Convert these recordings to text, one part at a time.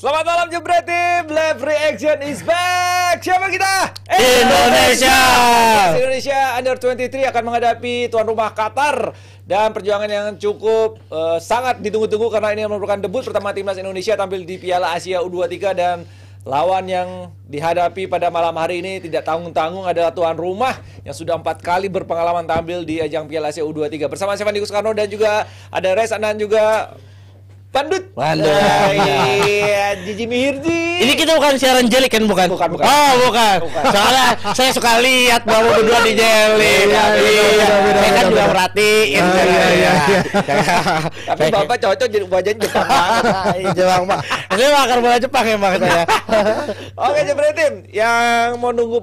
Selamat malam Team, Live Reaction is back. Siapa kita? Indonesia. Indonesia Under 23 akan menghadapi tuan rumah Qatar dan perjuangan yang cukup uh, sangat ditunggu-tunggu karena ini merupakan debut pertama timnas Indonesia tampil di Piala Asia U23 dan lawan yang dihadapi pada malam hari ini tidak tanggung-tanggung adalah tuan rumah yang sudah empat kali berpengalaman tampil di ajang Piala Asia U23 bersama Stefan Dikus Karno dan juga ada Res Anan juga Pandut. Pandut. Ah, iya, Jiji Mihirji. Ini kita bukan siaran jeli kan bukan? Bukan, bukan. Oh, bukan. bukan. Soalnya saya suka lihat bahwa iya, berdua di jelly. Iya iya, kan iya, iya, Saya kan juga merhatiin. Iya, iya, iya. Tapi kan- Bapak cocok jadi wajahnya Jepang banget. Jepang Ini bakar makan bola Jepang emang ya, saya. Oke, Jepretin. Yang mau nunggu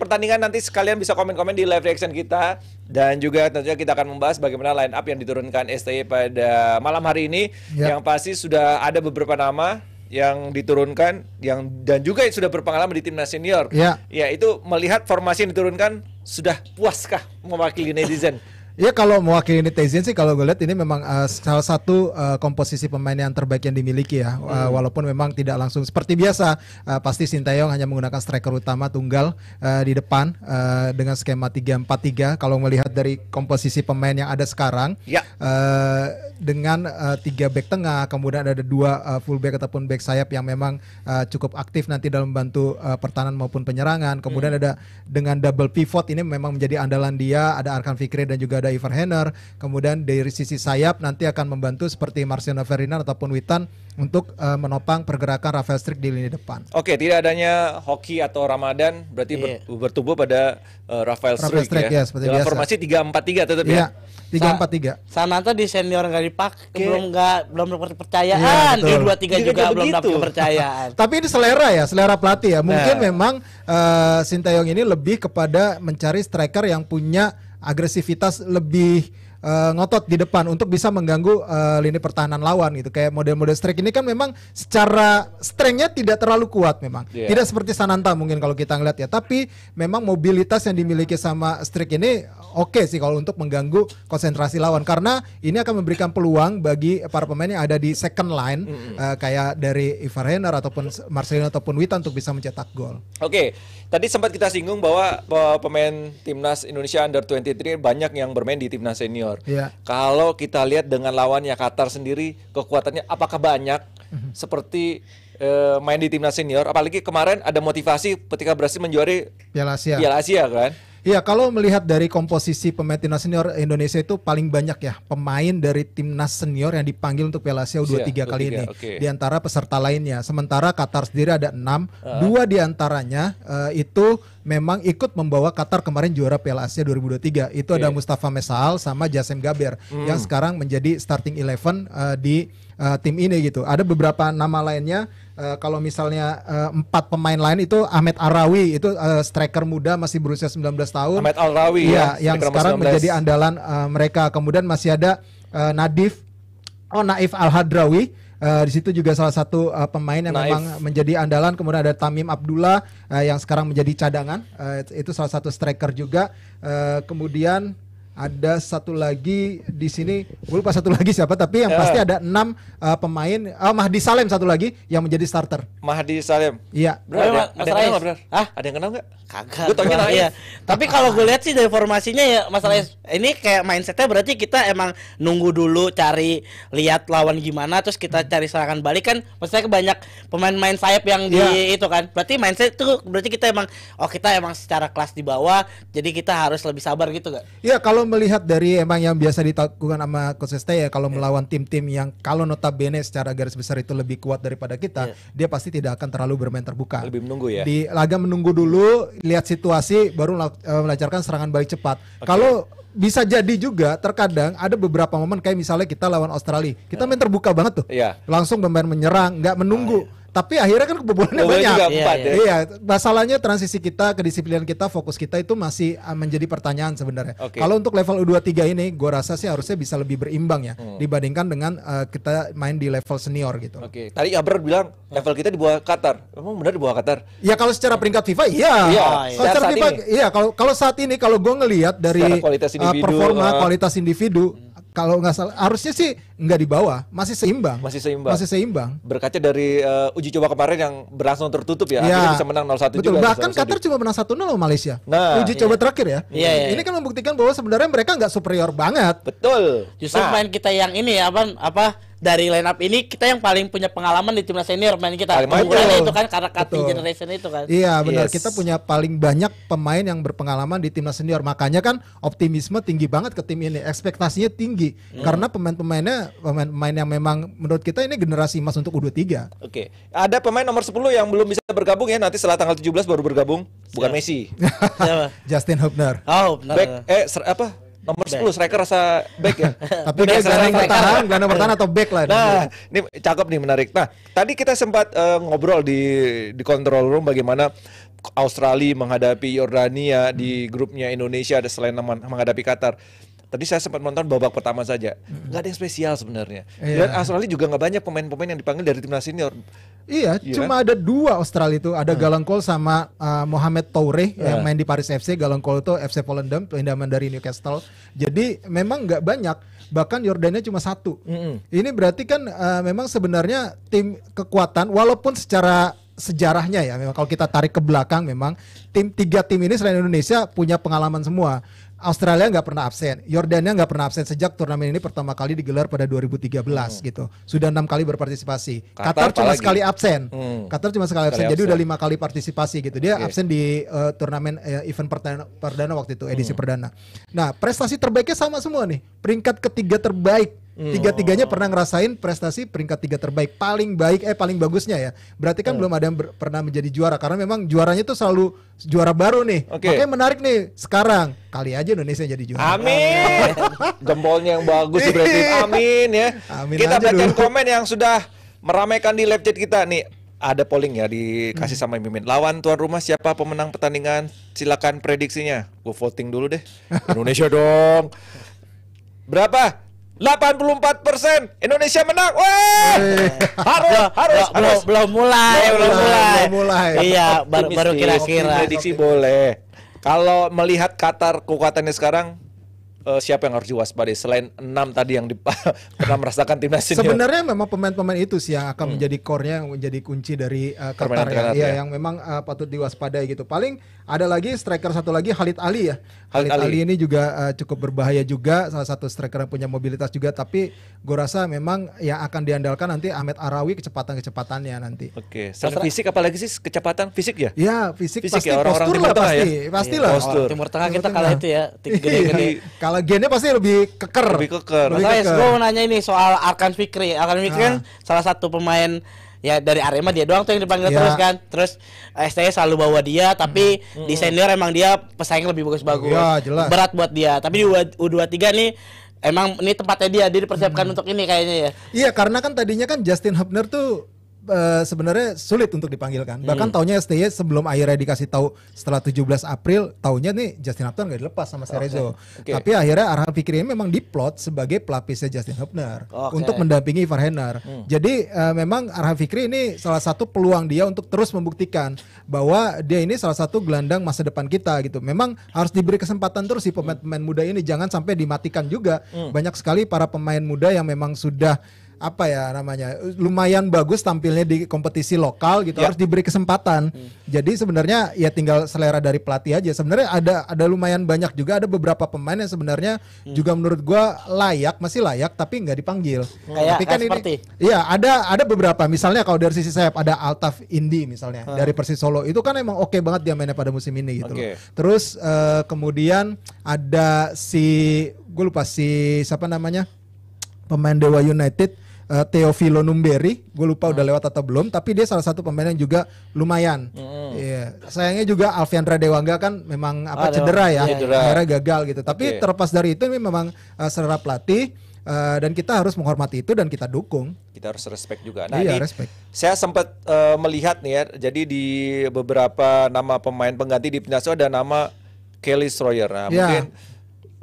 pertandingan nanti sekalian bisa komen-komen di live reaction kita. Dan juga tentunya kita akan membahas bagaimana line up yang diturunkan STI pada malam hari ini. yep. Ya. Yang pasti sudah ada beberapa nama yang diturunkan yang dan juga yang sudah berpengalaman di timnas senior. Yep. Ya. ya itu melihat formasi yang diturunkan sudah puaskah mewakili netizen? Iya kalau mewakili netizen sih kalau gue lihat ini memang uh, salah satu uh, komposisi pemain yang terbaik yang dimiliki ya. Eh, hmm. walaupun memang tidak langsung seperti biasa uh, pasti Sintayong hanya menggunakan striker utama tunggal uh, di depan uh, dengan skema 3-4-3 kalau melihat dari komposisi pemain yang ada sekarang. Ya. Uh, dengan uh, tiga back tengah kemudian ada dua uh, full back ataupun back sayap yang memang uh, cukup aktif nanti dalam membantu uh, pertahanan maupun penyerangan. Kemudian hmm. ada dengan double pivot ini memang menjadi andalan dia ada Arkan Fikri dan juga ada ada Ivan Henner kemudian dari sisi sayap nanti akan membantu seperti Marciano Ferdinand ataupun Witan untuk uh, menopang pergerakan Rafael Strik di lini depan. Oke, tidak adanya hoki atau Ramadan berarti yeah. ber bertubuh pada uh, Rafael, Rafael Strik, ya. ya seperti Dalam biasa. formasi 3-4-3 tetap yeah. ya tiga empat tiga ya? iya, Sananta di senior nggak dipakai belum nggak belum dapat kepercayaan Iya, di dua tiga juga, juga belum dapat kepercayaan tapi ini selera ya selera pelatih ya mungkin nah. memang uh, eh, sintayong ini lebih kepada mencari striker yang punya agresivitas lebih Eh, ngotot di depan untuk bisa mengganggu uh, lini pertahanan lawan gitu. Kayak model-model strike ini kan memang secara strengthnya tidak terlalu kuat memang. Yeah. Tidak seperti Sananta mungkin kalau kita ngeliat ya. Tapi memang mobilitas yang dimiliki sama strike ini oke okay sih kalau untuk mengganggu konsentrasi lawan karena ini akan memberikan peluang bagi para pemain yang ada di second line mm -hmm. uh, kayak dari Ivar Henner ataupun Marcelino ataupun Witan untuk bisa mencetak gol. Oke, okay. tadi sempat kita singgung bahwa pemain timnas Indonesia under 23 banyak yang bermain di timnas senior. Timur. Yeah. Kalau kita lihat dengan lawannya Qatar sendiri kekuatannya apakah banyak mm-hmm. seperti uh, main di timnas senior apalagi kemarin ada motivasi ketika berhasil menjuari Piala Asia. Piala Asia kan. Iya, kalau melihat dari komposisi pemain timnas senior Indonesia itu paling banyak ya pemain dari timnas senior yang dipanggil untuk Piala Asia U23 yeah, iya, kali ini okay. di antara peserta lainnya. Sementara Qatar sendiri ada enam, uh. dua di antaranya uh, itu memang ikut membawa Qatar kemarin juara Piala Asia 2023. Itu okay. ada Mustafa Mesal sama Jasem Gaber hmm. yang sekarang menjadi starting eleven uh, di uh, tim ini gitu. Ada beberapa nama lainnya uh, kalau misalnya eh, empat pemain lain itu Ahmed Arawi itu uh, striker muda masih berusia 19 tahun. Ahmed Arawi ya, ya yang sekarang 19. menjadi andalan uh, mereka. Kemudian masih ada uh, Nadif Oh Naif Al Hadrawi uh, di situ juga salah satu uh, pemain yang Naif. memang menjadi andalan. Kemudian ada Tamim Abdullah uh, yang sekarang menjadi cadangan. Uh, itu salah satu striker juga. Uh, kemudian ada satu lagi di sini gue lupa satu lagi siapa tapi yang yeah. pasti ada enam uh, pemain oh, Mahdi Salem satu lagi yang menjadi starter Mahdi Salem iya bro, ada, ada, ada, yang kenal ah ada yang kenal nggak kagak gue tanya ya. tapi kalau gue lihat sih dari formasinya ya Mas hmm. Rais ini kayak mindsetnya berarti kita emang nunggu dulu cari lihat lawan gimana terus kita hmm. cari serangan balik kan maksudnya banyak pemain-pemain sayap yang yeah. di iya. itu kan berarti mindset itu berarti kita emang oh kita emang secara kelas di bawah jadi kita harus lebih sabar gitu gak? Iya kalau melihat dari emang yang biasa ditakukan sama Coach ya kalau yeah. melawan tim-tim yang kalau notabene secara garis besar itu lebih kuat daripada kita, yeah. dia pasti tidak akan terlalu bermain terbuka. Lebih menunggu ya. Di laga menunggu dulu, lihat situasi baru e, melancarkan serangan balik cepat. Okay. Kalau bisa jadi juga terkadang ada beberapa momen kayak misalnya kita lawan Australia, kita iya. main terbuka banget tuh. Yeah. Langsung bermain menyerang, nggak menunggu. Oh, yeah tapi akhirnya kan kebobolannya banyak. iya, ya. iya, masalahnya transisi kita, kedisiplinan kita, fokus kita itu masih eh, menjadi pertanyaan sebenarnya. Okay. Kalau untuk level U23 ini, gue rasa sih harusnya bisa lebih berimbang ya hmm. dibandingkan dengan uh, kita main di level senior gitu. Oke. Okay. Tadi Abrar bilang level kita di bawah Qatar. Emang benar di bawah Qatar? Ya kalau secara peringkat FIFA iya. Iya. Oh, iya. Kalau secara FIFA ini. iya kalau kalau saat ini kalau gue ngelihat dari uh, performa uh, kualitas individu kalau nggak salah harusnya sih nggak di bawah masih seimbang masih seimbang masih seimbang berkaca dari uh, uji coba kemarin yang berlangsung tertutup ya, ya. bisa menang 0-1 betul juga bahkan Qatar cuma menang 1-0 sama Malaysia nah, uji iya. coba terakhir ya iya, iya, ini kan membuktikan bahwa sebenarnya mereka nggak superior banget betul justru nah. main kita yang ini ya apa apa dari line up ini kita yang paling punya pengalaman di timnas senior main kita paling itu. kan karena cutting Betul. generation itu kan iya benar yes. kita punya paling banyak pemain yang berpengalaman di timnas senior makanya kan optimisme tinggi banget ke tim ini ekspektasinya tinggi hmm. karena pemain-pemainnya pemain-pemain yang memang menurut kita ini generasi emas untuk U23 oke okay. ada pemain nomor 10 yang belum bisa bergabung ya nanti setelah tanggal 17 baru bergabung bukan Siap. Messi Justin Hubner oh Hubner. Back, eh ser, apa Nomor 10 striker rasa back ya. Tapi dia gelandang bertahan, gelandang bertahan atau back lah. Nah, ini cakep nih menarik. Nah, tadi kita sempat uh, ngobrol di di control room bagaimana Australia menghadapi Yordania hmm. di grupnya Indonesia ada selain menghadapi Qatar. Tadi saya sempat nonton babak pertama saja, hmm. nggak hmm. ada yang spesial sebenarnya. Yeah. Dan Australia juga nggak banyak pemain-pemain yang dipanggil dari timnas senior. Iya, yeah. cuma kan? ada dua Australia itu, ada hmm. Galangkol sama uh, Mohamed Toure yeah. yang main di Paris FC. Galangkol itu FC Volendam, pendaman dari Newcastle. Jadi memang nggak banyak, bahkan Yordania cuma satu. Mm -hmm. Ini berarti kan uh, memang sebenarnya tim kekuatan, walaupun secara sejarahnya ya memang kalau kita tarik ke belakang memang tim tiga tim ini selain Indonesia punya pengalaman semua Australia nggak pernah absen, Yordania nggak pernah absen sejak turnamen ini pertama kali digelar pada 2013 hmm. gitu. Sudah enam kali berpartisipasi. Qatar, Qatar cuma lagi? sekali absen. Hmm. Qatar cuma sekali absen, Kali jadi absen. udah lima kali partisipasi gitu. Dia okay. absen di uh, turnamen uh, event perdana, perdana waktu itu edisi hmm. perdana. Nah prestasi terbaiknya sama semua nih, peringkat ketiga terbaik Hmm. Tiga-tiganya pernah ngerasain prestasi peringkat tiga terbaik paling baik eh paling bagusnya ya. Berarti kan hmm. belum ada yang pernah menjadi juara karena memang juaranya tuh selalu juara baru nih. Okay. Makanya menarik nih sekarang. Kali aja Indonesia jadi juara. Amin. Jempolnya yang bagus berarti. Amin ya. Amin kita baca komen yang sudah meramaikan di live chat kita nih. Ada polling ya dikasih hmm. sama Mimin. Lawan tuan rumah siapa pemenang pertandingan? Silakan prediksinya. Gue voting dulu deh. Indonesia dong. Berapa? 84 persen Indonesia menang. Wah, harus, ya, harus, belum, harus. Belum mulai, belum mulai. Belum mulai. Iya, baru baru kira-kira. Prediksi boleh. Kalau melihat Qatar kekuatannya sekarang, uh, siapa yang harus diwaspadai selain enam tadi yang pernah merasakan timnas senior. Sebenarnya memang pemain-pemain itu sih yang akan hmm. menjadi core-nya yang menjadi kunci dari uh, Qatar ya. Iya, ya, ya, yang memang uh, patut diwaspadai gitu. Paling ada lagi striker satu lagi Khalid Ali ya. Khalid, Ali. Ali ini juga uh, cukup berbahaya juga salah satu striker yang punya mobilitas juga tapi gue rasa memang yang akan diandalkan nanti Ahmed Arawi kecepatan-kecepatannya nanti. Oke, okay. selain fisik apalagi sih kecepatan fisik ya? Ya, fisik, fisik pasti ya, orang -orang postur lah pasti, ya? pastilah. Iya, postur. Timur Tengah kita kalah itu ya, gede-gede. Iya, Kalau gennya pasti lebih keker. Lebih keker. Lebih keker. Guys, gue mau nanya ini soal Arkan Fikri. Arkan Fikri kan ah. salah satu pemain ya dari Arema dia doang tuh yang dipanggil yeah. terus kan terus STI selalu bawa dia tapi mm-hmm. di senior emang dia pesaing lebih bagus-bagus yeah, jelas. berat buat dia tapi di U23 nih emang ini tempatnya dia dia dipersiapkan hmm untuk ini kayaknya ya iya karena kan tadinya kan Justin Hubner tuh Eh, sebenarnya sulit untuk dipanggil kan. Hmm. Bahkan hmm. taunya STY sebelum akhirnya dikasih tahu setelah 17 April, taunya nih Justin Hubner gak dilepas sama Serezo. Okay. Okay. Tapi akhirnya Arhan Fikri memang diplot sebagai pelapisnya Justin Hubner okay. untuk mendampingi Ivar Hener. Hmm. Jadi uh, memang Arhan Fikri ini salah satu peluang dia untuk terus membuktikan bahwa dia ini salah satu gelandang masa depan kita gitu. Memang harus diberi kesempatan terus si pemain-pemain muda ini jangan sampai dimatikan juga. Hmm. Banyak sekali para pemain muda yang memang sudah apa ya namanya lumayan bagus tampilnya di kompetisi lokal gitu ya. harus diberi kesempatan hmm. jadi sebenarnya ya tinggal selera dari pelatih aja sebenarnya ada ada lumayan banyak juga ada beberapa pemain yang sebenarnya hmm. juga menurut gua layak masih layak tapi nggak dipanggil hmm. Kayak tapi kan ini iya ada ada beberapa misalnya kalau dari sisi sayap ada Altaf Indi misalnya hmm. dari Persis Solo itu kan emang oke okay banget dia mainnya pada musim ini gitu okay. terus uh, kemudian ada si gue lupa si siapa namanya pemain Dewa United uh, eh, Teofilo Numberi, gue lupa hmm. udah lewat atau belum, tapi dia salah satu pemain yang juga lumayan. Hmm. Yeah. Sayangnya juga Alfiandra Dewangga kan memang apa ah, cedera ya, iya, cedera. akhirnya gagal gitu. Tapi okay. terlepas dari itu ini memang uh, serap pelatih Uh, eh, dan kita harus menghormati itu dan kita dukung. Kita harus respect juga. Nah, iya, respect. Saya sempat uh, melihat nih ya, jadi di beberapa nama pemain pengganti di Pinaso ada nama Kelly Stroyer. Nah, yeah. mungkin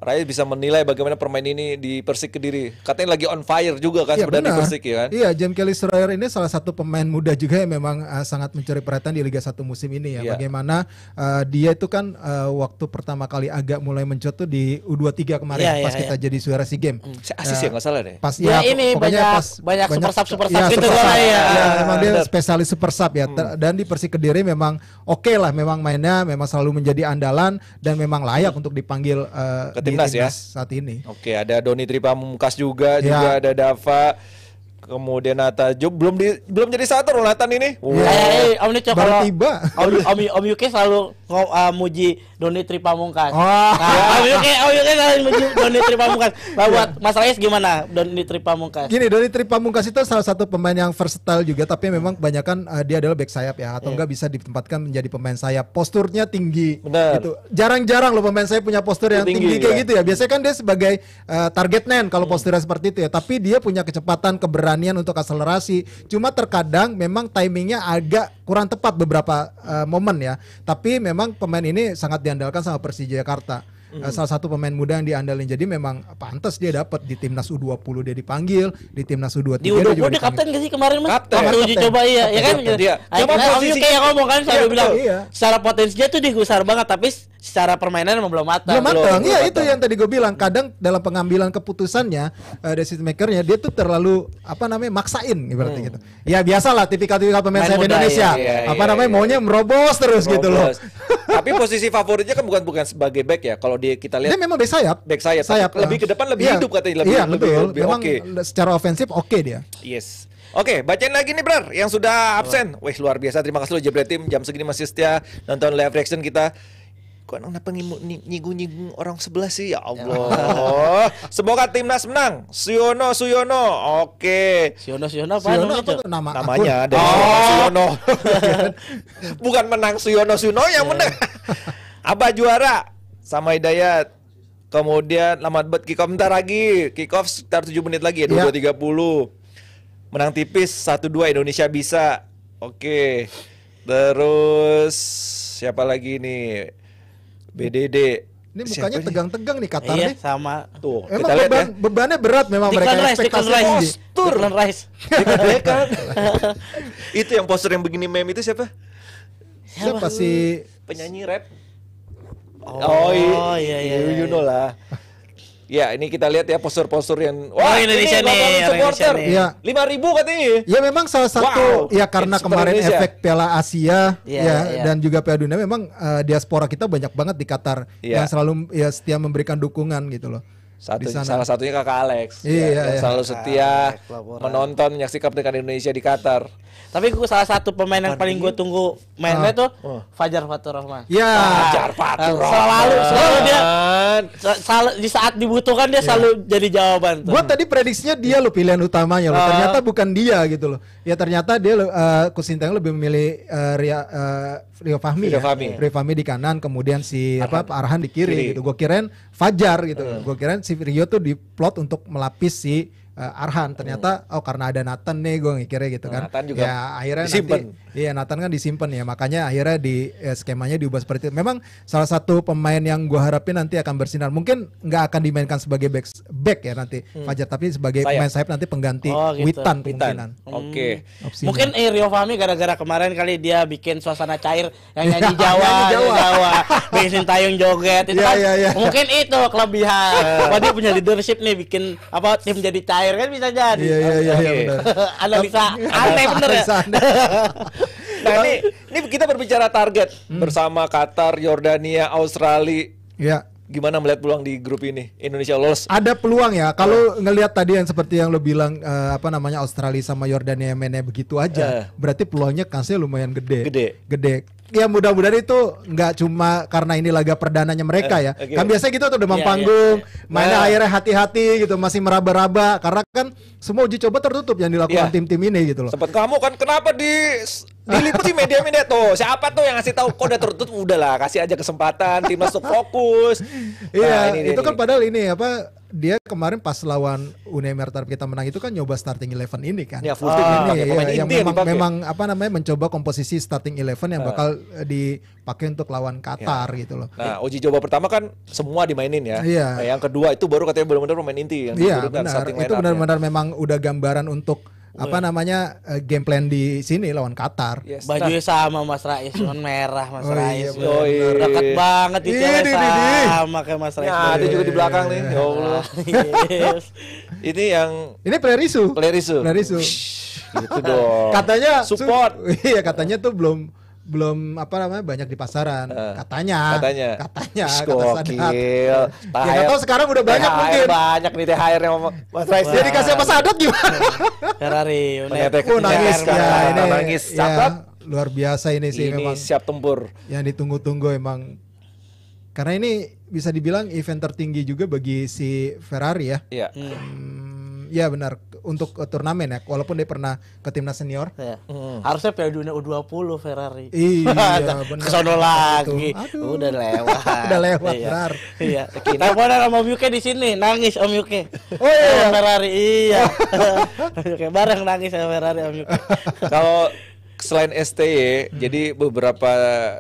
Raya bisa menilai bagaimana permain ini di Persik Kediri. Katanya lagi on fire juga kan ya, sebenarnya benar. di Persik ya kan? Iya, Jim Kelly Stroyer ini salah satu pemain muda juga yang memang uh, sangat mencuri perhatian di Liga 1 musim ini ya. ya. Bagaimana uh, dia itu kan uh, waktu pertama kali agak mulai tuh di U23 kemarin ya, pas ya, kita iya. jadi suara hmm, si game Hmm, asis ya nggak salah deh. Pas ya, ya ini banyak pas, banyak, banyak super sub super sub ya, gitu super sub, ya. ya. memang dia spesialis super sub ya. Hmm. Dan di Persik Kediri memang oke okay lah memang mainnya memang selalu menjadi andalan dan memang layak untuk dipanggil uh, timnas, ya saat ini. Oke, ada Doni Tripa juga, ya. juga ada Dava Kemudian Nata Job belum di belum jadi satu loh Nathan ini. Wow. Hey, hey, om Nico kalau tiba. Om, om, om Yuki selalu uh, muji Doni Tripamungkas. Oh. Nah, om Yuki Om Yuki selalu muji Doni Tripamungkas. Nah, buat iya. Mas Rais gimana Doni Tripamungkas? Gini Doni Tripamungkas itu salah satu pemain yang versatile juga tapi memang kebanyakan uh, dia adalah back sayap ya atau yeah. enggak bisa ditempatkan menjadi pemain sayap. Posturnya tinggi Bener. gitu. Jarang-jarang loh pemain sayap punya postur yang tinggi, tinggi kayak ya. gitu ya. Biasanya kan dia sebagai uh, target man kalau hmm. posturnya hmm. seperti itu ya, tapi dia punya kecepatan keberanian keberanian untuk akselerasi. Cuma terkadang memang timingnya agak kurang tepat beberapa uh, momen ya. Tapi memang pemain ini sangat diandalkan sama Persija Jakarta mm. salah satu pemain muda yang diandalin. Jadi memang pantas dia dapat di timnas U20 dia dipanggil, di timnas U23 di 20 dia juga dia kapten gak sih kemarin Mas? Kapten. Kapten. uji coba iya, ya kapten. ya kan? Kapten. Dia. Coba nah, posisi kayak ngomong kan iya, selalu iya, bilang iya. secara potensinya tuh digusar banget tapi secara permainan memang belum matang. Belum matang. Iya, itu yang tadi gue bilang kadang dalam pengambilan keputusannya uh, eh, decision makernya dia tuh terlalu apa namanya maksain berarti hmm. gitu. Ya biasalah tipikal-tipikal pemain sayap Indonesia. Iya, iya, apa iya, namanya iya. maunya merobos terus merobos. gitu loh. Tapi posisi favoritnya kan bukan bukan sebagai back ya. Kalau dia kita lihat dia memang back sayap. Back sayap. sayap lebih ya. ke depan lebih iya, hidup katanya lebih iya, lebih, betul. lebih, lebih oke. Okay. Secara ofensif oke okay dia. Yes. Oke, okay, bacain lagi nih Brar yang sudah absen. Wah. Wih luar biasa, terima kasih lo Jebret Tim jam segini masih setia nonton live reaction kita kok kenapa nyinggung-nyinggung orang sebelah sih ya Allah semoga timnas menang Suyono Suyono oke Suyono Suyono apa, Suyono apa tuh nama namanya ada oh. Suyono bukan menang Suyono Suyono yang iya. menang apa juara sama Hidayat. Kemudian Lamat Bet kick off bentar lagi. Kick off sekitar 7 menit lagi ya, 22.30. Ya. Menang tipis 1-2 Indonesia bisa. Oke. Terus siapa lagi nih? BDD. Ini mukanya tegang-tegang nih Qatar iya, nih. sama. Tuh, Emang kita lihat beban, ya. bebannya berat memang Declan mereka rice, ekspektasi rice. postur. Declan Rice. Iya, kan. itu yang poster yang begini meme itu siapa? Siapa, siapa sih penyanyi rap? Oh, oh iya, iya, iya, you, iya, you iya. know lah. Ya ini kita lihat ya postur-postur yang wah oh, Indonesia ini nih, supporter ya. lima ya. ribu katanya. Ya memang salah satu wow, ya karena kemarin Indonesia. efek Piala Asia iya, ya, ya, yeah. dan juga Piala Dunia memang uh, diaspora kita banyak banget di Qatar yeah. yang selalu ya setia memberikan dukungan gitu loh. Satu, salah satunya kakak Alex iya, ya, iya. selalu setia Alex, menonton menyaksikan pertandingan Indonesia di Qatar. Tapi gue salah satu pemain yang paling gue tunggu mainnya ah. tuh oh. Fajar Faturrahman. Ya. Fajar eh, Faturrahman. Selalu selalu dia selalu di saat dibutuhkan dia ya. selalu jadi jawaban. Gue tadi prediksinya dia lo pilihan utamanya lo. Ah. Ternyata bukan dia gitu loh. Ya ternyata dia uh, eh, Kusinteng lebih memilih uh, Ria, Rio Fahmi Rio ya. Fahmi. Rio Fahmi di kanan kemudian si Arhan. apa Arhan di kiri, kiri. gitu. Gue kirain Fajar gitu. Uh. Gue kirain si Rio tuh diplot untuk melapis si uh, Arhan ternyata hmm. oh karena ada Nathan nih gue mikirnya gitu oh, kan. Nathan juga ya akhirnya disimpen. nanti Iya, Nathan kan disimpan ya, makanya akhirnya di ya, skemanya diubah seperti itu. Memang salah satu pemain yang gua harapin nanti akan bersinar. Mungkin nggak akan dimainkan sebagai back back ya nanti hmm. Fajar tapi sebagai sayap. pemain sayap nanti pengganti oh, gitu. Witan kemungkinan. Oke. Hmm. Okay. Mungkin eh, Rio Fahmi gara-gara kemarin kali dia bikin suasana cair yang nyanyi iya, Jawa, nyanyi Jawa, Jawa, bikin tayung joget itu yeah, kan. Yeah, yeah. Mungkin itu kelebihan. Padahal eh. dia punya leadership nih bikin apa tim jadi cair kan bisa jadi. Iya iya iya. iya ya? bisa. aneh bener ya. Nah ini ini kita berbicara target hmm. bersama Qatar, Yordania, Australia. Ya. Gimana melihat peluang di grup ini Indonesia lolos? Ada peluang ya. Kalau uh. ngelihat tadi yang seperti yang lo bilang uh, apa namanya Australia sama Yordania mainnya begitu aja, uh. berarti peluangnya kansnya lumayan gede. Gede. Gede ya mudah-mudahan itu nggak cuma karena ini laga perdananya mereka eh, ya. okay. Kan biasanya gitu tuh demam yeah, iya. panggung, yeah, yeah. mainnya nah. akhirnya hati-hati gitu, masih meraba-raba karena kan semua uji coba tertutup yang dilakukan iya. tim-tim ini gitu loh. Sempat kamu kan kenapa di diliputi media-media tuh siapa tuh yang ngasih tahu kode tertutup udahlah kasih aja kesempatan timnas tuh fokus. Iya, nah, yeah, ini, itu kan ini. kan padahal ini apa dia kemarin pas lawan Uni Emirat Arab kita menang itu kan nyoba starting eleven ini kan. Ya, full ah, ini, ya, ya, yang memang, memang apa namanya mencoba komposisi starting eleven yang ah. bakal uh. dipakai untuk lawan Qatar ya. gitu loh. Nah, uji coba pertama kan semua dimainin ya. Iya. Nah, yang kedua itu baru katanya benar-benar pemain inti yang ya, benar. Itu benar-benar memang udah gambaran untuk apa namanya uh, game plan di sini lawan Qatar. Yes, Baju sama Mas Rais, cuman merah Mas oh, iya, Rais. Iya, oh, iya. Dekat banget itu sama kayak Mas Rais. Nah, ada juga di belakang nih. Ya Allah. Ini yang Ini player isu. Player isu. Player isu. Gitu dong. Katanya support. Iya, katanya tuh belum belum apa namanya banyak di pasaran uh, katanya katanya katanya Skokil, kata ya tahu sekarang udah banyak THR mungkin banyak nih THR yang Mas Rais jadi kasih mas adot gimana Ferrari Unet oh, nangis kan ya, ini, nangis catat ya, luar biasa ini sih ini memang siap tempur yang ditunggu-tunggu emang karena ini bisa dibilang event tertinggi juga bagi si Ferrari ya ya. hmm, hmm ya benar untuk uh, turnamen ya walaupun dia pernah ke timnas senior ya. hmm. harusnya Piala Dunia U20 Ferrari iya benar kesono lagi Aduh. udah lewat udah lewat iya. benar iya kita nah, pada sama Yuke di sini nangis Om Yuke oh iya Ferrari iya Oke bareng nangis sama Ferrari Om Yuke kalau selain STY, hmm. jadi beberapa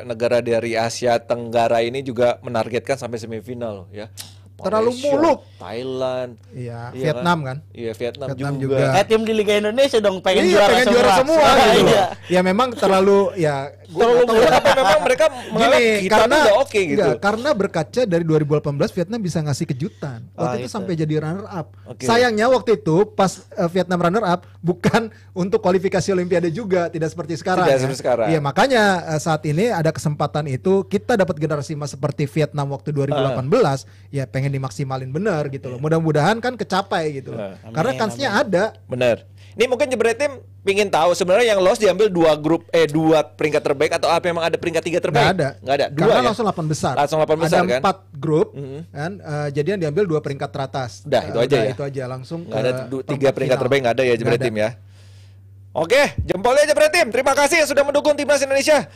negara dari Asia Tenggara ini juga menargetkan sampai semifinal ya. Malaysia, terlalu muluk. Thailand. Iya, iya, Vietnam kan? kan? Iya, Vietnam, Vietnam juga. juga. Eh, tim di Liga Indonesia dong pengen iya, juara pengen semua. juara semua iya. gitu. iya. Ya memang terlalu ya terlalu mudah ya. tapi memang mereka menganggap Gini, kita karena, oke okay, gitu? Enggak, karena berkaca dari 2018 Vietnam bisa ngasih kejutan. Ah, waktu ah, itu, itu sampai jadi runner up. Okay. Sayangnya waktu itu pas uh, Vietnam runner up bukan untuk kualifikasi Olimpiade juga, tidak seperti sekarang. Tidak ya. seperti sekarang. Iya makanya uh, saat ini ada kesempatan itu kita dapat generasi emas seperti Vietnam waktu 2018, uh. Ah. ya pengen dimaksimalin benar gitu loh. Iya. Mudah-mudahan kan kecapai gitu. Uh, amin, Karena kansnya ada. Benar. Ini mungkin Jebret Tim pingin tahu sebenarnya yang lost diambil dua grup eh dua peringkat terbaik atau apa memang ada peringkat tiga terbaik? Gak ada. Gak ada. Dua Karena ya? langsung delapan besar. Langsung delapan besar ada kan. Ada empat grup mm -hmm. kan uh, jadi yang diambil dua peringkat teratas. Dah, itu aja ya. Itu aja langsung gak ada tiga peringkat final. terbaik gak ada ya Jebret Tim ya. Oke, jempolnya Jebret Tim. Terima kasih yang sudah mendukung Timnas Indonesia.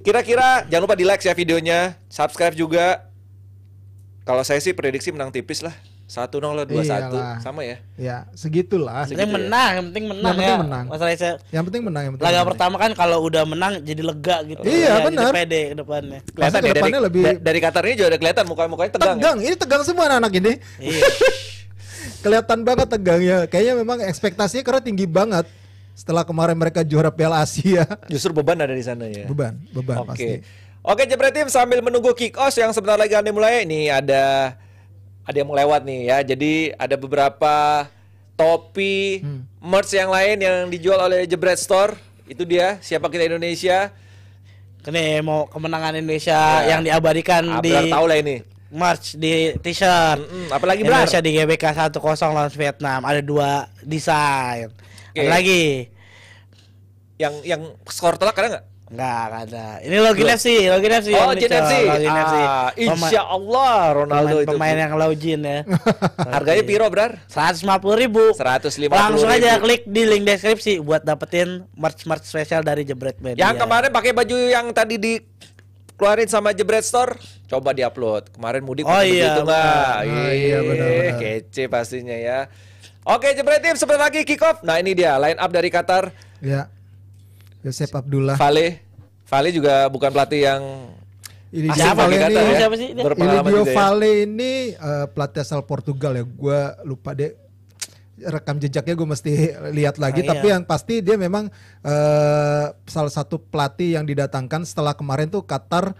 Kira-kira jangan lupa di like ya videonya, subscribe juga. Kalau saya sih prediksi menang tipis lah satu nol dua satu sama ya ya segitulah yang penting ya? menang yang penting menang yang penting ya. menang masalahnya saya yang penting menang yang penting laga pertama kan kalau udah menang jadi lega gitu iya ya, benar pede ke depannya kelihatan ke ya, depannya dari, lebih dari Qatar ini juga ada kelihatan muka mukanya tegang tegang ya? ini tegang semua anak, -anak ini iya. kelihatan banget tegangnya kayaknya memang ekspektasinya karena tinggi banget setelah kemarin mereka juara Piala Asia justru beban ada di sana ya beban beban okay. Oke Jepret sambil menunggu kick off yang sebentar lagi akan dimulai Ini ada ada yang mau lewat nih ya. Jadi ada beberapa topi hmm. merch yang lain yang dijual oleh Jebret Store. Itu dia siapa kita Indonesia. Ini mau kemenangan Indonesia ya. yang diabadikan Abrar ah, di tahu lah ini. March di t-shirt. Mm-mm, apalagi Brar. di GBK 10 lawan Vietnam ada dua desain. Okay. lagi. Yang yang skor telak ada nggak? Enggak, ada. Ini Login sih FC, Login FC. Oh, Jin FC. ah, insyaallah Ronaldo pemain, itu. Pemain yang Login ya. Harganya piro, Brar? 150 ribu. 150 Langsung ribu. aja klik di link deskripsi buat dapetin merch-merch spesial dari Jebret Media. Yang kemarin pakai baju yang tadi di keluarin sama Jebret Store, coba diupload. Kemarin mudik oh, iya, itu enggak? Oh, iya, benar, Kece pastinya ya. Oke, Jebret Tim, sebentar lagi kick off. Nah, ini dia line up dari Qatar. Ya. Yosep Abdullah. Vale, Vale juga bukan pelatih yang ini siapa ya ini, ya? ya? siapa sih? Ini ya. Vale ya. ini uh, pelatih asal Portugal ya. Gua lupa deh rekam jejaknya gue mesti lihat lagi. Nah, tapi iya. yang pasti dia memang uh, salah satu pelatih yang didatangkan setelah kemarin tuh Qatar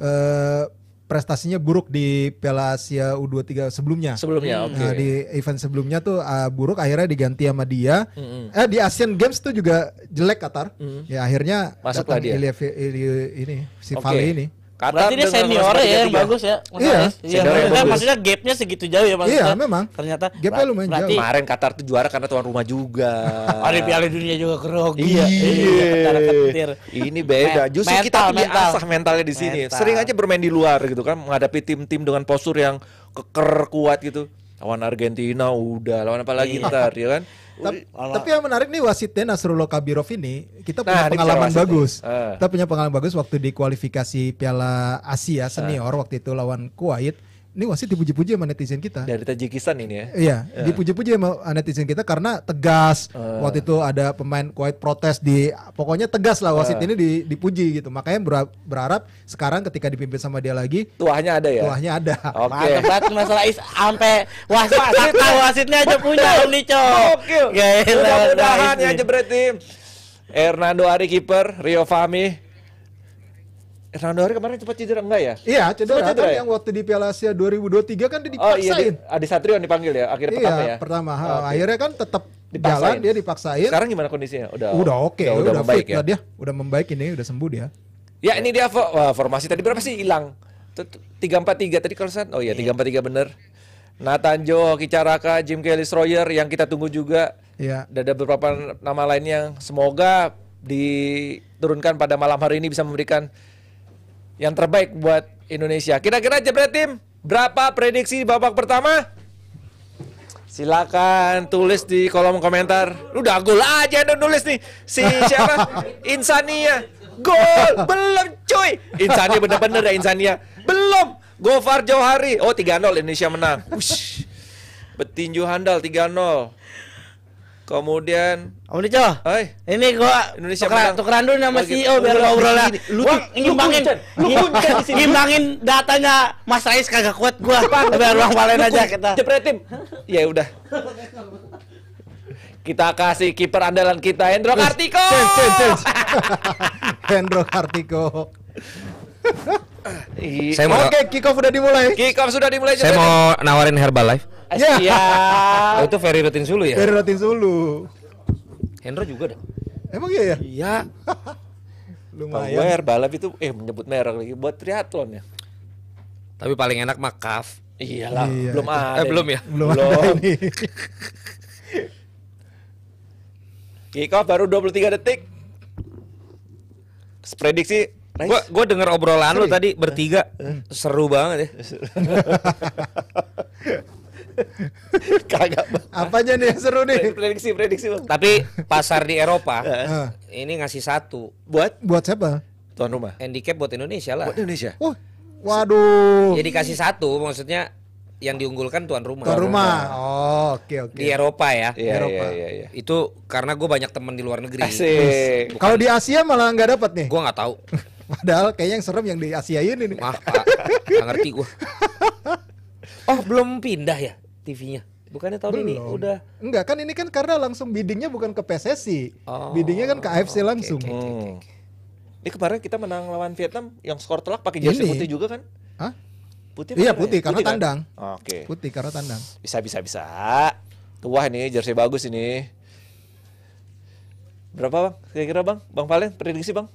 uh, prestasinya buruk di Piala Asia U23 sebelumnya. Sebelumnya, hmm. oke. Okay. Nah, di event sebelumnya tuh uh, buruk akhirnya diganti sama dia. Mm-hmm. Eh di Asian Games tuh juga jelek Qatar. Mm-hmm. Ya akhirnya masuk tadi ini si okay. Vale ini. Kata Berarti dia ya, ya. Iya, senior ya yang bagus ya. Iya, ya Maksudnya, maksudnya gapnya segitu jauh ya maksudnya. Iya, memang. Ternyata gapnya lumayan berarti, jauh. Kemarin Qatar tuh juara karena tuan rumah juga. Ada Piala Dunia juga grogi. Iya. iya. iya. Ini beda. Justru mental, kita lebih mental. asah mentalnya di sini. Mental. Sering aja bermain di luar gitu kan menghadapi tim-tim dengan postur yang keker kuat gitu. Lawan Argentina udah, lawan apa lagi iya. ntar ya kan? Tapi yang menarik nih wasitnya Nasrullah Kabirov ini kita punya nah, pengalaman bagus. Uh. Kita punya pengalaman bagus waktu di kualifikasi Piala Asia eh. senior uh. waktu itu lawan Kuwait ini wasit dipuji-puji sama netizen kita dari Tajikistan ini ya iya yeah. dipuji-puji sama ah, netizen kita karena tegas uh. waktu itu ada pemain Kuwait protes di pokoknya tegas lah wasit uh. ini di, dipuji gitu makanya berharap sekarang ketika dipimpin sama dia lagi tuahnya ada ya tuahnya ada oke okay. masalah is sampai wasit wasitnya aja punya Om cok oke mudah-mudahan ya jebret tim Hernando Ari kiper Rio Fami. Hernando hari kemarin cepat cedera enggak ya? Iya, cedera, cedera kan ya? yang waktu di Piala Asia 2023 kan dia dipaksain. Oh iya, di, Adi Satrio yang dipanggil ya akhirnya iya, pertama ya. pertama. Oh, okay. Akhirnya kan tetap dipaksain. jalan dia dipaksain. Sekarang gimana kondisinya? Udah Udah oke, okay, udah, udah, udah membaik ya? dia. Udah membaik ini, udah sembuh dia. Ya, ini dia wah, formasi tadi berapa sih hilang? 343 tadi kalau Oh iya, 343 iya. bener. Nathan Joe, Kicaraka, Jim Kelly Sroyer yang kita tunggu juga. Iya. Dan ada beberapa nama lain yang semoga diturunkan pada malam hari ini bisa memberikan yang terbaik buat Indonesia. Kira-kira jebret tim, berapa prediksi babak pertama? Silakan tulis di kolom komentar. Udah gol aja udah nulis nih. Si siapa? Insania. Gol belum cuy. Insania bener-bener ya Insania. Belum. Gofar Johari. Oh 3-0 Indonesia menang. Ush. Petinju handal 3-0. Kemudian Om Dico, Hai. ini gua Indonesia tukeran, menang. tukeran dulu nama CEO biar Udah, ngobrolnya. lu Gua lu ngimbangin, lu ngimbangin datanya Mas Rais kagak kuat gua. biar ruang balen aja kita. Jepretim. Ya udah. Kita kasih kiper andalan kita Hendro Kartiko. Hendro Kartiko. Saya mau Oke, Kiko kick off sudah dimulai. Kick off sudah dimulai. Saya mau nawarin Herbalife. Iya. iya. oh, itu Ferry Rutin Sulu ya? Ferry Rutin Sulu. Hendro juga dah. Emang iya ya? Iya. Lumayan. Herbalife itu eh menyebut merek lagi buat triathlon ya. Tapi paling enak mah kaf. Iyalah, iya, belum eh, ada. Eh, belum ya? Belum. belum. Kick off baru 23 detik. Prediksi gue Gua denger obrolan lo lu ya? tadi bertiga eh, eh. seru banget ya. Kagak. Apanya nih seru nih? Prediksi prediksi. Bang. Tapi pasar di Eropa eh. ini ngasih satu. Buat buat siapa? Tuan rumah. Handicap buat Indonesia lah. Buat Indonesia. Oh, waduh. Jadi kasih satu maksudnya yang diunggulkan tuan rumah. Tuan rumah. Oh, oke okay, oke. Okay. Di Eropa ya. Iya, di iya, Eropa. ya Itu karena gue banyak temen di luar negeri. Kalau di Asia malah nggak dapat nih. Gue nggak tahu. Padahal kayaknya yang serem yang di Asia ini nih. Wah, Pak. Gak ngerti gua. Oh, belum pindah ya TV-nya? Bukannya tahun Belum. ini udah Enggak kan ini kan karena langsung biddingnya bukan ke PSSI. Oh, biddingnya kan ke AFC okay, langsung. Okay, okay, hmm. okay, Ini kemarin kita menang lawan Vietnam yang skor telak pakai jersey putih juga kan? Hah? Putih Iya, putih, ya? karena kan? tandang. Oke. Putih karena tandang. Bisa bisa bisa. Wah ini jersey bagus ini. Berapa bang? Kira-kira bang? Bang Valen prediksi bang?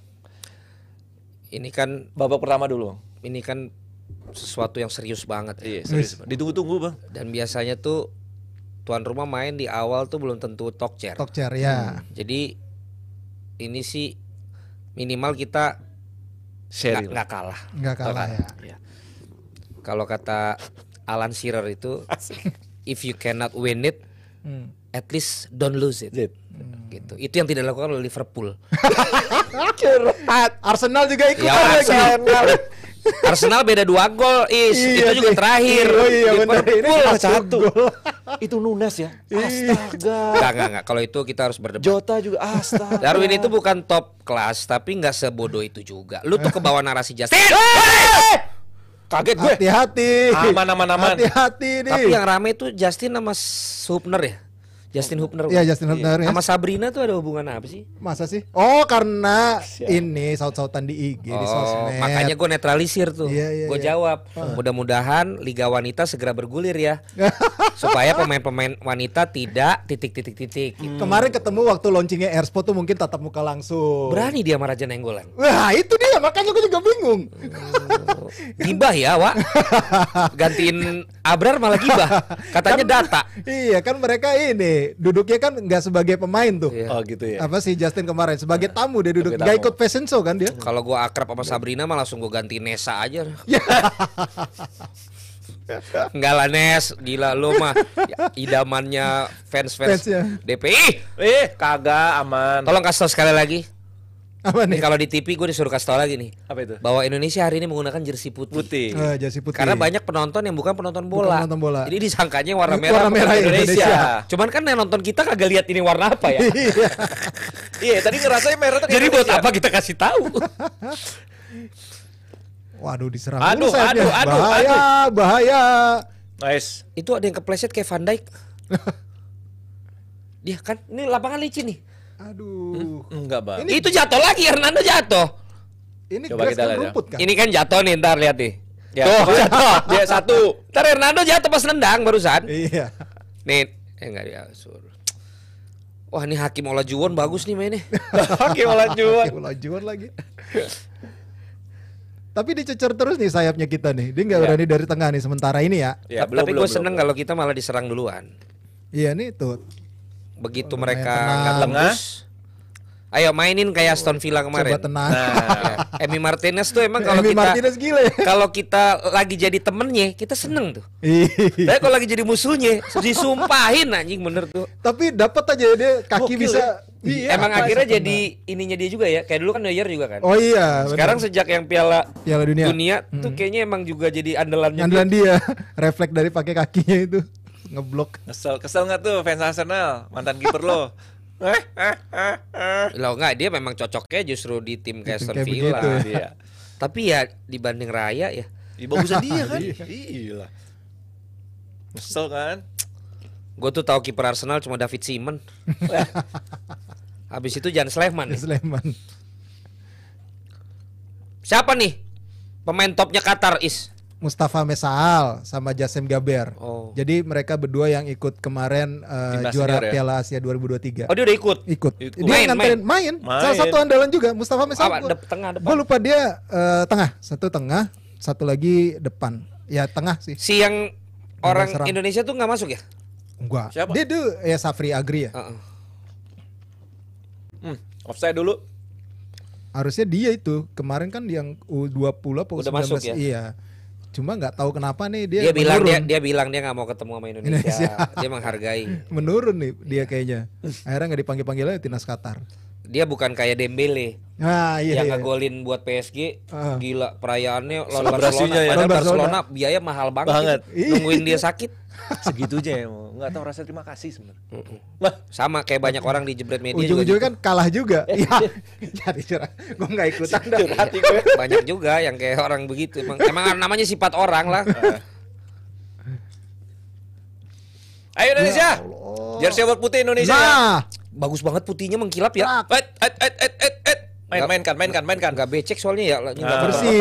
ini kan babak pertama dulu. Ini kan sesuatu yang serius banget. Ya. Iya, serius. Yes. Ditunggu-tunggu, Bang. Dan biasanya tuh tuan rumah main di awal tuh belum tentu talk chair. Talk chair, ya. Hmm. Jadi ini sih minimal kita Seri nggak kalah. Nggak kalah, kalah ya. Kalau kata Alan Shearer itu, if you cannot win it, hmm. at least don't lose it. it. Hmm. Gitu. Itu yang tidak dilakukan oleh Liverpool. curhat Arsenal juga ikut ya, Arsenal Arsenal beda dua gol is iya, itu juga terakhir oh, iya, iya bener. oh, satu gol. itu Nunes ya iya. astaga nggak nggak nggak kalau itu kita harus berdebat Jota juga astaga Darwin itu bukan top kelas tapi nggak sebodoh itu juga lu tuh kebawa narasi Justin kaget gue hati-hati aman aman aman hati-hati tapi yang rame itu Justin sama Subner ya Justin Hubner. Iya, kan? Justin Hubner Sama iya. ya. Sama Sabrina tuh ada hubungan apa sih? Masa sih? Oh, karena Siap. ini saut-sautan di IG oh, di sosmed. Makanya gue netralisir tuh. Yeah, yeah, gue yeah. jawab, uh. mudah-mudahan liga wanita segera bergulir ya. supaya pemain-pemain wanita tidak titik-titik-titik Hmm. Kemarin ketemu waktu launchingnya Airspot tuh mungkin tatap muka langsung. Berani dia sama Raja Nenggolan. Wah, itu dia makanya gue juga bingung. Oh. Gibah ya, Wak. Gantiin Abrar malah gibah. Katanya kan, data. Iya, kan mereka ini duduknya kan nggak sebagai pemain tuh. Iya. Oh gitu ya. Apa sih Justin kemarin sebagai iya. tamu dia duduk. Nggak ikut fashion show kan dia? Kalau gua akrab sama Sabrina malah langsung gua ganti Nesa aja. Enggak lah Nes, gila lu mah idamannya fans-fans DPI. Eh, kagak aman. Tolong kasih tau sekali lagi apa nih? kalau di TV gue disuruh kasih tau lagi nih. Apa itu? Bahwa Indonesia hari ini menggunakan jersey putih. Putih. Uh, jersey putih. Karena banyak penonton yang bukan penonton bola. Bukan penonton bola. Jadi disangkanya warna merah, warna merah Indonesia. Indonesia. Cuman kan yang nonton kita kagak lihat ini warna apa ya. iya, iya tadi ngerasain merah tuh Jadi buat apa kita kasih tahu? Waduh diserang. Aduh, aduh, aduh, ya. aduh, bahaya, aduh. bahaya. Nice. Itu ada yang kepleset kayak Van Dijk. Dia kan ini lapangan licin nih. Aduh. Hmm, enggak, Bang. Ini... Itu jatuh lagi, Hernando jatuh. Ini Coba kita kan ya. rumput kan? Ini kan jatuh nih, ntar lihat nih. Ya, Tuh, jatuh. Dia satu. Ntar Hernando jatuh pas nendang barusan. Iya. Nih, eh enggak dia ya, suruh. Wah ini Hakim Olajuwon bagus nih mainnya. Hakim Olajuwon. Hakim Olajuwon lagi. Tapi dicecer terus nih sayapnya kita nih. Dia nggak yeah. berani dari tengah nih sementara ini ya. Iya, tapi gue seneng kalau kita malah diserang duluan. Iya nih tuh begitu mereka angkat lengah Ayo mainin kayak Aston Villa kemarin. Coba tenang. Nah, iya. Emi Martinez tuh emang kalau kita ya? kalau kita lagi jadi temennya kita seneng tuh. Iya. Tapi kalau lagi jadi musuhnya disumpahin anjing bener tuh. Tapi dapat aja dia kaki bisa. Ya. Iya, iya emang akhirnya jadi tenang. ininya dia juga ya. Kayak dulu kan Neuer juga kan. Oh iya. Bener. Sekarang sejak yang Piala Piala Dunia, dunia hmm. tuh kayaknya emang juga jadi andalan Andalan dia. Refleks dari pakai kakinya itu ngeblok. Kesel, kesel nggak tuh fans Arsenal mantan kiper lo? lo nggak dia memang cocoknya justru di tim Aston Villa. Ya. Tapi ya dibanding Raya ya. Ih, iya, bagusan dia kan. Iya. Kesel kan? Gue tuh tahu kiper Arsenal cuma David Simon. Habis itu Jan Sleman. Ya. Sleman. Siapa nih pemain topnya Qatar is? Mustafa Mesaal sama Jasem Gaber. Oh. Jadi mereka berdua yang ikut kemarin uh, juara ya? Piala Asia 2023. Oh, dia udah ikut. Ikut. ikut. Dia main, nganterin main. main. main. Salah satu andalan juga Mustafa Mesaal. Apa, dep tengah depan. Gue lupa dia uh, tengah, satu tengah, satu lagi depan. Ya, tengah sih. Si yang orang serang. Indonesia tuh nggak masuk ya? Enggak. Siapa? Dia tuh ya Safri Agri ya. Uh -uh. Hmm, offside dulu harusnya dia itu kemarin kan yang U20 apa U19 masuk ya? iya cuma nggak tahu kenapa nih dia dia menurun. bilang dia dia bilang dia nggak mau ketemu sama Indonesia, Indonesia. dia menghargai menurun nih dia iya. kayaknya akhirnya nggak dipanggil panggil aja timnas Qatar dia bukan kayak Dembele ah, iya, yang iya. ngagolin buat PSG uh. Ah. gila perayaannya lawan Barcelona ya. Barcelona. Barcelona biaya mahal banget, banget. nungguin dia sakit segitu aja ya nggak tahu rasa terima kasih sebenarnya sama kayak banyak orang di jebret media ujung-ujungnya gitu. kan kalah juga ya jadi cerah gue nggak ikutan iya. banyak juga yang kayak orang begitu emang, emang namanya sifat orang lah eh. Ayo Indonesia. Ya Jersey buat putih Indonesia ya. nah. ya. Bagus banget putihnya mengkilap ya. Et, et, et, et, et, et. Main, mainkan, mainkan, mainkan. Gak becek soalnya ya. Nah. Gak ah. bersih.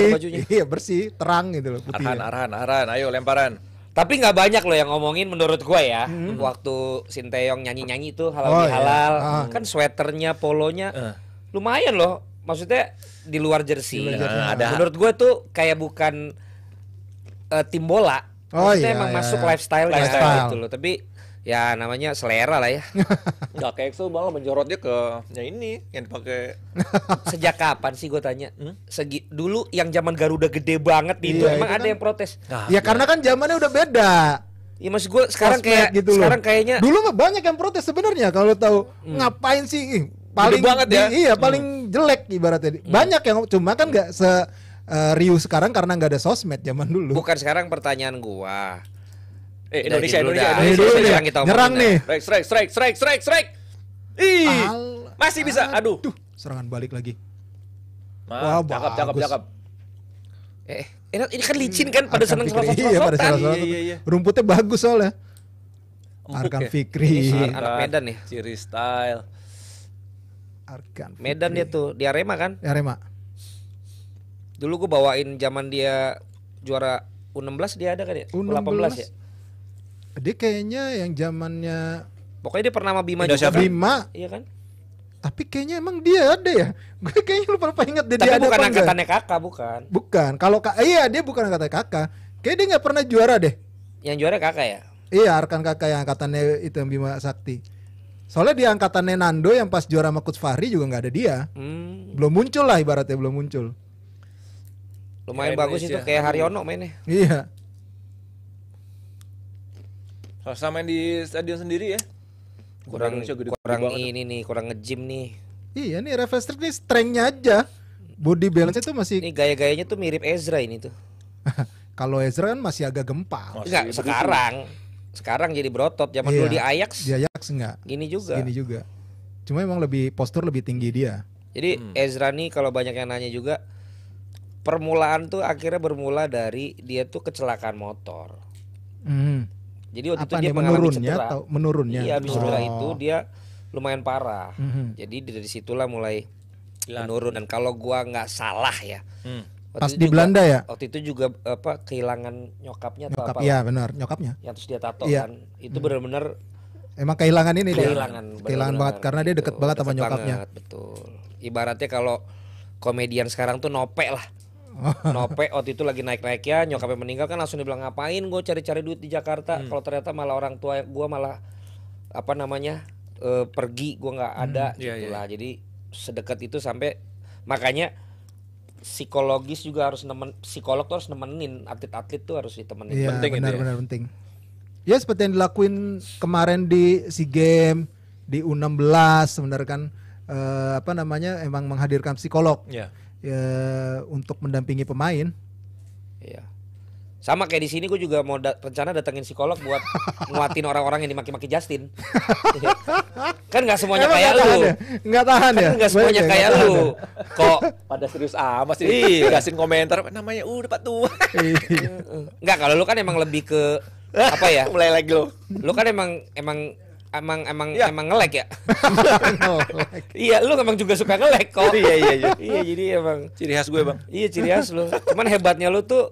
Iya bersih, terang gitu loh. Putihnya. Arhan, arhan, arhan. Ayo lemparan. Tapi nggak banyak loh yang ngomongin menurut gue ya hmm. waktu Sinteyong nyanyi-nyanyi itu halal oh, halal iya. ah. kan sweaternya polonya uh. lumayan loh maksudnya di luar jersey di luar jersey. Ah. ada menurut gue tuh kayak bukan uh, tim bola oh, maksudnya iya, emang iya, masuk iya. lifestyle lifestyle gitu loh tapi ya namanya selera lah ya. Gak kayak Excel malah menjorotnya ke ya ini yang dipakai. Sejak kapan sih gue tanya? Hmm? Segi dulu yang zaman Garuda gede banget iya, itu emang itu ada kan yang protes. Nah, ya, ya karena kan zamannya udah beda. Iya maksud gue sekarang kayak gitu loh. sekarang kayaknya dulu mah banyak yang protes sebenarnya kalau tahu hmm. ngapain sih paling gede banget ya. Iya hmm. paling hmm. jelek ibaratnya. Hmm. Banyak yang cuma kan nggak se uh, eh, riuh sekarang karena nggak ada sosmed zaman dulu. Bukan sekarang pertanyaan gue. Eh, Indonesia, Indonesia, Indonesia, Indonesia, nyerang nih. Strike, strike, strike, strike, strike, strike. Ih, masih bisa. Aduh, serangan balik lagi. Wah, cakep, cakep, cakep. Eh, eh, ini kan licin kan pada seneng selosot Iya, pada selosot iya, iya, iya. Rumputnya bagus soalnya. Arkan ya. Fikri. Anak Medan nih. Ciri style. Arkan Medan dia tuh di Arema kan? Di Arema. Dulu gue bawain zaman dia juara U16 dia ada kan ya? u 18 ya? Dia kayaknya yang zamannya Pokoknya dia pernah sama Bima Indonesia juga. Kan? Bima. Iya kan? Tapi kayaknya emang dia ada ya. Gue kayaknya lupa lupa ingat dia, Tapi dia ada bukan angkatannya kakak bukan. Bukan. Kalau kak, iya dia bukan angkatan kakak. Kayaknya dia nggak pernah juara deh. Yang juara kakak ya? Iya, Arkan kakak yang angkatannya itu yang Bima Sakti. Soalnya di angkatannya Nando yang pas juara sama Coach Fahri juga nggak ada dia. Hmm. Belum muncul lah ibaratnya belum muncul. Lumayan ya, bagus Indonesia. itu kayak Haryono mainnya. Iya. Selasa main di stadion sendiri ya. Kurang kurang, gede kurang ini nih, kurang nge-gym nih. Iya nih Revestric nih strength aja. Body balance itu masih Ini gaya-gayanya tuh mirip Ezra ini tuh. Kalau Ezra kan masih agak gempal. Enggak, sekarang. Sekarang jadi berotot. Zaman iya, dulu di Ajax. Di Ajax enggak. Gini juga. Gini juga. Cuma emang lebih postur lebih tinggi dia. Jadi hmm. Ezra nih kalau banyak yang nanya juga permulaan tuh akhirnya bermula dari dia tuh kecelakaan motor. Hmm. Jadi waktu Apa itu dia menurunnya cedera. atau menurunnya? Iya, habis oh. itu dia lumayan parah. Mm -hmm. Jadi dari situlah mulai Hilang. menurun dan kalau gua nggak salah ya. Hmm. Pas di juga, Belanda ya. Waktu itu juga apa kehilangan nyokapnya atau Nyokap, apa? Iya benar, nyokapnya. Yang terus dia tato iya. kan. Itu hmm. benar-benar emang kehilangan ini kehilangan, dia. kehilangan banget karena dia deket banget deket sama nyokapnya. Banget, betul. Ibaratnya kalau komedian sekarang tuh nopek lah. Nopek waktu itu lagi naik-naik ya nyokapnya meninggal kan langsung dibilang ngapain gue cari-cari duit di Jakarta hmm. kalau ternyata malah orang tua gue malah apa namanya uh, pergi gue nggak hmm, ada hmm, gitulah yeah. jadi sedekat itu sampai makanya psikologis juga harus nemen psikolog tuh harus nemenin atlet-atlet tuh harus ditemenin yeah, penting benar, itu ya. penting ya seperti yang dilakuin kemarin di SEA Games di U16 sebenarnya kan e, apa namanya emang menghadirkan psikolog yeah ya, untuk mendampingi pemain. Iya. Sama kayak di sini gue juga mau da rencana datengin psikolog buat nguatin orang-orang yang dimaki-maki Justin. Iya. kan nggak semuanya kayak lu. Ya? Nggak tahan ya. Kan nggak semuanya kayak lu. Ya? Kok pada serius amat sih iya. kasih komentar namanya uh dapat Tua. Iya. Enggak kalau lu kan emang lebih ke apa ya? Mulai lagi lu. Lu kan emang emang emang emang iya. ya. emang ngelek ya. iya, lu emang juga suka ngelek kok. iya iya iya. iya jadi emang ciri khas gue, Bang. iya, ciri khas lu. Cuman hebatnya lu tuh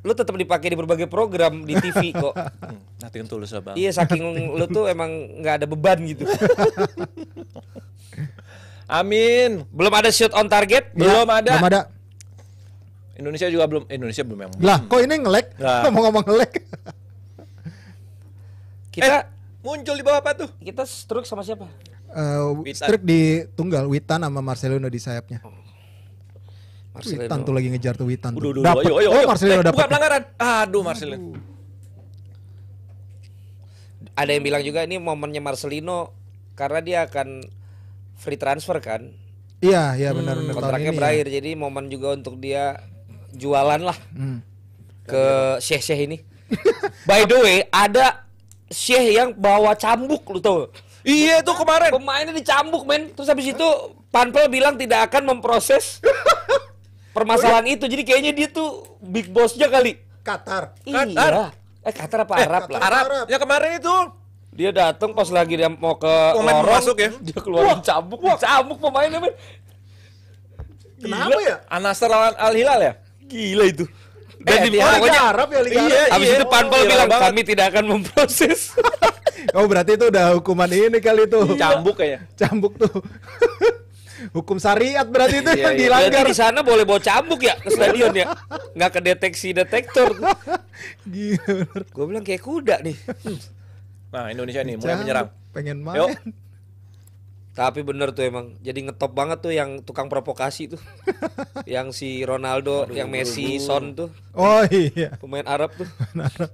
lu tetap dipakai di berbagai program di TV kok. Nanti hmm, tulus Bang. Iya, saking lu tuh emang nggak ada beban gitu. Amin. Belum ada shoot on target? Iya, belum ada. Belum ada. Indonesia juga belum Indonesia belum yang. Lah, kok ini ngelek? Ngomong-ngomong ngelek. Kita eh, muncul di bawah apa tuh? Kita struk sama siapa? Uh, eh, struk di tunggal Witan sama Marcelino di sayapnya. Oh. Marcelino. Witan tuh lagi ngejar tuh Witan. Udah, udah, dapet. Ayo, ayo, oh, ayo. Oh, Marcelino eh, dapat. Bukan pelanggaran. Aduh, Marcelino. Aduh. Ada yang bilang juga ini momennya Marcelino karena dia akan free transfer kan? Iya, iya benar hmm, benar. Kontraknya berakhir ya. jadi momen juga untuk dia jualan lah. Hmm. Ke Sheikh Sheikh ini. By the way, ada Syekh yang bawa cambuk lu tau Iya tuh kemarin. Pemainnya dicambuk men. Terus habis itu Panpel bilang tidak akan memproses permasalahan itu. Jadi kayaknya dia tuh big bossnya kali. Qatar. Iya. Qatar. Iya. Eh Qatar apa eh, Arab lah. Arab. Ya kemarin itu dia datang pas lagi dia mau ke Pemain lorong, ya. Dia keluar cambuk, cambuk pemainnya men. Kenapa ya? Anasar lawan Al Hilal ya? Gila itu dan eh, di Arab ya Liga iya, Abis iya. itu Panpel oh, iya, bilang banget. kami tidak akan memproses. oh berarti itu udah hukuman ini kali itu. Iya. Cambuk kayaknya. Cambuk tuh. Hukum syariat berarti itu iya, yang iya. dilanggar. di sana boleh bawa cambuk ya ke stadion ya. Nggak ke detektor. Gila. Gue bilang kayak kuda nih. Nah, Indonesia nih mulai menyerang. Pengen main. Yuk. Tapi bener tuh emang. Jadi ngetop banget tuh yang tukang provokasi tuh. yang si Ronaldo, aduh, yang Messi, aduh. Son tuh. Oh iya. Pemain Arab tuh.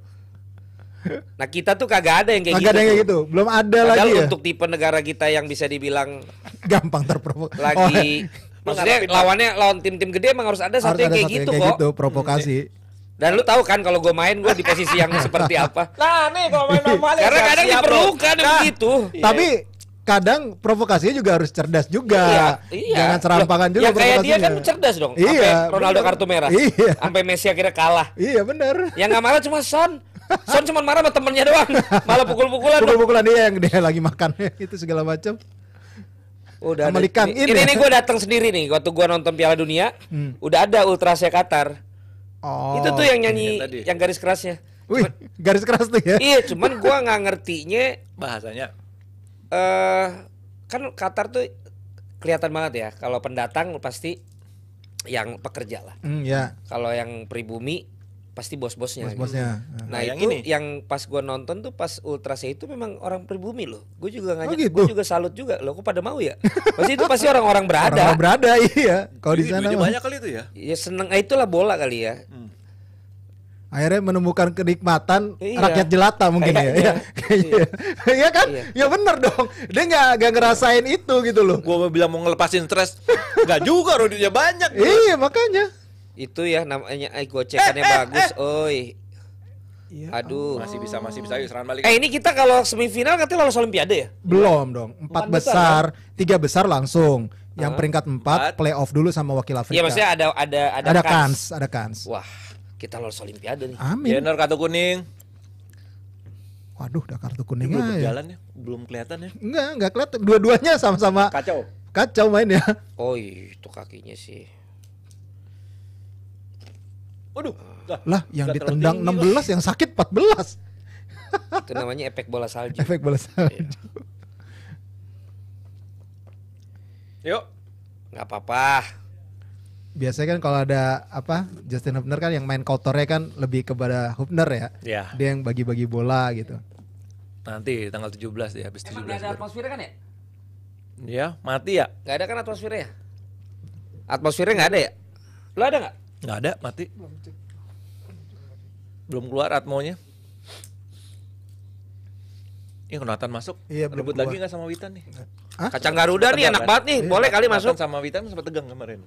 Nah kita tuh kagak ada yang kayak kagak gitu. Kagak ada yang kayak gitu. Belum ada Padahal lagi ya. untuk tipe negara kita yang bisa dibilang gampang terprovokasi. Lagi oh. Iya. maksudnya lawannya lawan tim-tim gede emang harus ada harus satu yang kayak gitu kok. Gitu, provokasi. Hmm, iya. Dan lu tahu kan kalau gue main gue di posisi yang seperti apa? Nah nih kalau main normal Karena kan kadang diperlukan nah, begitu. Tapi iya kadang provokasinya juga harus cerdas juga. Iya, iya. Jangan serampangan juga. Ya kayak dia kan cerdas dong. Iya. Sampai Ronaldo bener. kartu merah. Iya. Sampai Messi akhirnya kalah. Iya benar. Yang nggak marah cuma Son. Son cuma marah sama temennya doang. Malah pukul-pukulan. Pukul-pukulan dia yang dia lagi makan itu segala macam. Udah ada, ini, ini. Ini, ya? ini gue datang sendiri nih waktu gue nonton Piala Dunia. Hmm. Udah ada Ultrasnya Qatar. Oh. Itu tuh yang nyanyi yang garis kerasnya. Wih, garis keras tuh ya. Iya, cuman gua nggak ngertinya bahasanya uh, kan Qatar tuh kelihatan banget ya kalau pendatang pasti yang pekerja lah. Mm, yeah. Kalau yang pribumi pasti bos-bosnya. Bos-bosnya. Gitu. Nah, nah yang itu ini. yang pas gua nonton tuh pas ultras itu memang orang pribumi loh. Gue juga ngajak, oh gitu. gue juga salut juga loh. Kok pada mau ya. Pasti itu pasti orang-orang berada. Orang, berada iya. Kalau di sana banyak kali itu ya. Ya seneng, eh, itulah bola kali ya. Hmm akhirnya menemukan kenikmatan iya. rakyat jelata mungkin ya. Kayaknya. ya. Iya. iya kan? Iya. Ya bener dong. Dia nggak nggak ngerasain itu gitu loh. Gua bilang mau ngelepasin stres, nggak juga rodinya banyak. Bro. Iya, makanya. Itu ya namanya eh cekannya eh, eh, bagus, eh. oi. Ya, Aduh, oh, masih bisa masih bisa yuk serangan balik. Eh ini kita kalau semifinal katanya lolos olimpiade ya? Belum dong. Empat, empat besar, besar kan? tiga besar langsung. Yang uh, peringkat empat, empat playoff dulu sama wakil Afrika. Iya maksudnya ada ada ada, ada kans. kans, ada kans. Wah kita lolos Olimpiade nih. Amin. Jenner kartu kuning. Waduh, udah kartu kuning belum berjalan ya. Belum kelihatan ya? Enggak, enggak kelihatan. Dua-duanya sama-sama kacau. Kacau main ya. Oh, itu kakinya sih. Waduh. Lah, lah yang ditendang 16 lah. yang sakit 14. itu namanya efek bola salju. Efek bola iya. salju. Yuk. Enggak apa-apa biasanya kan kalau ada apa Justin Hubner kan yang main kotornya kan lebih kepada Hubner ya. Iya. Dia yang bagi-bagi bola gitu. Nanti tanggal 17 ya habis 17. Emang ada atmosfernya kan ya? Iya, mati ya. Gak ada kan atmosfernya ya? Atmosfernya gak ada ya? Lo ada gak? Gak ada, mati. Belum keluar atmonya. Ini Nathan masuk. Iya, Rebut lagi gak sama Witan nih? Hah? Kacang Garuda nih enak banget nih. Iya, Boleh kali masuk. sama Witan sempat tegang kemarin.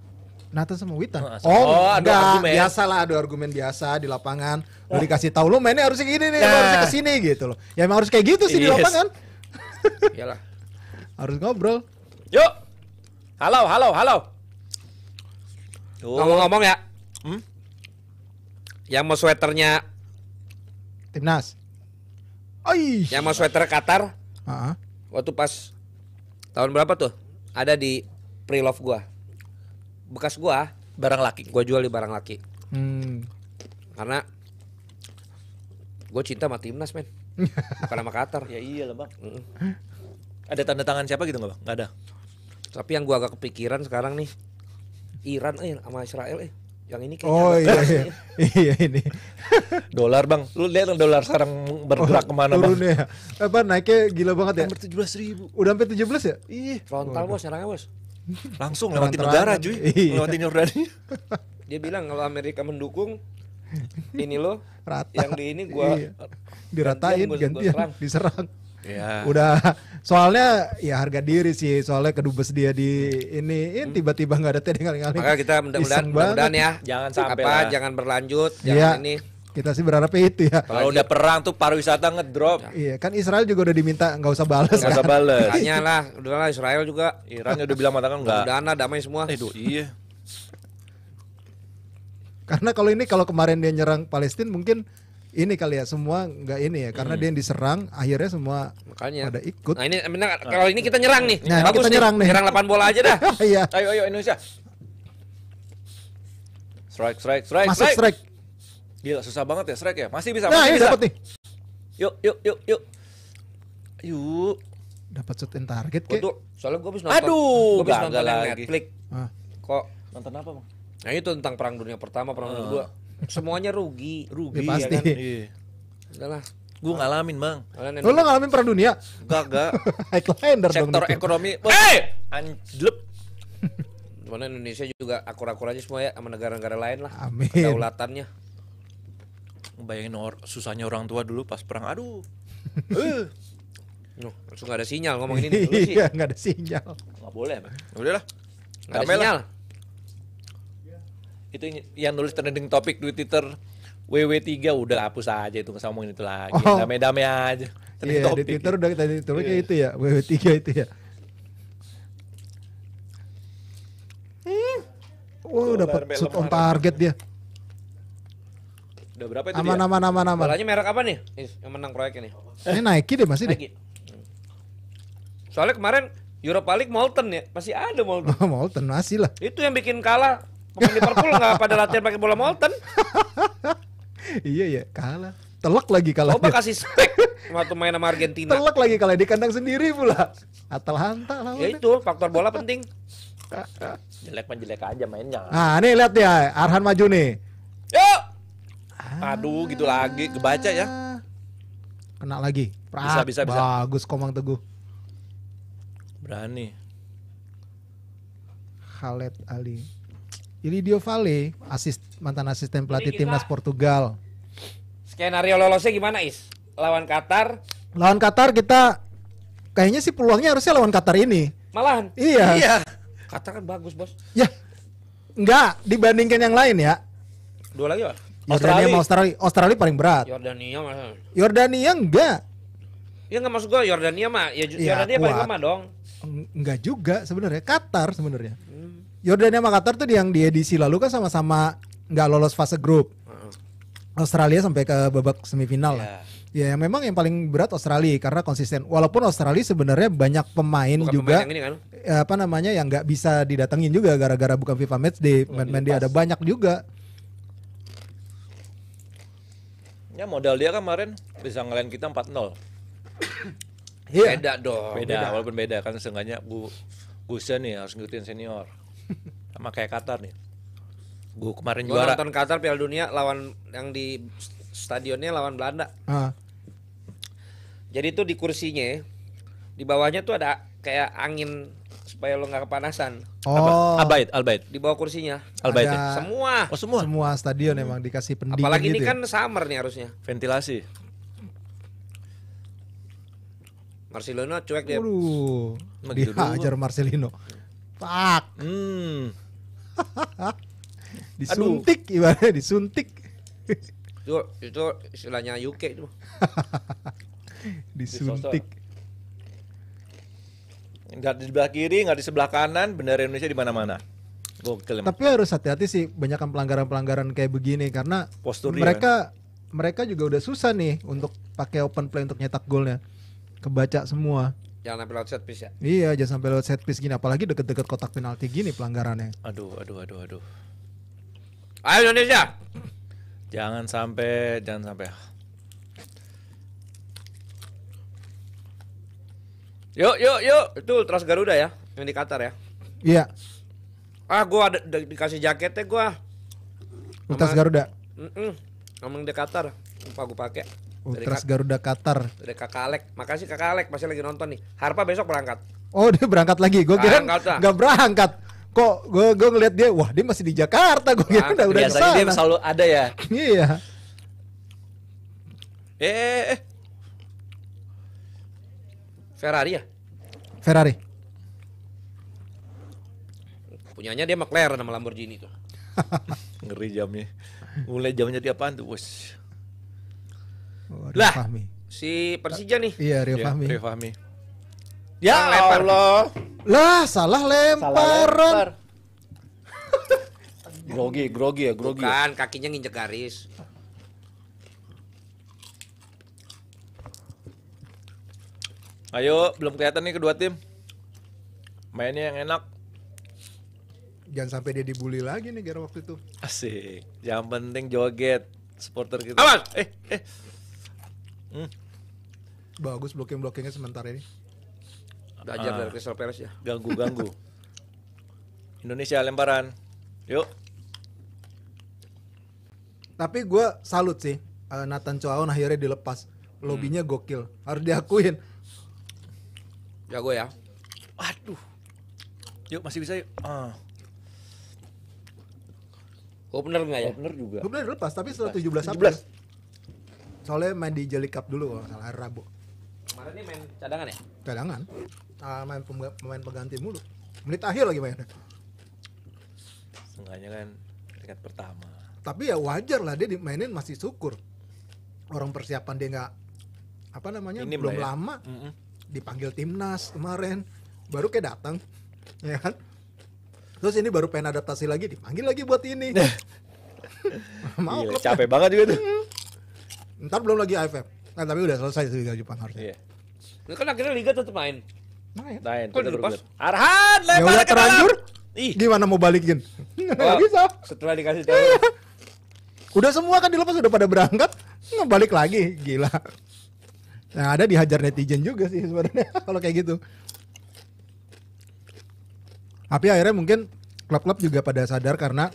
Nathan sama Witan. Oh, oh ada oh, ada argumen. biasa lah ada argumen biasa di lapangan. Lu oh. dikasih tahu lu mainnya harusnya gini nih, nah. harusnya kesini gitu loh. Ya emang harus kayak gitu sih yes. di lapangan. Iyalah. harus ngobrol. Yuk. Halo, halo, halo. Ngomong-ngomong ya. Hmm? Yang mau sweaternya Timnas. Oi. Yang mau sweater Qatar. Uh -huh. Waktu pas tahun berapa tuh? Ada di pre-love gua bekas gua barang laki gua jual di barang laki hmm. karena gue cinta sama timnas men bukan sama Qatar ya iya lah bang mm. ada tanda tangan siapa gitu nggak bang nggak ada tapi yang gua agak kepikiran sekarang nih Iran eh sama Israel eh yang ini kayaknya oh iya iya. iya ini dolar bang lu lihat dolar sekarang bergerak oh, kemana turun bang ya. Eh, apa naiknya gila banget ya hampir tujuh ribu udah hampir tujuh belas ya iya frontal bos serangnya bos Langsung lewat negara cuy, lewat iya. lewatin Dia bilang kalau Amerika mendukung ini loh Rata. yang di ini gua iya. diratain gantian, diserang. Ya. Udah soalnya ya harga diri sih soalnya kedubes dia di ini ini eh, hmm. tiba-tiba nggak ada tadi kali kita mudah-mudahan mudah ya jangan sampai apa jangan berlanjut iya. jangan ya. ini kita sih berharap itu ya. Kalau udah perang tuh pariwisata ngedrop. Iya, kan Israel juga udah diminta nggak usah balas. Nggak usah kan. balas. Hanya lah, udahlah Israel juga. Iran udah bilang matang nggak. Udah damai semua. Aduh, eh, iya. Karena kalau ini kalau kemarin dia nyerang Palestina mungkin ini kali ya semua nggak ini ya karena hmm. dia yang diserang akhirnya semua makanya pada ikut. Nah ini nah, kalau ini kita nyerang nih. Nah, Bagus kita nyerang nih. nih. Nyerang 8 bola aja dah. Iya. ayo ayo Indonesia. Strike strike strike. Masuk strike. strike. Gila susah banget ya Shrek ya. Masih bisa. Nah, masih ini dapat nih. Yuk, yuk, yuk, yuk. Yuk. Dapat shoot in target kek untuk soalnya gue habis nonton. Aduh, gue habis nonton lagi. Netflix. Ah. Kok nonton apa, Bang? Nah, itu tentang perang dunia pertama, perang dunia uh. kedua. Semuanya rugi, rugi ya, ya pasti. ya kan. Iya. Gue ngalamin bang Lo lo ngalamin perang dunia? Gak, gak Highlander dong Sektor ekonomi Eh! Anjlep Cuman Indonesia juga akur-akur aja semua ya Sama negara-negara lain lah Amin Kedaulatannya bayangin or, susahnya orang tua dulu pas perang aduh eh Loh, langsung gak ada sinyal ngomongin ini sih. Iya, gak ada sinyal. Gak boleh, Bang. Ya udah lah. Gak ada sinyal. Lah. Itu yang nulis trending topik di Twitter WW3 udah hapus aja itu nggak ngomongin itu lagi. Oh. damai damai aja. Trending yeah, topik. di Twitter udah trending topiknya yeah. itu ya, WW3 itu ya. Hmm. Oh, dapat shoot on target dia. Udah berapa itu aman, dia? Aman, aman, aman, Bolanya merek apa nih yang menang proyek ini? Ini Nike deh masih Nike. deh. Soalnya kemarin Europa League Molten ya, masih ada Molten. Molten masih lah. Itu yang bikin kalah pemain Liverpool nggak pada latihan pakai bola Molten. iya ya, kalah. Telak lagi kalah. Coba kasih spek waktu main sama Argentina. Telak lagi kalah di kandang sendiri pula. Atalanta lah. Ya itu faktor bola penting. Jelek jelek aja mainnya. Nah, ini lihat ya Arhan maju nih. Yuk. Aduh gitu lagi kebaca ya. Kena lagi. Prat. bisa bisa bisa. Bagus Komang Teguh. Berani. Khaled Ali. Ilidio Vale, asis, mantan asisten pelatih timnas Portugal. Skenario lolosnya gimana Is? Lawan Qatar? Lawan Qatar kita kayaknya sih peluangnya harusnya lawan Qatar ini. Malahan. Iya. Iya. Qatar kan bagus, Bos. Ya. Enggak, dibandingkan yang lain ya. Dua lagi, Pak. Australia, Australia Australia Australia paling berat. Yordania mah. Yordania enggak. Ya enggak maksud gua Yordania mah ya, ya Yordania kuat. paling lemah dong. Enggak juga sebenarnya Qatar sebenarnya. Hmm. Yordania sama Qatar tuh yang di edisi lalu kan sama-sama nggak lolos fase grup. Australia sampai ke babak semifinal yeah. lah. Iya. Ya memang yang paling berat Australia karena konsisten. Walaupun Australia sebenarnya banyak pemain bukan juga pemain kan? Eh, apa namanya yang nggak bisa didatengin juga gara-gara bukan FIFA Match di Man, dia ada banyak juga Ya modal dia kan kemarin bisa ngelain kita 4-0. yeah. Beda dong. Beda, beda, walaupun beda kan seenggaknya bu gusa nih harus ngikutin senior. Sama kayak Qatar nih. Gue kemarin gua juara. nonton Qatar Piala Dunia lawan yang di stadionnya lawan Belanda. Uh. Jadi tuh di kursinya di bawahnya tuh ada kayak angin supaya lo nggak kepanasan. Oh. Albaid, Albaid. Di bawah kursinya. Albaid. Semua. Oh, semua. Semua stadion hmm. emang dikasih pendingin Apalagi gitu ini ya? kan summer nih harusnya. Ventilasi. Marcelino cuek dia. Waduh. Gitu Dihajar Marcelino. Pak. Hmm. disuntik ibaratnya disuntik. itu itu istilahnya UK itu. disuntik. Gitu. nggak di sebelah kiri nggak di sebelah kanan bendera Indonesia di mana-mana tapi harus hati-hati sih banyakkan pelanggaran-pelanggaran kayak begini karena Postur mereka dia, mereka juga udah susah nih untuk pakai open play untuk nyetak golnya kebaca semua jangan sampai lewat set piece ya iya jangan sampai lewat set piece gini apalagi deket-deket kotak penalti gini pelanggarannya aduh aduh aduh aduh ayo Indonesia jangan sampai jangan sampai Yuk, yuk, yuk. Itu Ultras Garuda ya, yang di Qatar ya. Iya. Ah, gua ada di, dikasih jaketnya gua. Ultras sama, Garuda. Heeh. Mm -mm, di Qatar. Lupa gua pakai. Ultras dari Garuda Qatar. Dari Kak Alek. Makasih Kak Alek masih lagi nonton nih. Harpa besok berangkat. Oh, dia berangkat lagi. Gua kira enggak berangkat. Kok gua gua ngelihat dia, wah dia masih di Jakarta. Gua kira udah udah Biasanya dia selalu ada ya. iya. Eh, eh, eh. Ferrari ya? Ferrari. Punyanya dia McLaren sama Lamborghini tuh. Ngeri jamnya. Mulai jamnya tiap apaan tuh, Bos? Oh, lah, Fahmi. si Persija nih. Iya, Rio iya, Fahmi. Rio Fahmi. Ya lempar. Allah. Lah, salah lemparan. Salah lempar. grogi, grogi ya, grogi. Ya. Bukan, kakinya nginjek garis. Ayo, belum kelihatan nih kedua tim. Mainnya yang enak. Jangan sampai dia dibully lagi nih gara waktu itu. Asik. Yang penting joget supporter kita. Awas. Eh, eh. Hmm. Bagus blocking-blockingnya sementara ini. Belajar ah. dari Crystal Palace ya. Ganggu-ganggu. Indonesia lemparan. Yuk. Tapi gue salut sih eh, Nathan Choaon akhirnya dilepas. Lobinya hmm. gokil. Harus diakuin ya gue ya. Aduh. Yuk masih bisa yuk. Ah. Opener nggak ya? Opener juga. Opener pas tapi setelah 17 April. 17. Soalnya main di Jelly Cup dulu kalau salah Rabu. Kemarin ini main cadangan ya? Cadangan. Uh, main pemain pengganti mulu. Menit akhir lagi mainnya. Seenggaknya kan peringkat pertama. Tapi ya wajar lah dia dimainin masih syukur. Orang persiapan dia nggak apa namanya Minim belum ya? lama. Mm -hmm dipanggil timnas kemarin baru kayak datang ya kan terus ini baru pengen adaptasi lagi dipanggil lagi buat ini nah. mau Gila, capek banget juga tuh ntar belum lagi AFF nah, tapi udah selesai sih Liga Jepang harusnya iya. Nah, kan akhirnya Liga tetap main main, main kok dilepas Arhan lempar ya, ke terlanjur Ih. gimana mau balikin nggak oh, bisa setelah dikasih tahu iya. udah semua kan dilepas udah pada berangkat ngebalik lagi gila yang ada dihajar netizen juga sih sebenarnya kalau kayak gitu. Tapi akhirnya mungkin klub-klub juga pada sadar karena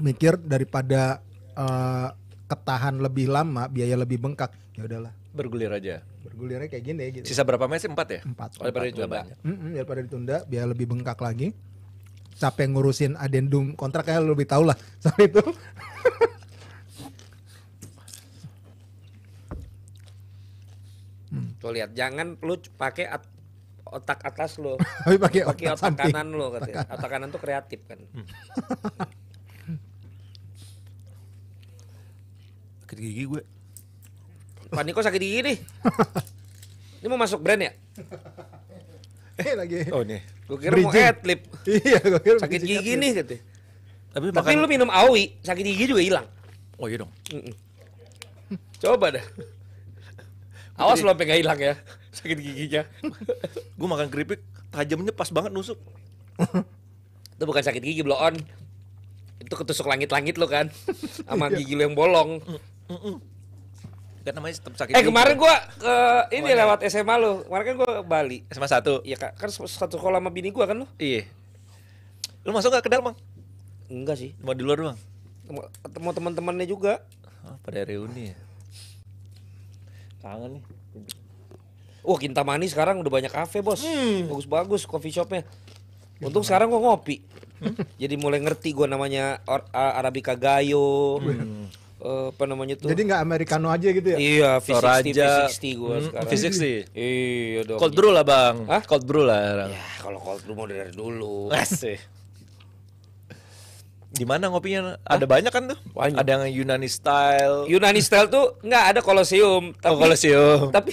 mikir daripada uh, ketahan lebih lama, biaya lebih bengkak. Ya udahlah. Bergulir aja. Bergulirnya kayak gini gitu. Sisa berapa match? Empat ya? Empat. Oh, daripada ditunda. Mm -mm, daripada ditunda, biaya lebih bengkak lagi. Capek ngurusin adendum kontraknya lebih tahu lah soal itu. Tuh lihat, jangan lu pakai at otak atas lu. pakai otak, otak otak kanan lu katanya. Otak kanan tuh kreatif kan. Hmm. sakit gigi gue. Pak Niko sakit gigi nih. Ini mau masuk brand ya? Eh lagi. Oh nih. Gue kira Bridging. mau adlib. Iya, gue kira sakit gigi nih katanya. Tapi, Tapi makan... lu minum awi, sakit gigi juga hilang. Oh iya dong. Mm -mm. Coba dah. Awas lo sampai hilang ya. Sakit giginya. gue makan keripik tajamnya pas banget nusuk. itu bukan sakit gigi blow on. Itu ketusuk langit-langit lo kan. Sama iya. gigi lo yang bolong. Kan namanya tetap sakit. Eh kemarin gua ke ini lewat SMA lo. Kemarin kan gua ke Bali. SMA 1. Iya kak. kan satu sekolah sama bini gua kan lo. Iya. Lo masuk gak ke dalam, Bang? Enggak sih. mau di luar doang. Ketemu teman-temannya juga. Oh, pada reuni ya kangen nih Wah Kintamani sekarang udah banyak kafe bos bagus hmm. Bagus-bagus coffee shopnya Untung sekarang gua ngopi hmm? Jadi mulai ngerti gua namanya Or Arabica Gayo hmm. uh, apa namanya tuh? Jadi nggak americano aja gitu ya? Iya, V60, V60 gua hmm, sekarang. V60. Iya dong. Cold brew lah, Bang. Hah? Cold brew lah. Ya, kalau cold brew mau dari dulu. Asih. Di mana ngopinya? Hah? Ada banyak kan tuh. Banyak. Ada yang Yunani style. Yunani style tuh nggak ada kolosium. Oh, tapi, oh, kolosium. Tapi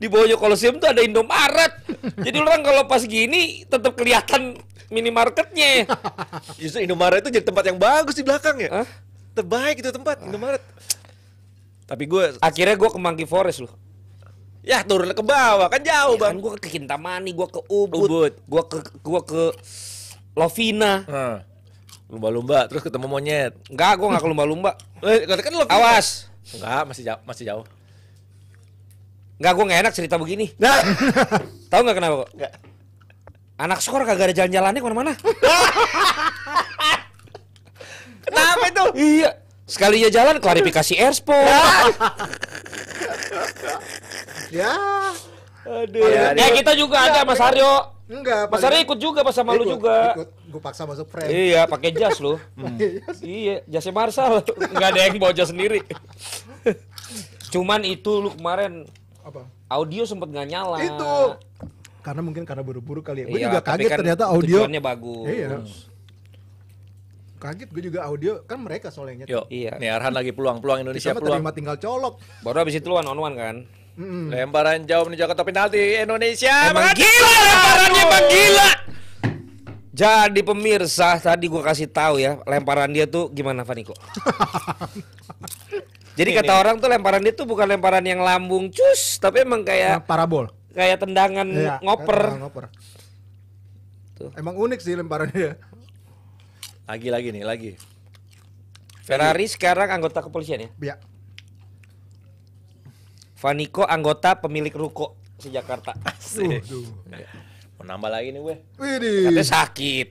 di bawahnya kolosium tuh ada Indomaret. Jadi orang kalau pas gini tetap kelihatan minimarketnya. Justru Indomaret itu jadi tempat yang bagus di belakang ya. Hah? Terbaik itu tempat ah. Indomaret. Tapi gue akhirnya gue ke Monkey Forest loh. Ya turun ke bawah kan jauh ya, bang. Kan gue ke Kintamani, gue ke Ubud, Ubud. gue ke gue ke Lovina. Hmm. Lumba-lumba terus ketemu monyet. Enggak, gua enggak ke lumba-lumba. Eh, kan lo Awas. Enggak, masih jauh, masih jauh. Enggak, gua enggak enak cerita begini. Nah. Tahu enggak kenapa kok? Enggak. Anak skor kagak ada jalan-jalannya ke mana Kenapa itu? Iya. Sekalinya jalan klarifikasi airspo ya. ya. Aduh. Ya, ya kita juga ada Mas Aryo. Enggak. Mas Aryo ikut juga pas sama lu juga. Ikut gue paksa masuk frame. Iya, pakai jas lu. hmm. iya, jasnya Marsal. Enggak ada yang bawa jas sendiri. Cuman itu lu kemarin apa? Audio sempet nggak nyala. Itu karena mungkin karena buru-buru kali ya. Gue iya, juga kaget kan ternyata audio. Tujuannya bagus. Iya. Kaget gue juga audio kan mereka soalnya. Yo, iya. iya. Nih Arhan lagi peluang-peluang Indonesia Kita peluang. Terima tinggal colok. Baru habis itu one on one kan. Mm. Lemparan jauh menuju topi penalti Indonesia. Emang gila lemparannya, emang gila. Jadi pemirsa tadi gue kasih tahu ya lemparan dia tuh gimana Faniko. Jadi kata orang tuh lemparan dia tuh bukan lemparan yang lambung cus, tapi emang kayak parabol. Kayak tendangan ya, ngoper. Kayak ngoper. Tuh. Emang unik sih lemparan dia. Lagi lagi nih, lagi. Ferrari lagi. sekarang anggota kepolisian ya? Iya. Faniko anggota pemilik ruko sejak Jakarta. Aduh nambah lagi nih gue. Widih. Katanya sakit.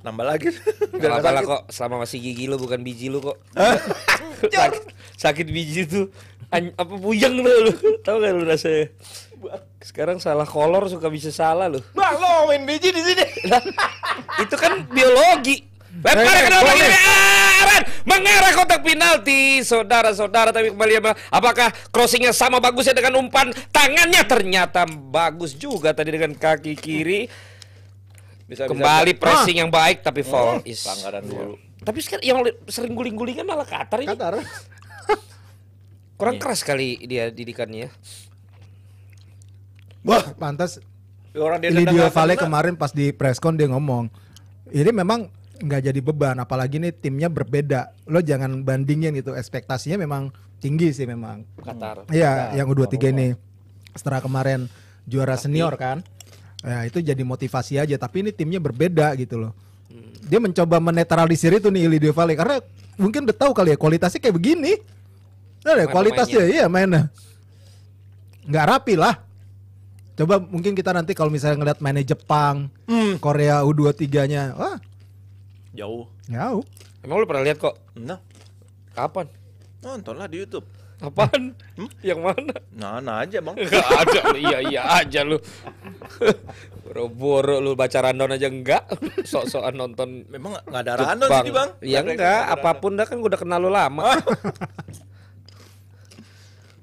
Nambah lagi. Gak apa kok, selama masih gigi lu bukan biji lu kok. sakit, sakit biji tuh apa puyeng lu, lu. tau gak lu rasanya? Sekarang salah kolor suka bisa salah lu. Bang nah, lo main biji di sini. itu kan biologi. Lempar kenapa eh, gini? Dan mengarah kotak penalti. Saudara-saudara tapi kembali ya, apakah crossingnya sama bagusnya dengan umpan tangannya ternyata bagus juga tadi dengan kaki kiri. Bisa, kembali bisa, pressing ah. yang baik tapi hmm. foul. Hmm. Is. Pelanggaran dulu. Tapi sekarang yang sering guling-gulingan malah Qatar ini. Qatar. Kurang yeah. keras kali dia didikannya. Wah, pantas. Orang dia Lidio Vale kemarin pas di presscon dia ngomong, ini memang nggak jadi beban apalagi nih timnya berbeda lo jangan bandingin gitu ekspektasinya memang tinggi sih memang Qatar iya yang U23 ini setelah kemarin juara Tapi, senior kan ya itu jadi motivasi aja tapi ini timnya berbeda gitu loh hmm. dia mencoba menetralisir itu nih Ilidio Valle karena mungkin udah tahu kali ya kualitasnya kayak begini nah, ya, Main kualitasnya iya mainnya nggak rapi lah coba mungkin kita nanti kalau misalnya ngeliat mainnya Jepang hmm. Korea U23 nya wah Jauh. Jauh. Emang lu pernah lihat kok? Nah. Kapan? Nontonlah di YouTube. kapan Hmm? Yang mana? Nah, nah aja bang. Enggak ada iya iya aja lu. Boro-boro lu baca random aja enggak. Sok-sokan nonton. Memang enggak ada random sih bang? Iya enggak. Apapun dah kan gua udah kenal lu lama. Ah.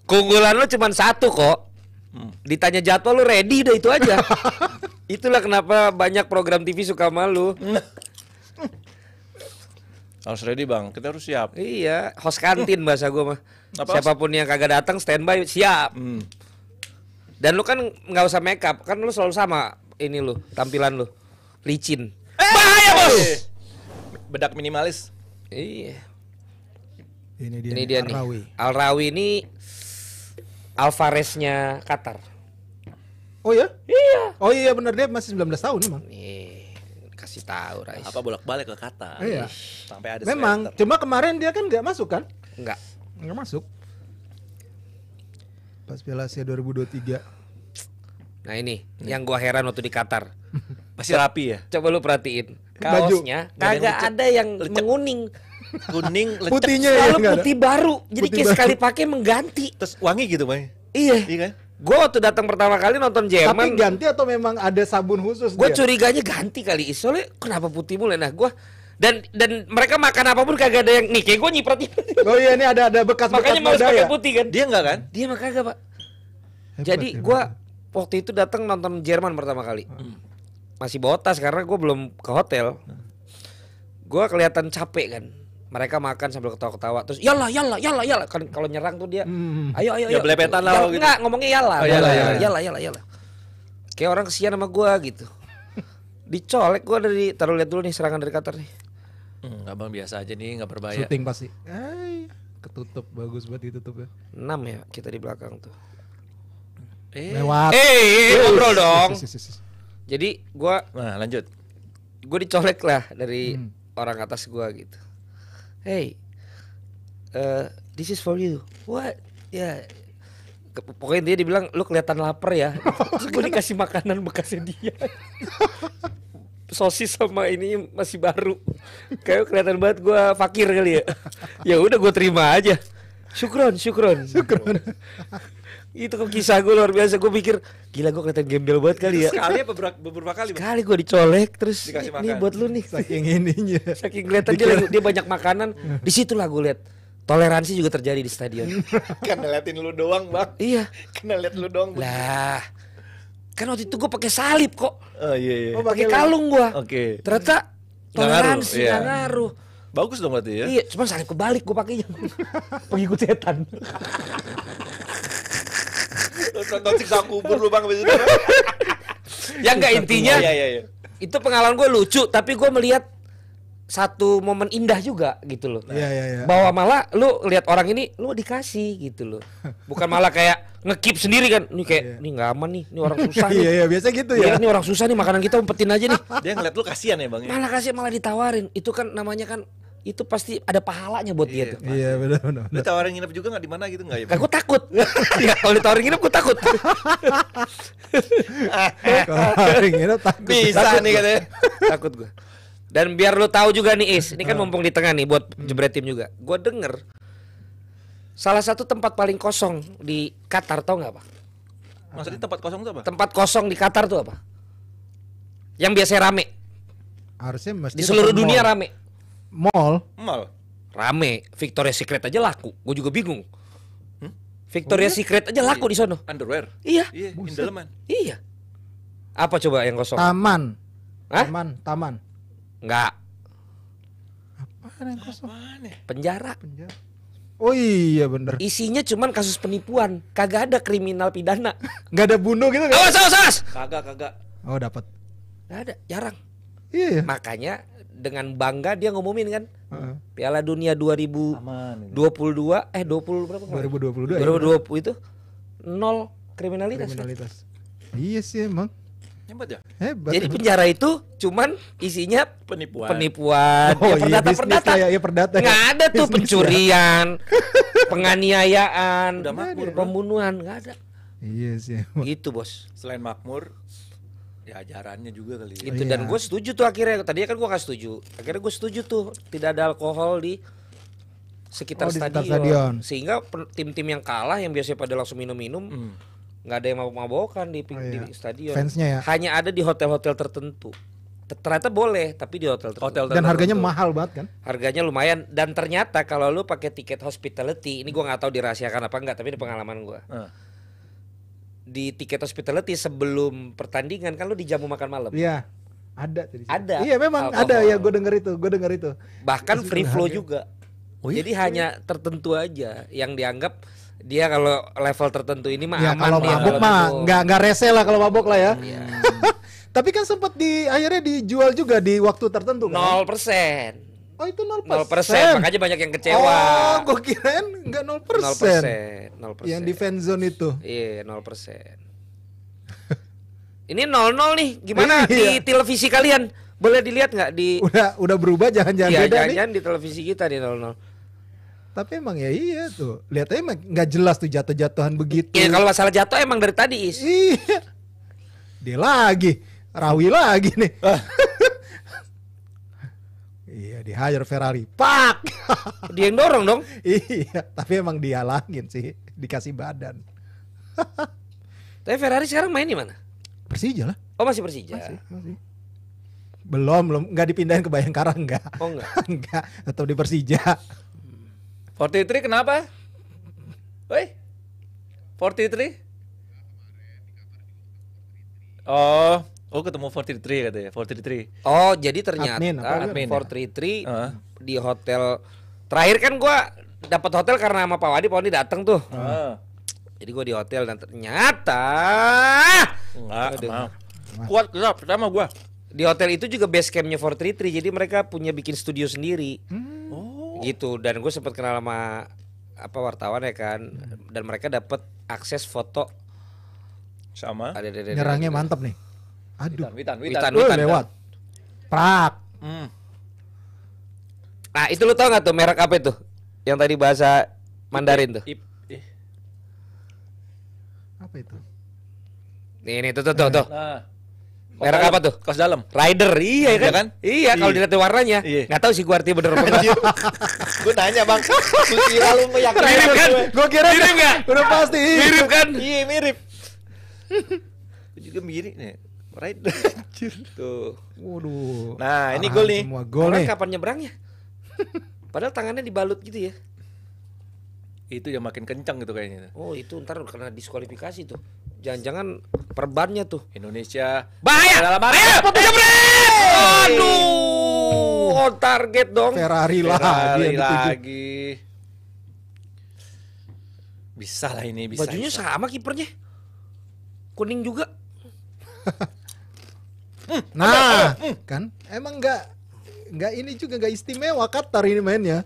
Keunggulan lu cuma satu kok. Hmm. Ditanya jadwal lu ready udah itu aja. Itulah kenapa banyak program TV suka malu. Harus ready bang, kita harus siap. Iya, host kantin hmm. bahasa gue mah. Apa Siapapun host? yang kagak datang standby siap. Hmm. Dan lu kan nggak usah make up, kan lu selalu sama ini lu tampilan lu licin. Eh, Bahaya bos. Eh. Bedak minimalis. Iya. Ini dia, ini dia Al Rawi. Al Rawi ini Alvareznya Qatar. Oh ya? Iya. Oh iya benar dia masih 19 tahun emang. Iya kasih tahu Rais. Apa bolak-balik ke kata. Iya. Sampai ada Memang, sweater. cuma kemarin dia kan nggak masuk kan? Nggak. Nggak masuk. Pas Piala Asia 2023. Nah ini hmm. yang gua heran waktu di Qatar. Masih rapi ya? Coba lu perhatiin. Kaosnya kagak ada yang lecek. menguning. Kuning, lecek. Putihnya ya, Selalu ya, putih baru. Jadi putih kayak sekali pakai mengganti. Terus wangi gitu, Bang. Iya. Iya kan? Gue waktu datang pertama kali nonton Jerman. Tapi ganti atau memang ada sabun khusus? Gue curiganya ganti kali. Soalnya kenapa putih mulai? Nah gue dan dan mereka makan apapun kagak ada yang nih kayak gue nyiprat nyiprat. Oh iya ini ada ada bekas bekas Makanya mau ya? pakai ya? putih kan? Dia enggak kan? Dia makanya enggak pak. Hebat, Jadi gue waktu itu datang nonton Jerman pertama kali. Hmm. Masih botas karena gue belum ke hotel. Hmm. Gue kelihatan capek kan mereka makan sambil ketawa-ketawa terus yalah yalah yalah yalah kan kalau nyerang tuh dia hmm. ayo ayo ya belepetan lah gitu. enggak ngomongnya yalah oh, yalah, yalah, yalah, yalah, yalah. kayak orang kesian sama gua gitu dicolek gua dari taruh lihat dulu nih serangan dari Qatar nih hmm, abang biasa aja nih nggak berbahaya syuting pasti Ay, ketutup bagus buat ditutup ya Enam ya kita di belakang tuh eh. lewat eh, eh, eh ngobrol dong jadi gua nah lanjut gue dicolek lah dari hmm. orang atas gue gitu hey uh, this is for you what ya yeah. pokoknya dia dibilang lu kelihatan lapar ya terus gue dikasih makanan bekasnya dia sosis sama ini masih baru kayak kelihatan banget gue fakir kali ya ya udah gue terima aja syukron syukron syukron itu kok kisah gue luar biasa gue pikir gila gue kelihatan gembel banget kali ya sekali apa beberapa, beberapa kali sekali gue dicolek terus Ini buat lu nih saking ininya saking kelihatan dia, dia banyak makanan di situ lah gue lihat toleransi juga terjadi di stadion karena liatin lu doang bang iya karena liat lu doang lah kan waktu itu gue pakai salib kok oh, iya, iya. oh, pakai kalung gue oke okay. ternyata toleransi nggak ngaruh, iya. bagus dong berarti ya iya cuma salib kebalik gue pakainya pengikut setan nonton siksa kubur lu bang Yang ya enggak intinya ya, ya, ya. itu pengalaman gue lucu tapi gue melihat satu momen indah juga gitu loh. ya, ya, ya. Bahwa malah lu lihat orang ini lu dikasih gitu loh. Bukan malah kayak ngekip sendiri kan. Ini kayak ini iya. nggak aman nih, ini orang susah iya, nih. Iya iya, biasa gitu ya. Iya, ini orang susah nih makanan kita umpetin aja nih. Dia ngeliat lu kasihan ya, Bang. Ya? Malah kasih malah ditawarin. Itu kan namanya kan itu pasti ada pahalanya buat iya, dia tuh. Iya benar benar. Lu tawarin nginep juga nggak di mana gitu nggak ya? Aku takut. ya kalau ditawarin nginep aku takut. Eh, eh, eh. tawarin nginep takut. Bisa takut nih katanya. takut gue. Dan biar lu tahu juga nih Is, ini kan ah. mumpung di tengah nih buat hmm. jebret tim juga. Gue denger salah satu tempat paling kosong di Qatar tau nggak pak? Maksudnya tempat kosong tuh apa? Tempat kosong di Qatar tuh apa? Yang biasanya rame. Harusnya di seluruh dunia mall. rame mall mall rame Victoria Secret aja laku gue juga bingung hmm? Victoria oh, Secret aja laku iya. di sono underwear iya iya iya apa coba yang kosong taman Hah? taman taman enggak apa yang kosong Apaan ya? penjara penjara Oh iya bener Isinya cuman kasus penipuan Kagak ada kriminal pidana Gak ada bunuh gitu kan? Awas awas awas Kagak kagak Oh dapat Gak ada jarang Iya, iya. Makanya dengan bangga dia ngumumin kan uh-huh. Piala Dunia 2022 gitu. eh 20 berapa? 2022. 2020 ya. itu nol kriminalitas. Kan? Kriminalitas. Kan? Iya sih emang. Hebat ya? Hebat. Jadi penjara itu cuman isinya penipuan. Penipuan. Oh, ya, perdata iya, perdata. Ya, ya perdata. Nggak ada tuh bisnis pencurian, ya. penganiayaan, Udah makmur, pembunuhan, nggak ada. Iya sih. Gitu, Bos. Selain makmur, ya ajarannya juga kali ya. itu oh, iya. dan gue setuju tuh akhirnya. tadi kan gue gak setuju. Akhirnya gue setuju tuh tidak ada alkohol di sekitar, oh, di sekitar stadion. stadion. Sehingga tim-tim yang kalah yang biasanya pada langsung minum-minum hmm. nggak -minum, hmm. ada yang mabok-mabokan di, oh, iya. di stadion. Fansnya ya. Hanya ada di hotel-hotel tertentu. Ternyata boleh, tapi di hotel tertentu. Hotel tertentu. Dan harganya mahal banget kan? Harganya lumayan dan ternyata kalau lu pakai tiket hospitality, ini gue nggak tahu dirahasiakan apa enggak, tapi ini pengalaman gue Uh di tiket hospitality sebelum pertandingan kan lu dijamu makan malam. Iya. Ada tadi. Ada. Iya memang alkohol. ada oh, oh. ya gue denger itu, gue denger itu. Bahkan Masih free flow juga. Oh, iya? Jadi iya. hanya tertentu aja yang dianggap dia kalau level tertentu ini mah ya, aman kalau mabuk mah nggak nggak rese lah kalau mabuk lah ya. Iya. Tapi kan sempat di akhirnya dijual juga di waktu tertentu kan? Nol persen. Oh itu 0%. 0%. Makanya banyak yang kecewa. Oh, gue kirain enggak 0%. 0%. 0%. Yang di fan zone itu. Iya, yeah, 0%. Ini 0-0 nih. Gimana di iya. televisi kalian? Boleh dilihat nggak di Udah udah berubah jangan-jangan iya, beda jangan -jangan nih. di televisi kita di 0-0. Tapi emang ya iya tuh. Lihat emang nggak jelas tuh jatuh-jatuhan begitu. Iya, kalau masalah jatuh emang dari tadi, Is. Iya. Dia lagi, Rawi lagi nih. Ah. di hire Ferrari pak dia yang dorong dong iya tapi emang dihalangin sih dikasih badan tapi Ferrari sekarang main di mana Persija lah oh masih Persija masih, masih. belum belum nggak dipindahin ke Bayangkara enggak oh enggak enggak atau di Persija 43 hmm. kenapa Woi 43 Oh, Oh ketemu 433 katanya, 433 Oh jadi ternyata admin, admin 433 ya? di hotel Terakhir kan gue dapat hotel karena sama Pak Wadi, Pak Wadi dateng tuh uh. Jadi gue di hotel dan ternyata Enggak, Kuat gelap, pertama gue Di hotel itu juga base campnya 433 Jadi mereka punya bikin studio sendiri hmm. Oh. Gitu, dan gue sempat kenal sama apa wartawan ya kan Dan mereka dapat akses foto sama ada, ada, ada, nyerangnya mantap nih Aduh. Witan, Witan, Witan, Witan, Witan lewat. Prak. Hmm. Nah, itu lu tau gak tuh merek apa itu? Yang tadi bahasa Mandarin tuh. Ip, ip, Apa itu? Nih, nih, tuh, tuh, tuh, tuh. Nah. Merek apa tuh? Kos dalam. Rider, iya, iya kan? kan? Iya, kalau iya. dilihat warnanya. Iya. Gak tahu sih gua arti bener apa enggak. Iya. gua tanya, Bang. Gua kira lu meyakini. Mirip kan? Gua kira mirip enggak? Udah pasti. Mirip kan? Iya, mirip. gua juga mirip nih. Right. Iya. Anjir. Tuh. Waduh. Nah, ini gol nih. Semua gol nih. kapan nyebrangnya? Padahal tangannya dibalut gitu ya. Itu yang makin kencang gitu kayaknya. Oh, itu ntar karena diskualifikasi tuh. Jangan-jangan perbannya tuh. Indonesia. Bahaya. Dalam bahaya. Eh! Aduh. On target dong. Ferrari, lah. Ferrari lagi. lagi. Bisa lah ini bisa. Bajunya bisa. sama kipernya. Kuning juga. Nah, kan? Hmm. kan emang nggak nggak ini juga nggak istimewa Qatar ini mainnya.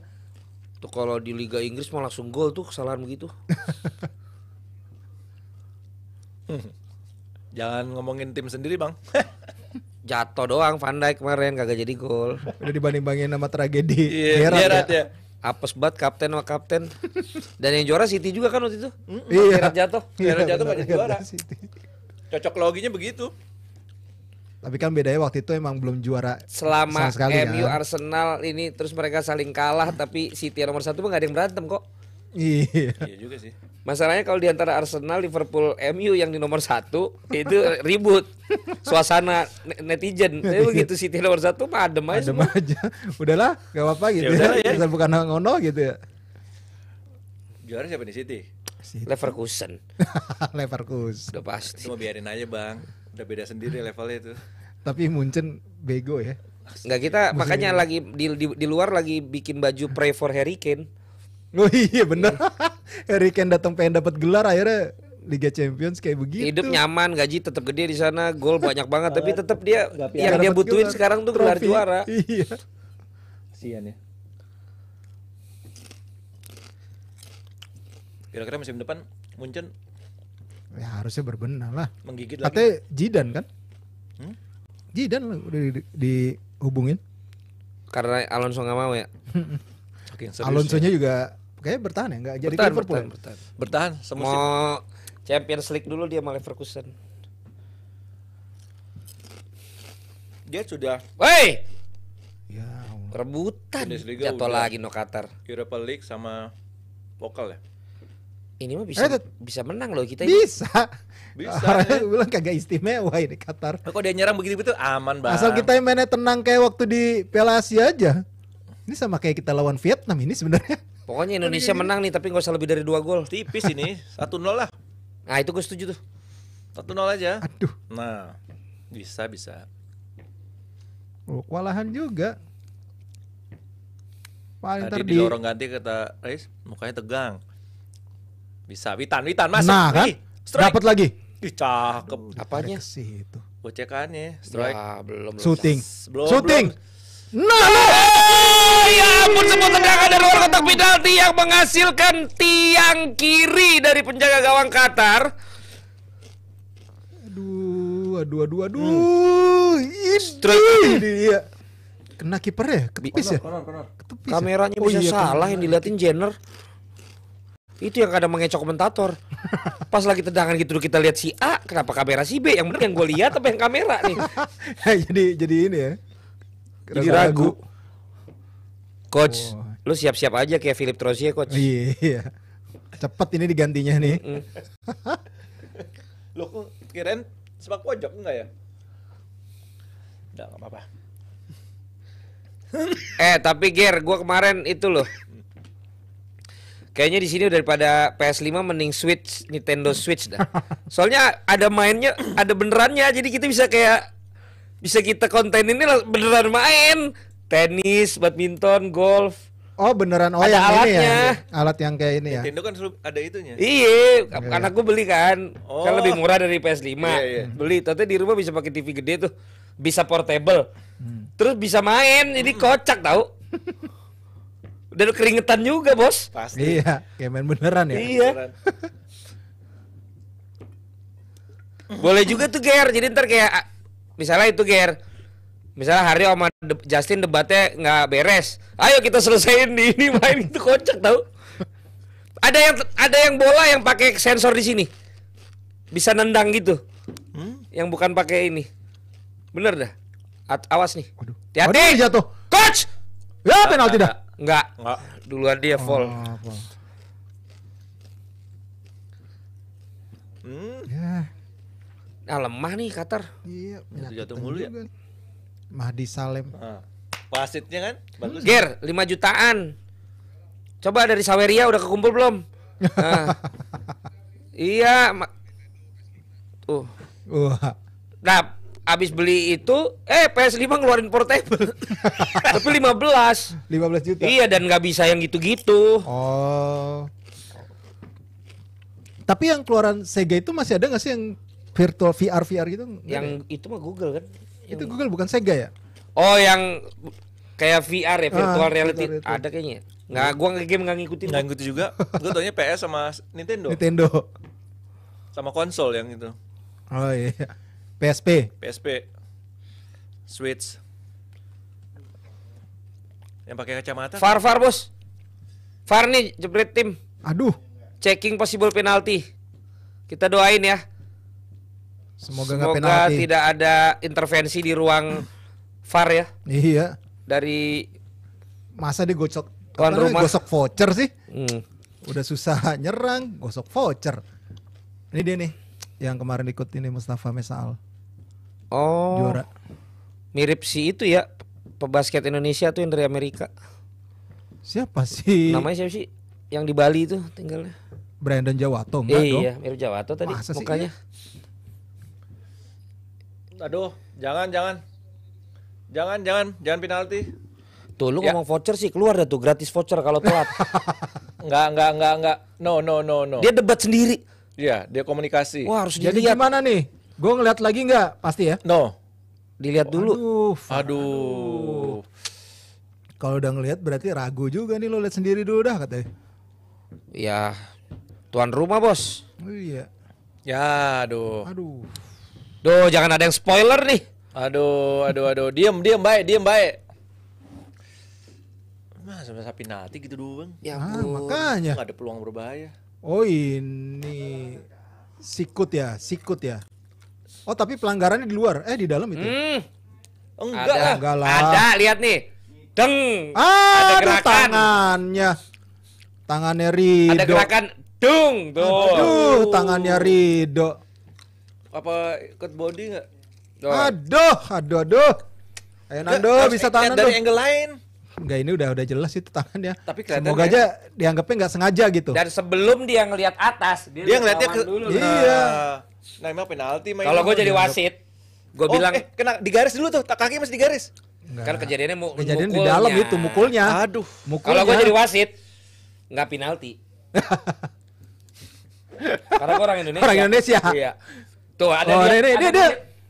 Tuh kalau di Liga Inggris mau langsung gol tuh kesalahan begitu. Jangan ngomongin tim sendiri, Bang. Jatuh doang Van Dijk kemarin kagak jadi gol. Udah dibanding-bandingin sama tragedi. Iya, yeah, ya. Apes banget kapten sama kapten. Dan yang juara City juga kan waktu itu. Mm, iya. Yeah. jatuh. Yeah, iya, jatuh banyak juara. Cocok loginya begitu. Tapi kan bedanya waktu itu emang belum juara selama sekali, MU kan? Arsenal ini terus mereka saling kalah tapi City nomor satu gak ada yang berantem kok. Iya. iya juga sih. Masalahnya kalau di antara Arsenal, Liverpool, MU yang di nomor satu itu ribut suasana netizen. Tapi begitu City nomor satu mah adem aja. Adem semua. aja. Udahlah, gak apa-apa ya gitu. Ya, ya. ya. Bukan ngono gitu ya. Juara siapa nih City? City. Leverkusen. Leverkusen. Udah pasti. Cuma biarin aja bang udah beda sendiri levelnya itu tapi Munchen bego ya Enggak kita makanya ini. lagi di, di, di luar lagi bikin baju pray for Hurricane oh iya bener Hurricane datang pengen dapat gelar akhirnya Liga Champions kayak begitu. Hidup nyaman, gaji tetap gede di sana, gol banyak banget, tapi tetap dia Gak yang dia butuhin gelar, sekarang tuh gelar juara. Iya. kasian ya. Kira-kira musim depan Munchen Ya harusnya berbenah lah. Menggigit lagi. Jidan kan? Hmm? Jidan lah udah di, di, dihubungin. Karena Alonso gak mau ya. Alonso-nya ya. juga kayaknya bertahan ya Gak jadi bertahan, Liverpool. Bertahan, ya? bertahan. bertahan semua. Mau Champions League dulu dia sama Leverkusen. Dia sudah. Woi. Ya. Rebutan. Jatuh lagi no Qatar. Europa League sama lokal ya ini mah bisa Ayat, bisa menang loh kita bisa ini. bisa gue ya. bilang kagak istimewa ini Qatar nah, kok dia nyerang begitu begitu aman banget asal kita yang mainnya tenang kayak waktu di Piala Asia aja ini sama kayak kita lawan Vietnam ini sebenarnya pokoknya Indonesia menang nih tapi nggak usah lebih dari dua gol tipis ini satu nol lah nah itu gue setuju tuh satu nol aja aduh nah bisa bisa oh, kewalahan juga Paling Tadi di orang ganti kata Reis mukanya tegang bisa Witan, Witan masuk. Nah, kan? Dapat lagi. Ih, cakep. Apanya? sih itu. Bocekannya, strike. Ya, belum. Shooting. Belum, Shooting. Nah, oh, ya ampun sebuah tendangan dari luar kotak penalti yang menghasilkan tiang kiri dari penjaga gawang Qatar. Aduh, aduh, aduh, aduh. Hmm. Ini. Strike dia kena kiper ya, ketepis ya? ya? Kameranya oh, bisa iya, salah yang diliatin Jenner. Itu yang kadang mengecoh komentator. Pas lagi tendangan gitu kita lihat si A, kenapa kamera si B? Yang benar yang gue lihat apa yang kamera nih? jadi jadi ini ya. Jadi ragu. ragu. Coach, oh. lu siap-siap aja kayak Philip ya coach. Iya. Cepet ini digantinya nih. keren. lu kirain sepak pojok enggak ya? Enggak, apa-apa. eh, tapi Ger, gue kemarin itu loh Kayaknya di sini daripada PS5 mending Switch, Nintendo Switch dah. Soalnya ada mainnya, ada benerannya jadi kita bisa kayak bisa kita konten ini beneran main tenis, badminton, golf. Oh beneran oh ada yang alatnya. ini ya alat yang kayak ini ya. Nintendo kan seru, ada itunya. Iya, okay. Iya, karena aku beli kan. Oh. Kan lebih murah dari PS5. Iya, iya. Hmm. Beli, tapi di rumah bisa pakai TV gede tuh. Bisa portable. Hmm. Terus bisa main, jadi kocak tau. dan keringetan juga bos pasti iya kayak main beneran ya iya boleh juga tuh ger jadi ntar kayak ah, misalnya itu ger misalnya Hari sama De Justin debatnya nggak beres ayo kita selesaiin di ini main itu kocak tau ada yang ada yang bola yang pakai sensor di sini bisa nendang gitu hmm? yang bukan pakai ini bener dah At awas nih hati-hati jatuh coach ya penalti dah Enggak. Enggak. Duluan dia full. Oh, fall. Hmm. Ya. Nah, lemah nih Qatar. Iya, jatuh, jatuh mulu ya. Kan. Mahdi Salem. Nah. Wasitnya kan bagus. Ger, 5 jutaan. Coba dari Saweria udah kekumpul belum? Nah. iya, tuh. Wah. Nah, abis beli itu eh PS5 ngeluarin portable tapi 15 15 juta iya dan nggak bisa yang gitu-gitu oh tapi yang keluaran Sega itu masih ada nggak sih yang virtual VR VR gitu yang ya? itu mah Google kan yang... itu Google bukan Sega ya oh yang kayak VR ya ah, virtual ah, reality virtual ada kayaknya nggak gua nggak game nggak ngikutin nggak ngikutin juga gua tanya PS sama Nintendo Nintendo sama konsol yang itu oh iya PSP. PSP. Switch. Yang pakai kacamata. Far far bos. Far nih jebret tim. Aduh. Checking possible penalti. Kita doain ya. Semoga, Semoga tidak ada intervensi di ruang VAR ya. Iya. Dari masa dia gocok tuan rumah gosok voucher sih. Hmm. Udah susah nyerang, gosok voucher. Ini dia nih yang kemarin ikut ini Mustafa Mesal. Oh. Juara. Mirip si itu ya pebasket Indonesia tuh yang dari Amerika. Siapa sih? Namanya siapa sih? Yang di Bali itu tinggalnya. Brandon Jawato enggak eh, dong? Iya, mirip Jawato tadi Masa mukanya. Sih, iya? Aduh, jangan jangan. Jangan jangan jangan penalti. Tuh lu ya. ngomong voucher sih keluar dah tuh gratis voucher kalau telat. enggak enggak enggak enggak. No no no no. Dia debat sendiri. Iya, dia komunikasi. Wah, harus Jadi dilihat. gimana nih? Gue ngeliat lagi nggak pasti ya? No. Dilihat dulu. Aduh. Aduh. Kalau udah ngeliat berarti ragu juga nih lo lihat sendiri dulu dah katanya. Ya, tuan rumah bos. Oh, iya. Ya, aduh. Aduh. Duh, jangan ada yang spoiler nih. Aduh, aduh, aduh. diem, diem, baik, diem, baik. Nah, sama sapi nanti gitu doang. Ya, ah, makanya. Gak ada peluang berbahaya. Oh ini sikut ya, sikut ya. Oh tapi pelanggarannya di luar, eh di dalam itu? Ya? Hmm. Enggak ada. lah. Enggak lah. Ada, lihat nih. Deng. Ah, ada gerakan. tangannya. Tangannya Rido. Ada gerakan dung tuh. Aduh, tangannya Rido. Apa ikut body enggak? Aduh, aduh, aduh. Ayo Nando bisa tangan Nando. Dari angle lain. Enggak ini udah udah jelas itu tangannya. Tapi Semoga aja dianggapnya nggak sengaja gitu. Dan sebelum dia ngeliat atas, dia, dia ngelihatnya ke dulu. Iya. Nah. Nah, emang penalti main. Kalau gue jadi wasit, gue oh, bilang eh, kena garis dulu tuh, kaki masih digaris. Enggak. Kan kejadiannya mu Kejadian mukulnya. di dalam itu mukulnya. Aduh, Kalau gue jadi wasit, nggak penalti. Karena gue orang Indonesia. Orang Indonesia. Iya. Tuh ada oh, dia, ini, ada dia, dia,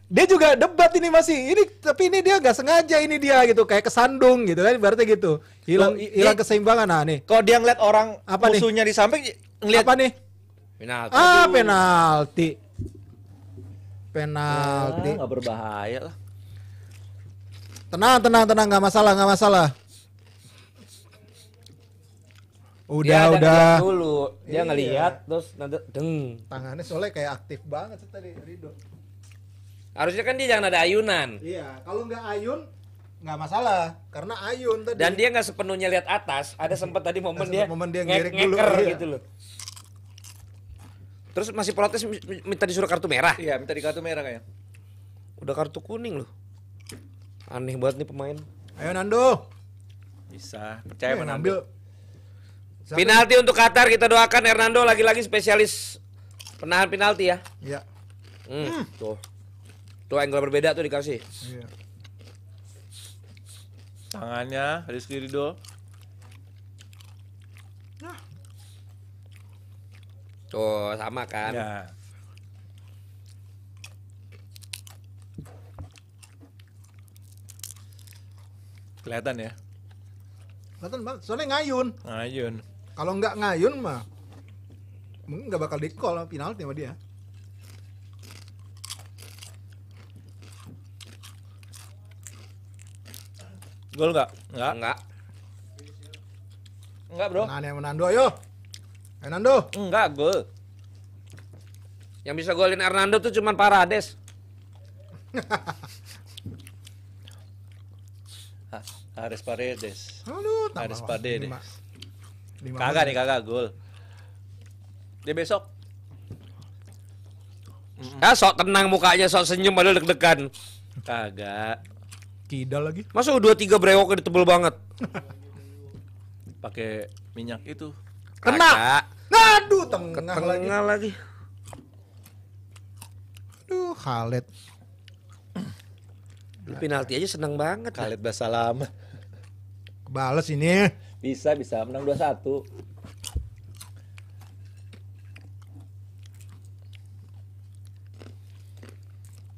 dia juga debat ini masih ini tapi ini dia nggak sengaja ini dia gitu kayak kesandung gitu kan berarti gitu hilang hilang keseimbangan nah nih kalau dia ngeliat orang apa musuhnya nih? di samping ngeliat apa nih penalti ah penalti penalti. Ah, nggak berbahaya lah. Tenang, tenang, tenang, nggak masalah, nggak masalah. Udah, dia udah. Dulu dia iya. ngelihat terus nanti deng. Tangannya soalnya kayak aktif banget sih tadi Rido. Harusnya kan dia jangan ada ayunan. Iya, kalau nggak ayun nggak masalah karena ayun tadi. Dan dia nggak sepenuhnya lihat atas. Ada sempat tadi momen dia, momen dia ngek, ngeker iya. gitu loh. Terus masih protes minta disuruh kartu merah? Iya, minta di kartu merah kayak. Udah kartu kuning loh. Aneh banget nih pemain. Ayo Nando. Bisa, percaya eh, Ayo, Nando. Penalti untuk Qatar kita doakan Hernando lagi-lagi spesialis penahan penalti ya. Iya. Hmm, hmm. Tuh. Tuh angle berbeda tuh dikasih. Iya. Tangannya Rizky Ridho Oh, sama kan? Ya. Kelihatan ya? Kelihatan banget. Soalnya ngayun. Ngayun. Kalau nggak ngayun mah mungkin nggak bakal di call penalti sama dia. Gol nggak? Nggak. Nggak. Nggak bro. Menang yang menando, ayo. Hernando? Enggak, gue. Yang bisa golin Hernando tuh cuman Parades. Haris Paredes. Aduh, Haris Paredes. Kagak nih, kagak gol. Dia besok. Mm. Ya, sok tenang mukanya, sok senyum padahal deg-degan. Kagak. Kidal lagi. Masuk dua tiga brewok tebel banget. Pakai minyak itu Kena. Aduh, tengah, tengah lagi. Tengah lagi. Aduh, Khaled. Lu penalti aja seneng banget. Khaled lama. Kebales ini. Bisa, bisa menang 2-1.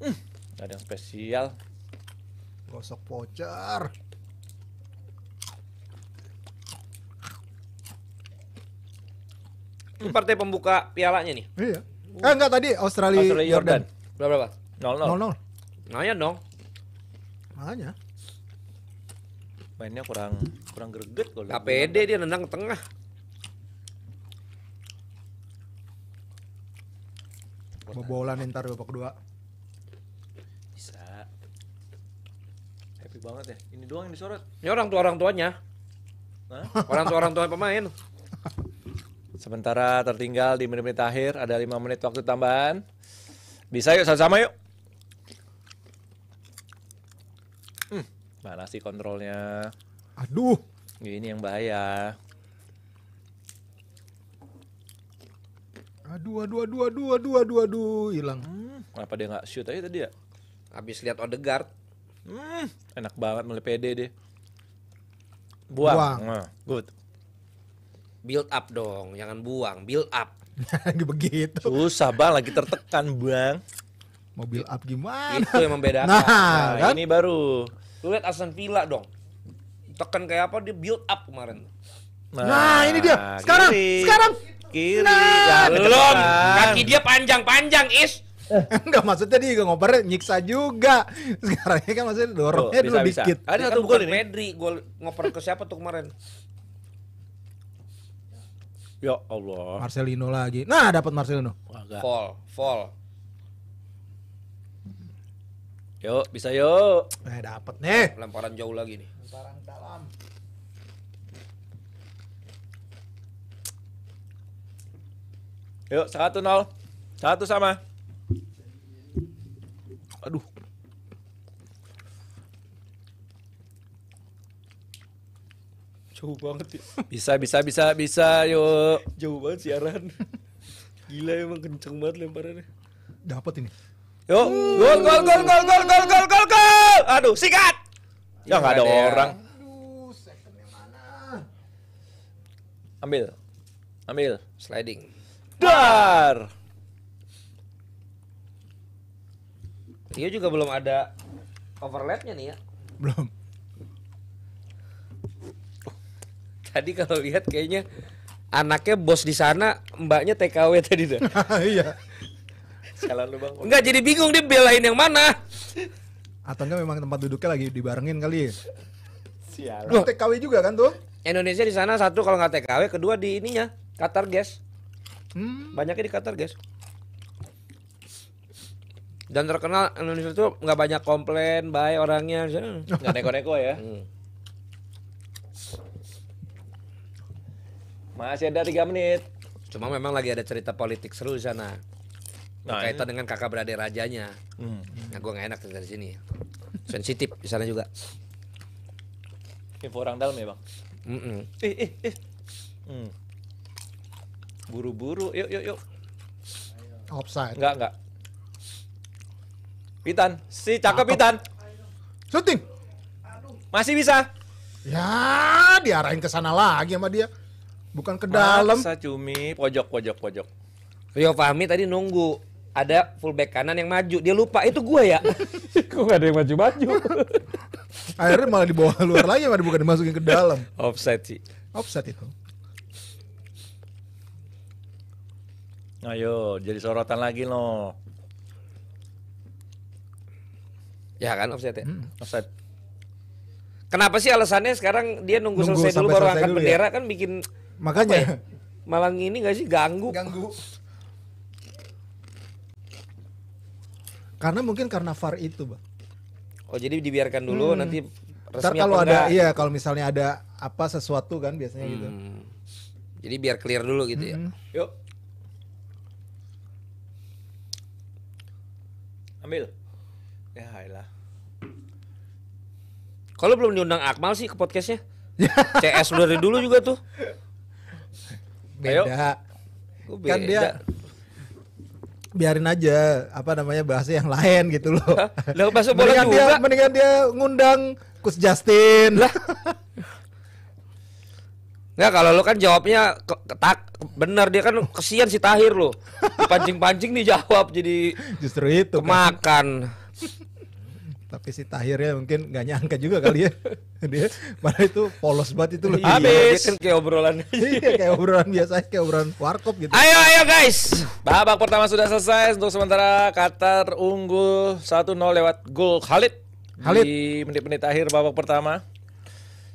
Hmm. Ada yang spesial. Gosok pocar. Ini partai pembuka pialanya nih. Iya. Eh enggak tadi Australia, Australia Jordan. Jordan. Berapa? 0-0. 0-0. Nanya dong. Makanya. Mainnya kurang kurang greget kalau. pede dia nendang ke tengah. nih ntar babak kedua. Bisa. Happy banget ya. Ini doang yang disorot. Ini orang tua orang tuanya. Hah? Orang tua orang tua pemain. Sementara tertinggal di menit-menit akhir ada 5 menit waktu tambahan. Bisa yuk sama-sama yuk. Hmm, mana sih kontrolnya? Aduh. Ini yang bahaya. Aduh, aduh, aduh, aduh, aduh, aduh, aduh, hilang. Hmm, kenapa dia nggak shoot aja tadi ya? habis lihat Odegaard. Hmm, enak banget mulai pede deh. Buang. Buang. Nah, good build up dong, jangan buang, build up. Begitu. Susah bang, lagi tertekan bang. Mau build up gimana? Itu yang membedakan. Nah, nah kan? ini baru. Lu lihat Aston Villa dong. Tekan kayak apa dia build up kemarin. Nah, nah ini dia. Nah, sekarang, kiri. sekarang. Kiri. Nah, belum. Kaki dia panjang-panjang, is. Enggak maksudnya dia juga ngopernya nyiksa juga. Sekarang kan maksudnya dorongnya dulu bisa, dikit. Bisa. Ada satu kan gol ini. Pedri gol ngoper ke siapa tuh kemarin? Ya Allah. Marcelino lagi. Nah, dapat Marcelino. Agak. Fall, fall. Yuk, bisa yuk. Eh, dapat nih. Lemparan jauh lagi nih. Lemparan dalam. Yuk, satu nol. Satu sama. Aduh. Jauh banget ya. Bisa, bisa, bisa, bisa, yuk. Jauh banget siaran. Gila emang kenceng banget lemparannya. Dapat ini. Yuk, gol, gol, gol, gol, gol, gol, gol, gol, gol. Aduh, sikat. Ya nggak ada ya. orang. Ambil. Ambil. Sliding. Dar. Dia juga belum ada overlapnya nih ya. Belum. tadi kalau lihat kayaknya anaknya bos di sana, mbaknya TKW tadi tuh Iya. Salah lu bang. Enggak jadi bingung dia belain yang mana. Atau enggak memang tempat duduknya lagi dibarengin kali. Sialan. TKW juga kan tuh? Indonesia di sana satu kalau nggak TKW, kedua di ininya Qatar guys. Hmm. Banyaknya di Qatar guys. Dan terkenal Indonesia tuh nggak banyak komplain, baik orangnya, nggak neko-neko ya. Hmm. Masih ada tiga menit. Cuma memang lagi ada cerita politik seru sana. Nah, kaitan dengan kakak beradik rajanya. Hmm. Nah, gue gak enak dari sini. Sensitif di sana juga. Info orang dalam ya, Bang. Mm -mm. Eh, eh, eh. Mm. Buru-buru, yuk, yuk, yuk. Offside. Enggak, enggak. Pitan, si cakep Pitan. Shooting. Masih bisa. Ya, diarahin ke sana lagi sama dia. Bukan ke dalam. Masa cumi pojok pojok pojok. Rio Fahmi tadi nunggu ada fullback kanan yang maju. Dia lupa itu gue ya. Kok gak ada yang maju-maju? Akhirnya malah dibawa luar lagi malah bukan dimasukin ke dalam. Offset sih. Offset itu. Ayo, jadi sorotan lagi loh. Ya kan offset ya? Hmm. Offset. Kenapa sih alasannya sekarang dia nunggu, nunggu selesai dulu baru angkat ya? bendera ya? kan bikin Makanya ya? malang ini gak sih ganggu. Ganggu. Karena mungkin karena VAR itu, Bang. Oh, jadi dibiarkan dulu hmm. nanti resmi Ntar kalau ada iya kalau misalnya ada apa sesuatu kan biasanya gitu. hmm. gitu. Jadi biar clear dulu gitu ya. hmm. ya. Yuk. Ambil. Ya, lah. Kalau belum diundang Akmal sih ke podcastnya. CS dari dulu juga tuh beda. Kan beda. Kan dia biarin aja apa namanya bahasa yang lain gitu loh. Lah masuk bola mendingan juga. Dia, mendingan dia ngundang Kus Justin. Lah. Nggak kalau lo kan jawabnya ketak benar dia kan kesian si Tahir lo. pancing pancing dijawab jadi justru itu kan. makan tapi si ya mungkin nggak nyangka juga kali ya dia mana itu polos banget itu loh iya, habis kan kayak obrolan iya kayak obrolan biasa kayak obrolan warkop gitu ayo ayo guys babak pertama sudah selesai untuk sementara Qatar unggul 1-0 lewat gol Khalid Khalid di menit-menit akhir babak pertama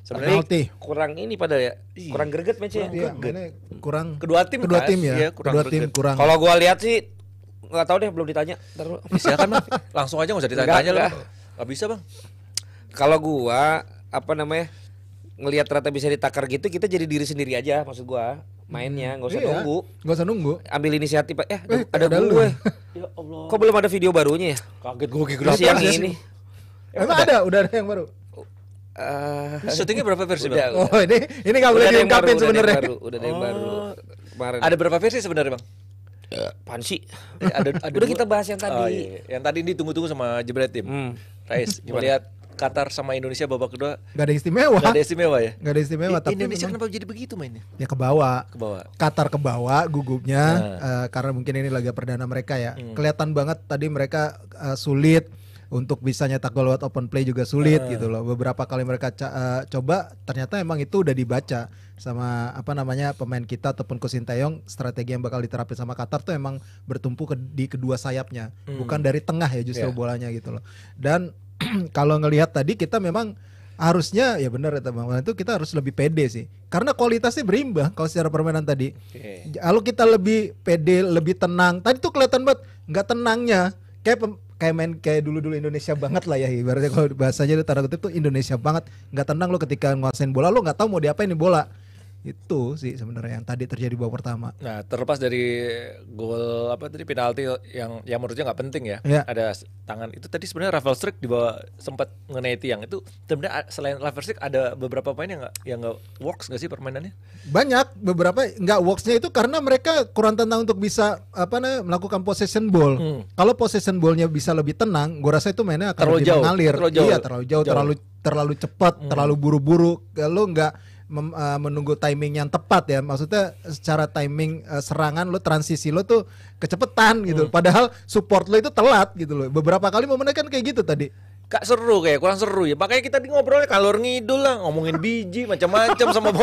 Sebenarnya kurang ini padahal ya. Iya. Kurang greget matchnya. Kurang, ya, kurang kedua tim kedua kan? tim ya. ya kurang kedua greget. tim kurang. Kalau gua lihat sih nggak tahu deh belum ditanya. Terus silakan Langsung aja nggak usah ditanya-tanya Gak bisa bang. Kalau gua apa namanya ngelihat rata bisa ditakar gitu, kita jadi diri sendiri aja maksud gua mainnya Gak usah iya. nunggu Gak usah nunggu ambil inisiatif eh eh, ada, ada gue ya kok belum ada video barunya ya kaget gue gitu yang ini emang ada? udah ada yang baru Uh, syutingnya berapa versi udah, bang? Oh ini ini nggak boleh diungkapin sebenarnya. Udah, udah ada yang baru. Oh. Kemarin. Ada berapa versi sebenarnya bang? Uh, eh, pansi. Eh, ada, ada udah dua. kita bahas yang oh, tadi. Oh, iya. Yang tadi tunggu tunggu sama Jebret Tim. Hmm. Rais, lihat Qatar sama Indonesia babak kedua Gak ada istimewa Gak ada istimewa ya Gak ada istimewa I, tapi Indonesia kenapa jadi begitu mainnya Ya ke bawah ke bawah Qatar ke bawah gugupnya nah. uh, Karena mungkin ini laga perdana mereka ya hmm. Kelihatan banget tadi mereka uh, sulit untuk bisa nyetak gol lewat open play juga sulit uh. gitu loh. Beberapa kali mereka uh, coba ternyata emang itu udah dibaca sama apa namanya pemain kita ataupun kusintayong Sintayong strategi yang bakal diterapin sama Qatar tuh emang bertumpu ke, di kedua sayapnya hmm. bukan dari tengah ya justru yeah. bolanya gitu loh dan kalau ngelihat tadi kita memang harusnya ya benar ya teman itu kita harus lebih pede sih karena kualitasnya berimbang kalau secara permainan tadi okay. kalau kita lebih pede lebih tenang tadi tuh kelihatan banget nggak tenangnya kayak pem, kayak main kayak dulu dulu Indonesia banget lah ya ibaratnya kalau bahasanya itu tanda kutip tuh Indonesia banget nggak tenang lo ketika nguasain bola lo nggak tahu mau diapain nih bola itu sih sebenarnya yang tadi terjadi babak pertama. Nah terlepas dari gol apa tadi penalti yang yang menurutnya nggak penting ya. ya. Ada tangan itu tadi sebenarnya Rafael Strik bawah sempat mengenai tiang itu. Sebenarnya selain Rafael Strik ada beberapa pemain yang nggak yang nggak works nggak sih permainannya? Banyak beberapa nggak worksnya itu karena mereka kurang tenang untuk bisa apa namanya melakukan possession ball. Hmm. Kalau possession ballnya bisa lebih tenang, gue rasa itu mainnya akan terlalu lebih jauh, mengalir. Terlalu jauh, iya terlalu jauh, jauh. terlalu terlalu cepat, hmm. terlalu buru-buru. Kalau nggak mem, uh, menunggu timing yang tepat ya. Maksudnya secara timing uh, serangan lo transisi lo tuh kecepetan gitu. Hmm. Padahal support lo itu telat gitu loh. Beberapa kali momennya kan kayak gitu tadi. Kak seru kayak kurang seru ya. Makanya kita di ngobrolnya kalor ngidul lah, ngomongin biji macam-macam sama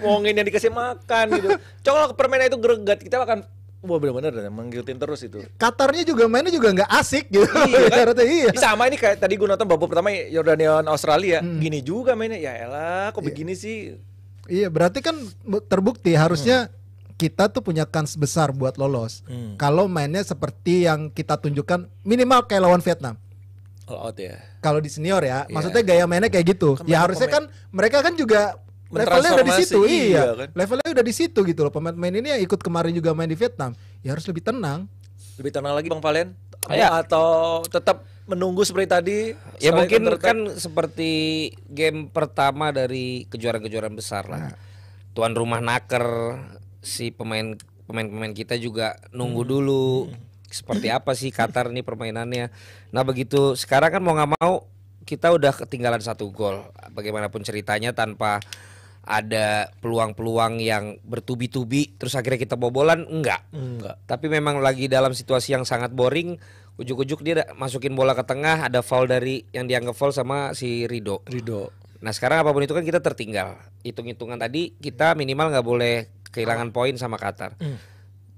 ngomongin yang dikasih makan gitu. coba kalau permainan itu greget, kita akan Wah benar-benar, emang terus itu. Katarnya juga mainnya juga nggak asik gitu. Iya, kan? iya. Sama ini kayak tadi gue nonton babak pertama Yordania Australia, hmm. gini juga mainnya. Ya elah, kok iya. begini sih? Iya, berarti kan terbukti harusnya hmm kita tuh punya kans besar buat lolos. Hmm. Kalau mainnya seperti yang kita tunjukkan minimal kayak lawan Vietnam. All out ya. Kalau di senior ya, yeah. maksudnya gaya mainnya kayak gitu. Kan ya harusnya komen. kan mereka kan juga levelnya udah di situ iya, iya kan? levelnya udah di situ gitu loh pemain-pemain ini yang ikut kemarin juga main di Vietnam ya harus lebih tenang lebih tenang lagi bang Valen ya. atau tetap menunggu seperti tadi ya mungkin kan seperti game pertama dari kejuaraan-kejuaraan besar lah nah. tuan rumah naker si pemain pemain-pemain kita juga nunggu hmm. dulu hmm. seperti apa sih Qatar nih permainannya nah begitu sekarang kan mau nggak mau kita udah ketinggalan satu gol bagaimanapun ceritanya tanpa ada peluang-peluang yang bertubi-tubi terus akhirnya kita bobolan enggak. enggak. Tapi memang lagi dalam situasi yang sangat boring ujuk-ujuk dia masukin bola ke tengah ada foul dari yang dianggap foul sama si Rido. Rido. Nah sekarang apapun itu kan kita tertinggal. Hitung-hitungan tadi kita minimal nggak boleh kehilangan poin sama Qatar. Hmm.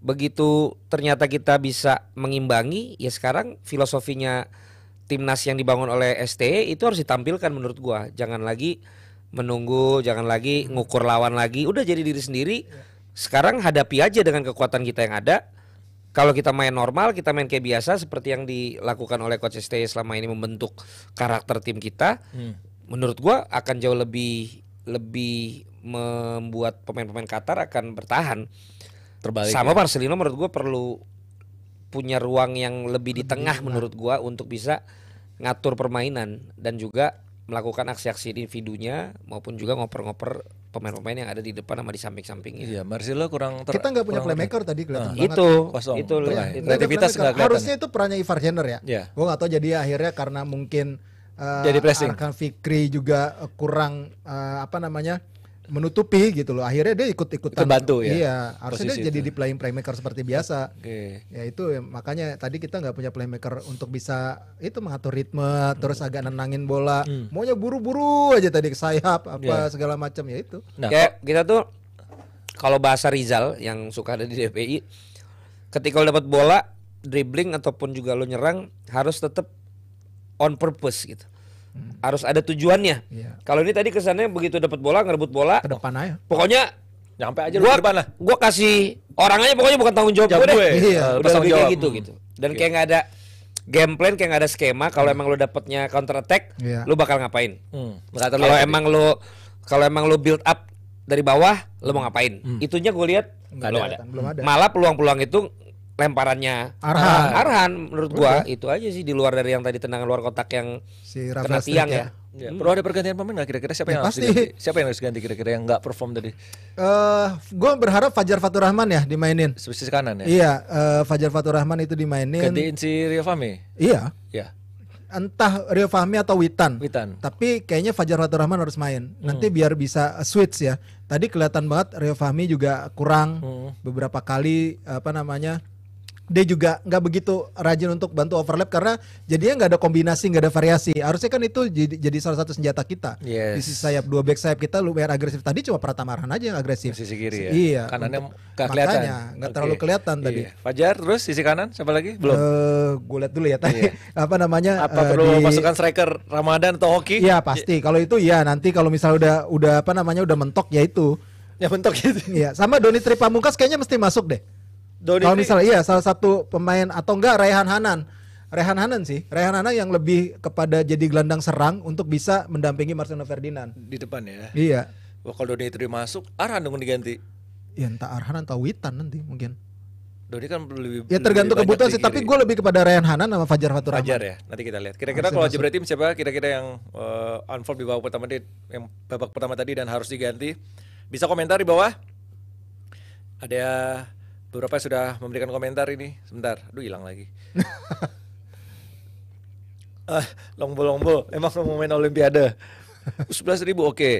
Begitu ternyata kita bisa mengimbangi ya sekarang filosofinya timnas yang dibangun oleh ST e itu harus ditampilkan menurut gua. Jangan lagi menunggu jangan lagi ngukur lawan lagi udah jadi diri sendiri sekarang hadapi aja dengan kekuatan kita yang ada kalau kita main normal kita main kayak biasa seperti yang dilakukan oleh coach Stay selama ini membentuk karakter tim kita hmm. menurut gua akan jauh lebih lebih membuat pemain-pemain Qatar akan bertahan terbalik sama ya? Marcelino menurut gua perlu punya ruang yang lebih, lebih di tengah, tengah menurut gua untuk bisa ngatur permainan dan juga melakukan aksi-aksi individunya maupun juga ngoper-ngoper pemain-pemain yang ada di depan sama di samping-sampingnya. Iya, Marcelo kurang ter Kita nggak punya playmaker tadi kelihatan nah, banget. Itu, kosong. Itu, itu. kreativitas kelihatan. Harusnya itu perannya Ivar Jenner ya. ya. Gue nggak tahu jadi akhirnya karena mungkin uh, jadi pressing. Arkan Fikri juga kurang uh, apa namanya? menutupi gitu loh. Akhirnya dia ikut-ikutan. Ikut bantu ya. Iya, harusnya dia itu. jadi di playing playmaker seperti biasa. Okay. Ya itu ya, makanya tadi kita nggak punya playmaker untuk bisa itu mengatur ritme, hmm. terus agak nenangin bola. Hmm. Maunya buru-buru aja tadi ke sayap apa yeah. segala macam ya itu. Nah, kayak kita tuh kalau bahasa Rizal yang suka ada di DPI, ketika lo dapat bola dribbling ataupun juga lo nyerang harus tetap on purpose gitu hmm. harus ada tujuannya yeah. kalau ini tadi kesannya begitu dapat bola ngerebut bola ke depan aja pokoknya nyampe aja gua, depan lah gua kasih orang aja pokoknya bukan tanggung jawab gue, Iya. udah lebih kayak gitu gitu dan okay. kayak nggak ada game plan kayak nggak ada skema kalau hmm. emang lu dapetnya counter attack yeah. lu bakal ngapain hmm. kalau emang lo kalau emang lu build up dari bawah lu mau ngapain hmm. itunya gue lihat belum ada. ada. belum ada malah peluang-peluang itu lemparannya Arhan. Ah, Arhan menurut gua okay. itu aja sih di luar dari yang tadi tendangan luar kotak yang si kena tiang ya. ya. ya. Hmm. Perlu ada pergantian pemain nggak kira-kira siapa ya, yang pasti. harus diganti? Siapa yang harus ganti kira-kira yang nggak perform tadi? Eh, uh, gua berharap Fajar Fatur Rahman ya dimainin. Sisi kanan ya. Iya, uh, Fajar Fatur Rahman itu dimainin. Gantiin si Rio Fahmi. Iya. Iya. Entah Rio Fahmi atau Witan. Witan. Tapi kayaknya Fajar Fatur Rahman harus main. Hmm. Nanti biar bisa switch ya. Tadi kelihatan banget Rio Fahmi juga kurang hmm. beberapa kali apa namanya? dia juga nggak begitu rajin untuk bantu overlap karena jadinya nggak ada kombinasi nggak ada variasi harusnya kan itu jadi, jadi salah satu senjata kita yes. di sisi sayap dua back sayap kita lumayan agresif tadi cuma Pratama Arhan aja yang agresif sisi kiri ya iya kanannya nggak kelihatan nggak terlalu okay. terlalu kelihatan iya. tadi Fajar terus sisi kanan siapa lagi belum uh, eh, gue lihat dulu ya tadi iya. apa namanya apa uh, perlu di... masukkan striker Ramadan atau Hoki iya pasti iya. kalau itu ya nanti kalau misalnya udah udah apa namanya udah mentok ya itu ya mentok gitu ya sama Doni Tripamungkas kayaknya mesti masuk deh Doni kalau misalnya iya salah satu pemain atau enggak Rehan Hanan Rehan Hanan sih, Rehan Hanan yang lebih kepada jadi gelandang serang untuk bisa mendampingi Marcelo Ferdinand di depan ya. Iya. Wah kalau Doni Tri masuk, Arhan dong diganti. Ya entah Arhan atau Witan nanti mungkin. Doni kan lebih Ya tergantung lebih kebutuhan sih, tapi gue lebih kepada Rehan Hanan sama Fajar Faturahman. Fajar ya, nanti kita lihat. Kira-kira kalau Jebret tim siapa kira-kira yang uh, eh, unfold di bawah pertama tadi, yang babak pertama tadi dan harus diganti. Bisa komentar di bawah. Ada beberapa sudah memberikan komentar ini. Sebentar, aduh hilang lagi. ah, longbo, longbo emang mau main Olimpiade? Sebelas ribu, oke. Okay.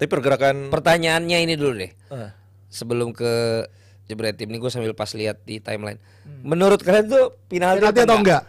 Tapi pergerakan. Pertanyaannya ini dulu deh. Uh. Ah. Sebelum ke Jebret tim ini gue sambil pas lihat di timeline. Hmm. Menurut kalian tuh finalnya penalti atau enggak? enggak?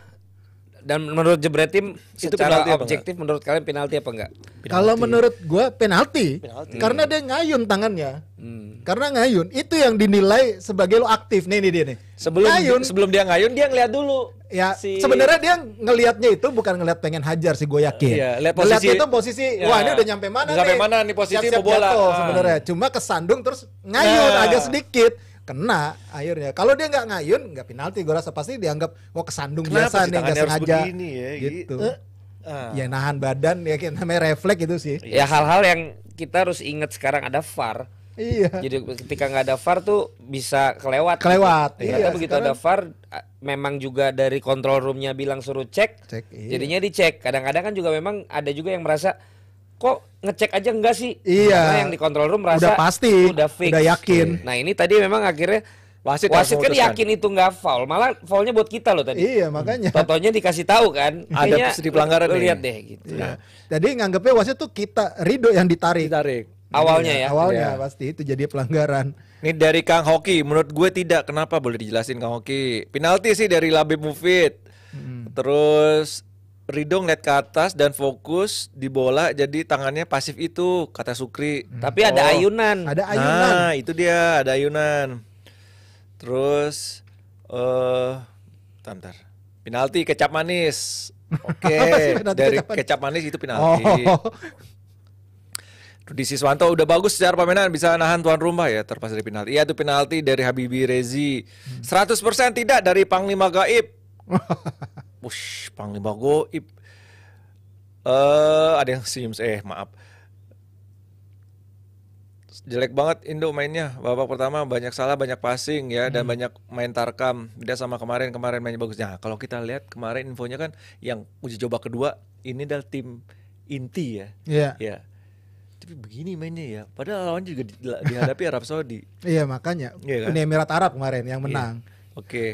Dan menurut tim itu secara objektif apa menurut kalian penalti apa enggak? Penalti. Kalau menurut gua penalti, penalti. karena dia ngayun tangannya. Hmm. Karena ngayun itu yang dinilai sebagai lo aktif nih ini dia nih. Sebelum ngayun, sebelum dia ngayun dia ngeliat dulu. Ya, si... sebenarnya dia ngelihatnya itu bukan ngelihat pengen hajar sih gue yakin. Iya, lihat posisi. itu posisi, ya. wah ini udah nyampe mana udah nih? Nyampe mana nih posisi siap -siap bola. Ah. sebenarnya. Cuma kesandung terus ngayun nah. agak sedikit kena akhirnya. Kalau dia nggak ngayun nggak penalti gue rasa pasti dianggap mau oh, kesandung Kenapa biasa nih nggak sengaja ya, gitu. Uh, Ya nahan badan ya namanya refleks itu sih. Ya hal-hal yang kita harus ingat sekarang ada VAR. Iya. Jadi ketika nggak ada VAR tuh bisa kelewat. Kelewat. Gitu. Iya. Karena begitu sekarang... ada VAR, memang juga dari kontrol roomnya bilang suruh cek. Cek. Iya. Jadinya dicek. Kadang-kadang kan juga memang ada juga yang merasa kok ngecek aja enggak sih? Iya. Karena yang di control room merasa udah pasti, udah fix. Udah yakin. Nah, ini tadi memang akhirnya wasit, wasit kan yakin itu nggak foul, malah foulnya buat kita loh tadi. Iya makanya. Totonya dikasih tahu kan, ada di pelanggaran lu, lihat deh gitu. Iya. Nah. Jadi nganggepnya wasit tuh kita Rido yang ditarik. Ditarik. Awalnya iya, ya. Awalnya ya. pasti itu jadi pelanggaran. Ini dari Kang Hoki, menurut gue tidak. Kenapa boleh dijelasin Kang Hoki? Penalti sih dari Labib Mufid. Hmm. Terus Ridho ngeliat ke atas dan fokus di bola jadi tangannya pasif itu kata Sukri. Hmm. Tapi ada oh, ayunan. Ada ayunan. Nah, itu dia, ada ayunan. Terus eh uh, tantar. Penalti kecap manis. Oke, okay. dari kecap manis? kecap manis itu penalti. Oh. Rudi Siswanto udah bagus secara permainan bisa nahan tuan rumah ya terpas dari penalti. Iya itu penalti dari Habibi Rezi. 100% hmm. tidak dari Panglima Gaib. Wush, Panglima Goib. Uh, ada yang senyum, eh maaf. Jelek banget Indo mainnya. Babak pertama banyak salah, banyak passing ya, hmm. dan banyak main tarkam. Beda sama kemarin, kemarin mainnya bagus. Nah, kalau kita lihat kemarin infonya kan yang uji coba kedua, ini adalah tim inti ya. Iya. Yeah. Yeah tapi begini mainnya ya. Padahal lawan juga dihadapi Arab Saudi. iya makanya. Yeah, kan? Uni Emirat Arab kemarin yang iya. menang. Yeah. Oke. Okay.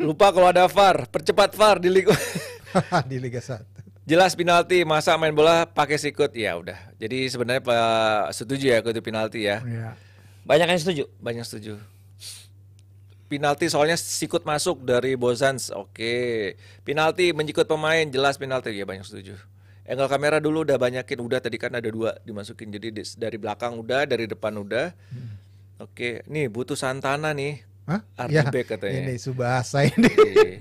Lupa kalau ada VAR, percepat VAR di Liga di Liga 1. Jelas penalti, masa main bola pakai sikut ya udah. Jadi sebenarnya Pak setuju ya itu penalti ya. ya. Banyak yang setuju? Banyak setuju. Penalti soalnya sikut masuk dari Bozans. Oke. Penalti menyikut pemain jelas penalti ya banyak setuju. Angle kamera dulu udah banyakin udah tadi kan ada dua dimasukin jadi dari belakang udah dari depan udah. Hmm. Oke, nih butuh Santana nih Hah? Ardubek ya, katanya. Ini Subasa ini. Iya.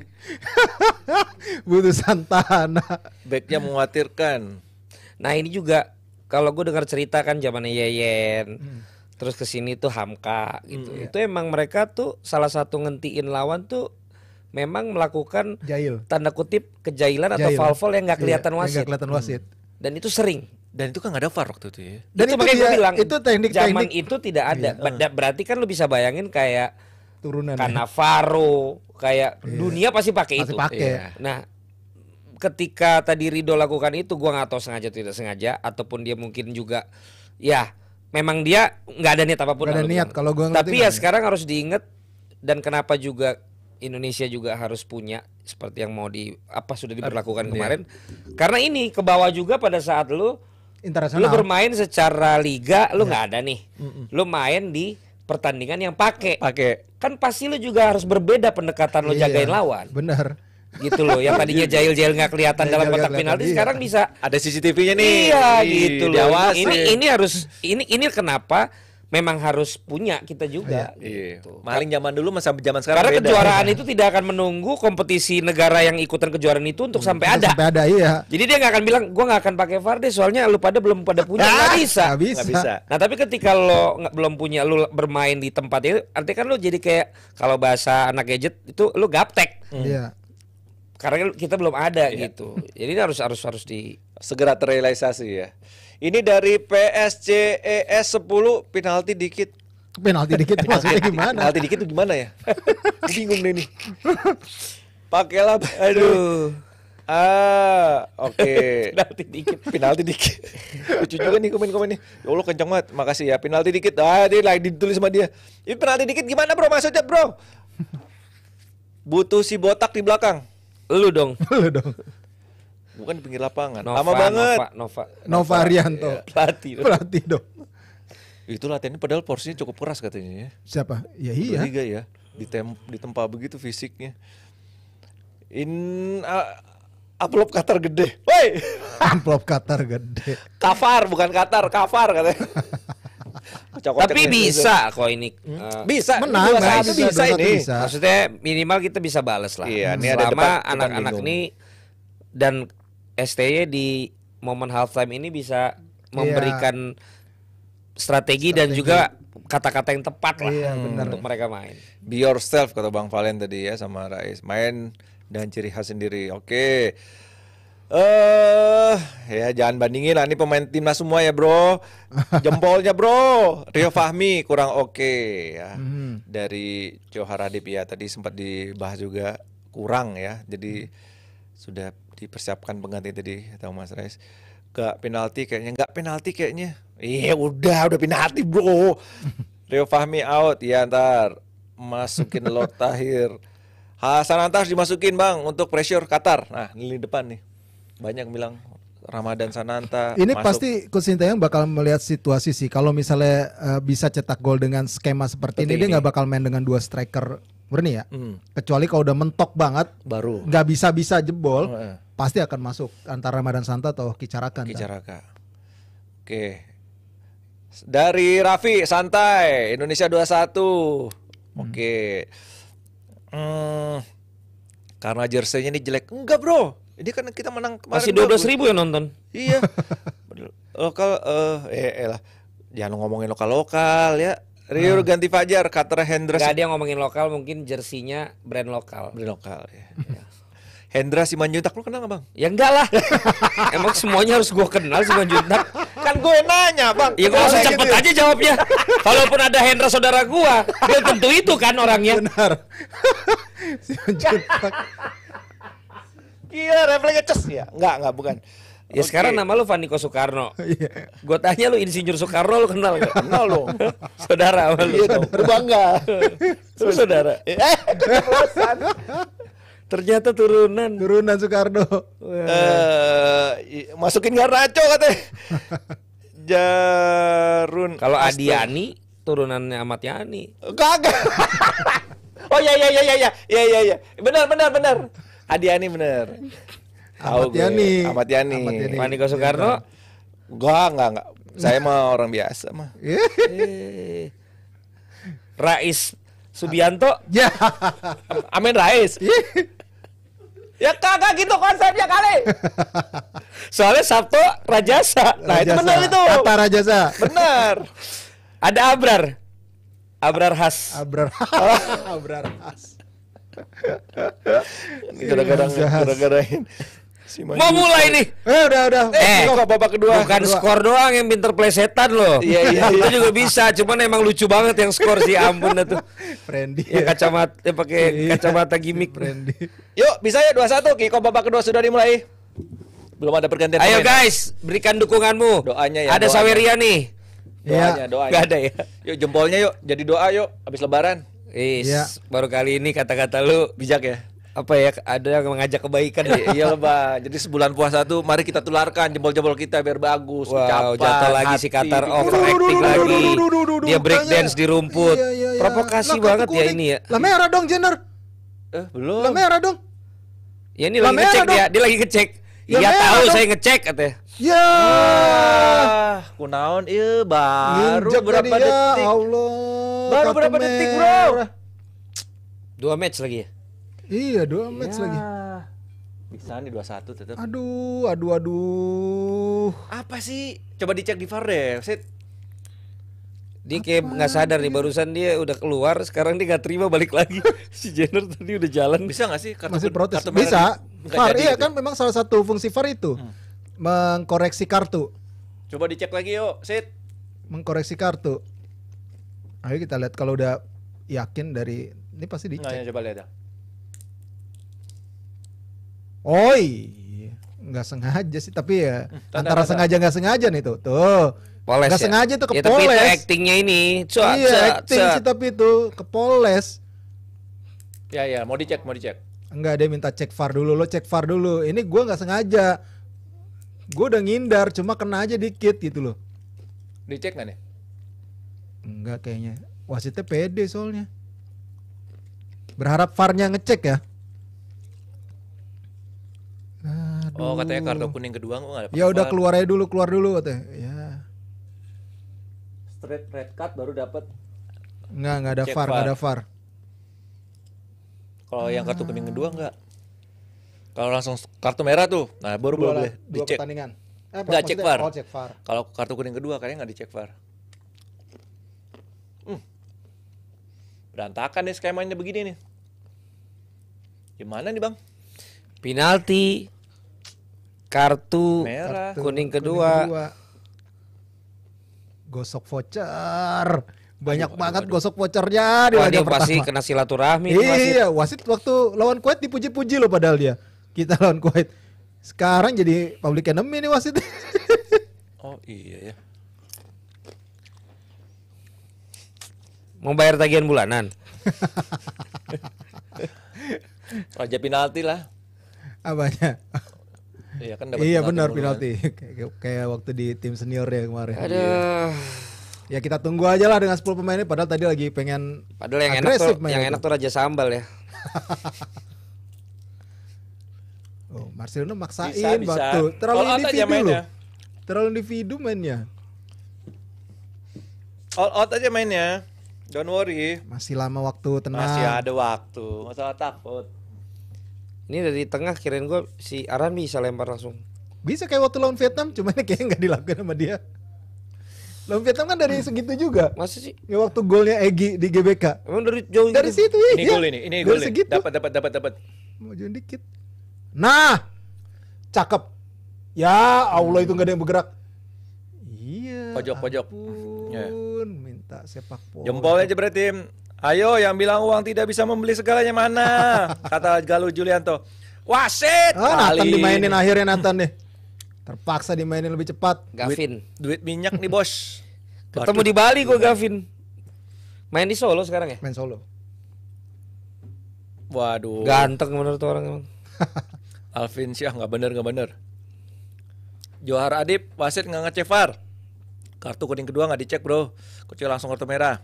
Butuh Santana. Backnya mengkhawatirkan. Nah ini juga kalau gue dengar cerita kan zaman Yeyen. Hmm. Terus ke sini tuh Hamka gitu. Hmm, iya. Itu iya. emang mereka tuh salah satu ngentiin lawan tuh memang melakukan Jail. tanda kutip kejailan atau foul-foul yang nggak iya, kelihatan wasit. Gak kelihatan wasit. Hmm. Dan itu sering dan itu kan nggak ada VAR waktu itu ya. Dan itu, itu makanya dia, bilang itu teknik zaman teknik. itu tidak ada. Iya. Berarti kan lu bisa bayangin kayak turunan karena ya. Faro kayak yeah. dunia pasti pakai itu. Pake. Yeah. Nah, ketika tadi Rido lakukan itu gua nggak tahu sengaja tidak sengaja ataupun dia mungkin juga ya memang dia nggak ada niat apapun. Gak ada niat kalau gua Tapi ya sekarang harus diingat dan kenapa juga Indonesia juga harus punya seperti yang mau di apa sudah diberlakukan Ar iya. kemarin. Iya. Karena ini ke bawah juga pada saat lu Lu bermain secara liga lu iya. nggak iya. ada nih. Mm -mm. Lu main di pertandingan yang pakai. Pakai. Kan pasti lu juga harus berbeda pendekatan lo iya, jagain lawan. Benar. Gitu loh, yang tadinya iya, iya. jail jail nggak kelihatan dalam kotak penalti iya. sekarang bisa ada CCTV-nya nih. Iya, gitu loh. Ini ini harus ini ini kenapa memang harus punya kita juga. Iya. Gitu. Maling iya. zaman dulu masa zaman sekarang. Karena beda, kejuaraan itu tidak akan menunggu kompetisi negara yang ikutan kejuaraan itu untuk hmm, sampai ada. Sampai ada iya. Jadi dia nggak akan bilang gue nggak akan pakai VAR soalnya lu pada belum pada punya ah, nggak bisa. Nggak bisa. bisa. Nah tapi ketika lo gak, belum punya lu bermain di tempat itu artinya kan lo jadi kayak kalau bahasa anak gadget itu lu gaptek. Hmm. Iya. Karena kita belum ada iya. gitu. Jadi harus harus harus di segera terrealisasi ya. Ini dari PSCES 10 e penalti dikit. Penalti dikit maksudnya gimana? Penalti dikit itu gimana ya? Bingung deh nih. Pakailah aduh. Ah, oke. Okay. penalti dikit. Penalti dikit. Lucu juga nih komen nih. Ya Allah kencang banget. Makasih ya. Penalti dikit. Ah, dia lagi ditulis sama dia. Ini penalti dikit gimana, Bro? Maksudnya, Bro? Butuh si botak di belakang. Lu dong. Lu dong. Bukan di pinggir lapangan. Nova, Lama banget. Nova, Nova, Nova, Nova Arianto. Ya, pelatih. Dong. Pelatih dong. Itu latihannya padahal porsinya cukup keras katanya ya. Siapa? Ya iya. Tiga ya. di ditempa begitu fisiknya. In uh, amplop Qatar gede. Woi. amplop Qatar gede. Kafar bukan Qatar, kafar katanya. Tapi bisa kok ini hmm? Eh, bisa menang bisa, bisa, bisa ini. Bisa. Maksudnya minimal kita bisa balas lah. Iya, hmm. ini Selama anak-anak ini dan STY di momen halftime ini bisa iya. memberikan strategi, strategi dan juga kata-kata yang tepat lah iya, bener. untuk mereka main. Be yourself kata Bang Valen tadi ya sama Rais. Main dan ciri khas sendiri. Oke. Okay. Eh, uh, ya jangan bandingin lah ini pemain timnas semua ya, Bro. Jempolnya, Bro. Rio Fahmi kurang oke okay, ya. Mm. Dari Johar Adip ya tadi sempat dibahas juga kurang ya. Jadi sudah dipersiapkan pengganti tadi mas Reis gak penalti kayaknya gak penalti kayaknya iya udah udah penalti bro Rio Fahmi out ya ntar masukin Lord Tahir Hasan Antas dimasukin bang untuk pressure Qatar nah ini depan nih banyak bilang Ramadan Sananta ini masuk. pasti Coach yang bakal melihat situasi sih kalau misalnya uh, bisa cetak gol dengan skema seperti, seperti ini, ini dia nggak bakal main dengan dua striker murni ya hmm. kecuali kalau udah mentok banget baru nggak bisa bisa jebol hmm pasti akan masuk antara Ramadan Santa atau Kicaraka. Kicaraka. Oke. Dari Raffi santai Indonesia 21. Hmm. Oke. Hmm, karena jerseynya ini jelek. Enggak, Bro. Ini kan kita menang kemarin. dua belas ribu yang nonton. Iya. lokal eh uh, eh lah. Jangan ngomongin lokal-lokal ya. Rio hmm. ganti Fajar, Katra Hendra. Gak ada yang ngomongin lokal, mungkin jersinya brand lokal. Brand lokal ya. ya. Hendra Simanjuntak lu kenal gak bang? Ya enggak lah. Emang semuanya harus gue kenal Simanjuntak. kan gue nanya bang. Ya gue langsung cepet gitu. Ya. aja jawabnya. Walaupun ada Hendra saudara gue, ya tentu itu kan orangnya. Benar. Simanjuntak. Gila refleksnya ces ya. Enggak enggak bukan. Ya okay. sekarang nama lu Fani Soekarno. yeah. Gue tanya lu Insinyur Soekarno lu kenal gak? Kenal lo. saudara sama lu. Iya dong. Bangga. Lu saudara. Eh, Ternyata turunan. Turunan Soekarno. Uh, masukin gak Garnacho katanya. Jarun. Kalau Adiani turunannya Ahmad Yani. Kagak. oh ya ya ya ya ya ya ya ya. Benar benar benar. Adiani benar. Ahmad Yani. Ahmad Yani. Gus Soekarno. Iya. gak enggak enggak. Saya mah orang biasa mah. Iya. Eh. Rais Subianto. Ya. Amin Rais. Iya. Ya kagak gitu konsepnya kali. Soalnya Sabtu Rajasa. Nah, rajasa. itu benar itu. Apa Rajasa? Benar. Ada Abrar. Abrar khas. Abrar Has. Oh. Abrar Has. Gara-gara gara Si Mau mulai nih. Eh udah udah. Eh, kok babak kedua. Bukan kedua. skor doang yang pinter play setan loh. Iya iya. iya. Itu juga bisa. Cuman emang lucu banget yang skor si ampun itu. Friendly. Ya kacamata ya pakai iya. kacamata gimmick. Friendly. Yuk bisa ya 2-1 Kiko babak kedua sudah dimulai. Belum ada pergantian. Ayo guys, berikan dukunganmu. Doanya ya. Ada doanya. Saweria nih. Doanya, ya. doanya. Gak ada ya. Yuk jempolnya yuk, jadi doa yuk, habis lebaran. Is, ya. baru kali ini kata-kata lu bijak ya apa ya ada yang mengajak kebaikan ya iya lebah jadi sebulan puasa tuh mari kita tularkan jempol-jempol kita biar bagus wow, jatuh lagi hati, si Qatar overacting lagi dia break dance di rumput iya, iya, iya. provokasi lah, banget ya ini ya lah merah dong Jenner eh belum lah merah dong ya ini lagi ngecek dia dia lagi ngecek iya tahu saya ngecek katanya ya kunaon iya baru berapa ya detik Allah baru berapa detik bro dua match lagi ya Iya, dua iya. lagi. Bisa nih dua satu tetap. Aduh, aduh aduh. Apa sih? Coba dicek di VAR deh. Saya dia kayak nggak sadar nih barusan dia udah keluar sekarang dia nggak terima balik lagi si Jenner tadi udah jalan bisa nggak sih kartu masih protes kartu bisa gitu? VAR iya gitu kan ya? memang salah satu fungsi VAR itu hmm. mengkoreksi kartu coba dicek lagi yuk Sid mengkoreksi kartu ayo kita lihat kalau udah yakin dari ini pasti dicek nah, ya, coba lihat ya. Oi, oh, iya. nggak sengaja sih tapi ya tanda, antara tanda. sengaja nggak sengaja nih tuh. Tuh. Poles gak ya? sengaja tuh kepoles. Ya, tapi itu actingnya ini. Cua, iya, cua, acting cua. sih tapi itu kepoles. Ya ya, mau dicek, mau dicek. Enggak, dia minta cek VAR dulu. Lo cek VAR dulu. Ini gua nggak sengaja. Gue udah ngindar, cuma kena aja dikit gitu loh. Dicek gak nih? Enggak kayaknya. Wasitnya pede soalnya. Berharap farnya ngecek ya. Aduh. Oh katanya kartu kuning kedua gue gak ada Ya udah keluar aja dulu, keluar dulu katanya. Ya. Straight red card baru dapet Enggak, enggak ada far, VAR, enggak ada VAR. Kalau ah. yang kartu kuning kedua enggak. Kalau langsung kartu merah tuh, nah baru dua, boleh dua dicek. pertandingan. enggak eh, oh, cek VAR. Kalau kartu kuning kedua kayaknya enggak dicek VAR. Hmm. Berantakan deh skemanya begini nih. Gimana nih, Bang? Penalti kartu merah, kuning kedua. kedua. Gosok voucher. Banyak aduh, banget aduh, gosok vouchernya di oh, dia Pasti kena silaturahmi. Iya, wasit. wasit waktu lawan Kuwait dipuji-puji loh padahal dia. Kita lawan Kuwait. Sekarang jadi public enemy nih wasit. oh iya ya. Mau bayar tagihan bulanan. Raja penalti lah. Apanya? Iya kan dapat Iya benar kan. penalti. Kayak waktu di tim senior ya kemarin. Ada. Iya. Ya kita tunggu aja lah dengan 10 pemain ini padahal tadi lagi pengen Padahal yang enak tuh, yang enak tuh Raja Sambal ya. oh, Marcelino maksain batu waktu. Terlalu all individu loh. Terlalu individu mainnya. All out aja mainnya. Don't worry. Masih lama waktu tenang. Masih ada waktu. Masalah takut. Ini dari tengah kirain gue si Aran bisa lempar langsung. Bisa kayak waktu lawan Vietnam, cuman kayaknya nggak dilakukan sama dia. Lawan Vietnam kan dari hmm. segitu juga. Masa sih? Ya waktu golnya Egi di GBK. Emang dari jauh Dari gitu? situ ya. Ini gol ini, ini gol. segitu. Dapat dapat dapat dapat. Mau jauh dikit. Nah. Cakep. Ya Allah hmm. itu nggak ada yang bergerak. Iya. Pojok pojok. Ya. Minta sepak bola. Jempolnya jebret tim. Ayo yang bilang uang tidak bisa membeli segalanya mana? Kata Galuh Julianto. Wasit. Oh, Nathan dimainin akhirnya Nathan nih. Terpaksa dimainin lebih cepat. Gavin. Duit, duit minyak nih bos. Ketemu di Bali gue Gavin. Main di Solo sekarang ya? Main Solo. Waduh. Ganteng bener orang emang. Alvin Syah nggak bener nggak bener. Johar Adib wasit nggak ngecevar. Kartu kuning kedua nggak dicek bro. Kecil langsung kartu merah.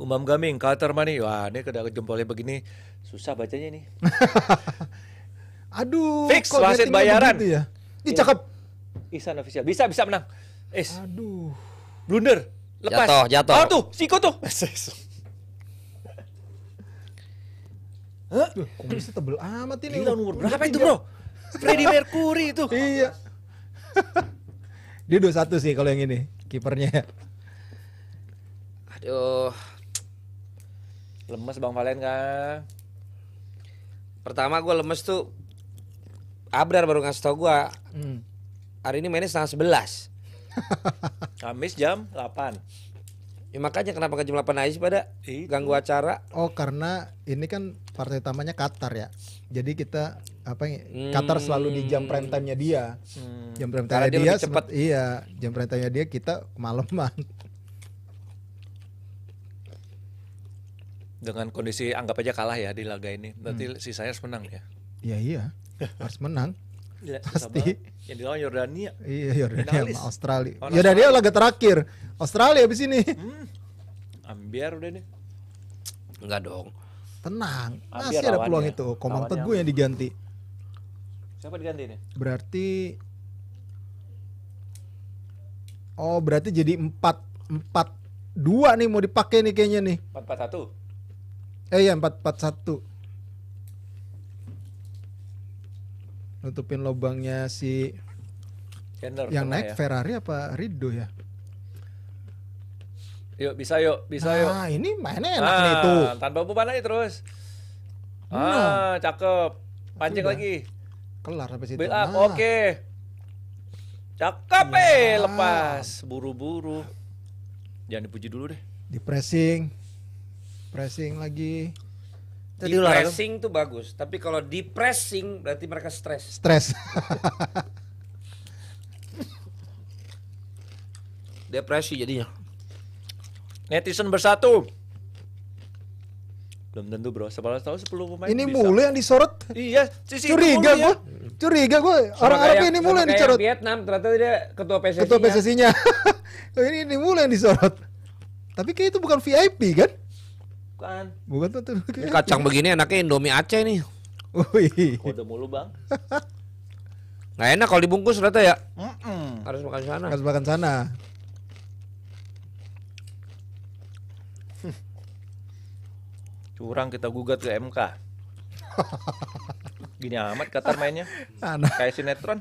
Umam Gaming, Qatar Mani. Wah, ini kena jempolnya begini susah bacanya nih. Aduh, fix wasit bayaran. Ya? Ini iya. cakep. Ihsan official. Bisa bisa menang. Es. Aduh. Blunder. Lepas. Jatuh, jatuh. Oh tuh, Siko tuh. Hah? bisa tebel amat ini. Gila nomor berapa itu, Bro? Freddy Mercury itu. Iya. Dia 21 sih kalau yang ini kipernya. Aduh lemes bang Valen kan pertama gue lemes tuh Abrar baru ngasih tau gue hmm. hari ini mainnya setengah sebelas Kamis jam 8 Ya makanya kenapa ke jam 8 aja sih pada Itu. ganggu acara. Oh, karena ini kan partai utamanya Qatar ya. Jadi kita apa ya, hmm. Qatar selalu di jam prime time-nya dia. Hmm. Jam prime time-nya dia, dia cepat. Iya, jam prime time-nya dia kita kemalaman. dengan kondisi anggap aja kalah ya di laga ini. Berarti hmm. sisanya ya, iya. harus menang ya. Iya iya. harus menang. Gila, pasti. Yang di dilawan Yordania. Iya Yordania sama Australia. Oh, Yordania laga terakhir. Australia abis ini. Hmm. Ambiar udah nih. Enggak dong. Tenang. Masih ada peluang itu. Komang Teguh yang diganti. Siapa diganti nih? Berarti Oh, berarti jadi empat empat dua nih mau dipakai nih kayaknya nih. empat 4 1 eh ya 441 nutupin lubangnya si Kenner yang naik ya. Ferrari apa Rido ya yuk bisa yuk bisa nah, yuk nah ini mainnya enak nah, nih tuh tanpa beban aja terus nah. ah cakep pancing lagi kelar habis itu nah. oke okay. cakep ya. eh nah. lepas buru-buru jangan dipuji dulu deh di pressing pressing lagi di pressing tuh bagus tapi kalau di pressing berarti mereka stres stres depresi jadinya netizen bersatu belum tentu bro sebelas tahun, sepuluh pemain ini mulai mulu yang disorot iya sisi curiga gue ya. curiga gue orang Arab ini mulu yang disorot Vietnam ternyata dia ketua PSSI ketua PSSI nya ini ini mulu yang disorot tapi kayak itu bukan VIP kan Bukan. Bukan tuh. Ini kacang begini enaknya Indomie Aceh nih. Wih. Oh, iya. Kode mulu bang. Nggak enak kalau dibungkus rata ya. Mm -mm. Harus makan sana. Harus makan sana. Curang kita gugat ke MK. Gini amat Qatar mainnya. Anak. Kayak sinetron.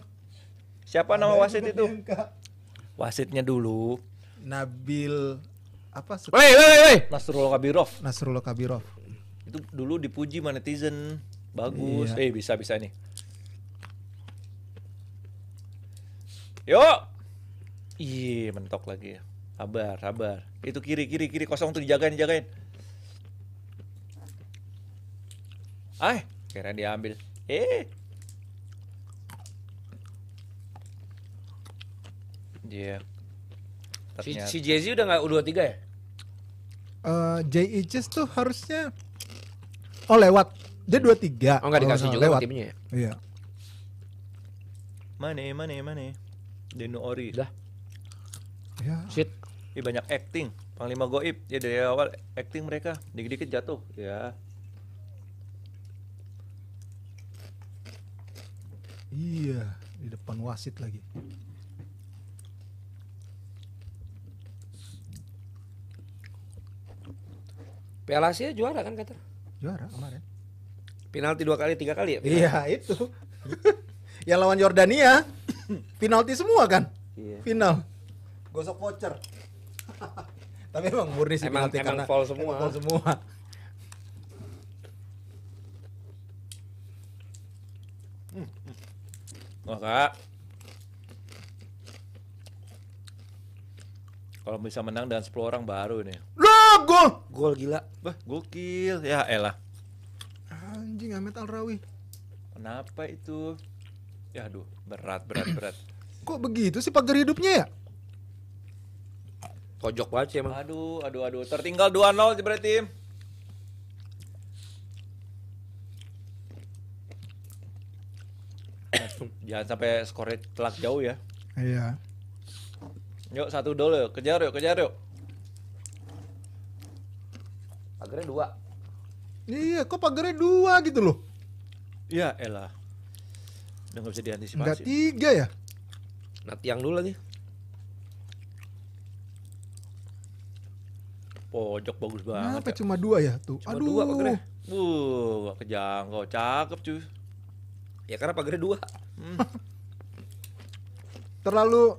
Siapa nama Wasit itu? Wasitnya dulu. Nabil apa? Woi, woi, woi. Nasrullah Kabirov. Nasrullah Kabirov. Itu dulu dipuji sama netizen. Bagus. Iya. Eh, bisa-bisa nih. Yuk. Iya, mentok lagi ya. Sabar, sabar. Itu kiri, kiri, kiri kosong tuh dijagain, dijagain. Ah, kira diambil. Eh. Dia. Yeah. Si, si jay udah nggak U23 ya? Eh, JHS tuh harusnya oh lewat dia dua tiga oh nggak dikasih juga lewat timnya ya iya mana mana mana Deno Ori dah ya shit Ih, banyak acting panglima goib ya dari awal acting mereka dikit dikit jatuh ya iya di depan wasit lagi Piala Asia juara kan kata, Juara kemarin. Penalti dua kali, tiga kali ya? Penalti? Iya itu. yang lawan Jordania, penalti semua kan? Iya. Final. Gosok voucher. Tapi emang murni sih emang, penalti emang karena foul semua. Emang semua. Oke. Hmm. oh, kak, kalau bisa menang dengan 10 orang baru ini gol. Gol gila. Bah, gokil. Ya elah. Anjing Ahmed Alrawi. Kenapa itu? Ya aduh, berat berat berat. Kok begitu sih pagar hidupnya ya? Pojok banget sih emang. Aduh, aduh, aduh. Tertinggal 2-0 berarti. Jangan sampai skornya telak jauh ya. Iya. Yuk satu dulu, kejar yuk, kejar yuk pagernya dua iya kok pagernya dua gitu loh ya elah udah nggak bisa diantisipasi nggak tiga ya nah tiang dulu lagi pojok bagus banget Kenapa ya. cuma dua ya tuh cuma aduh dua pagernya Wuh, gak kejangkau cakep cuy ya karena pagernya dua hmm. terlalu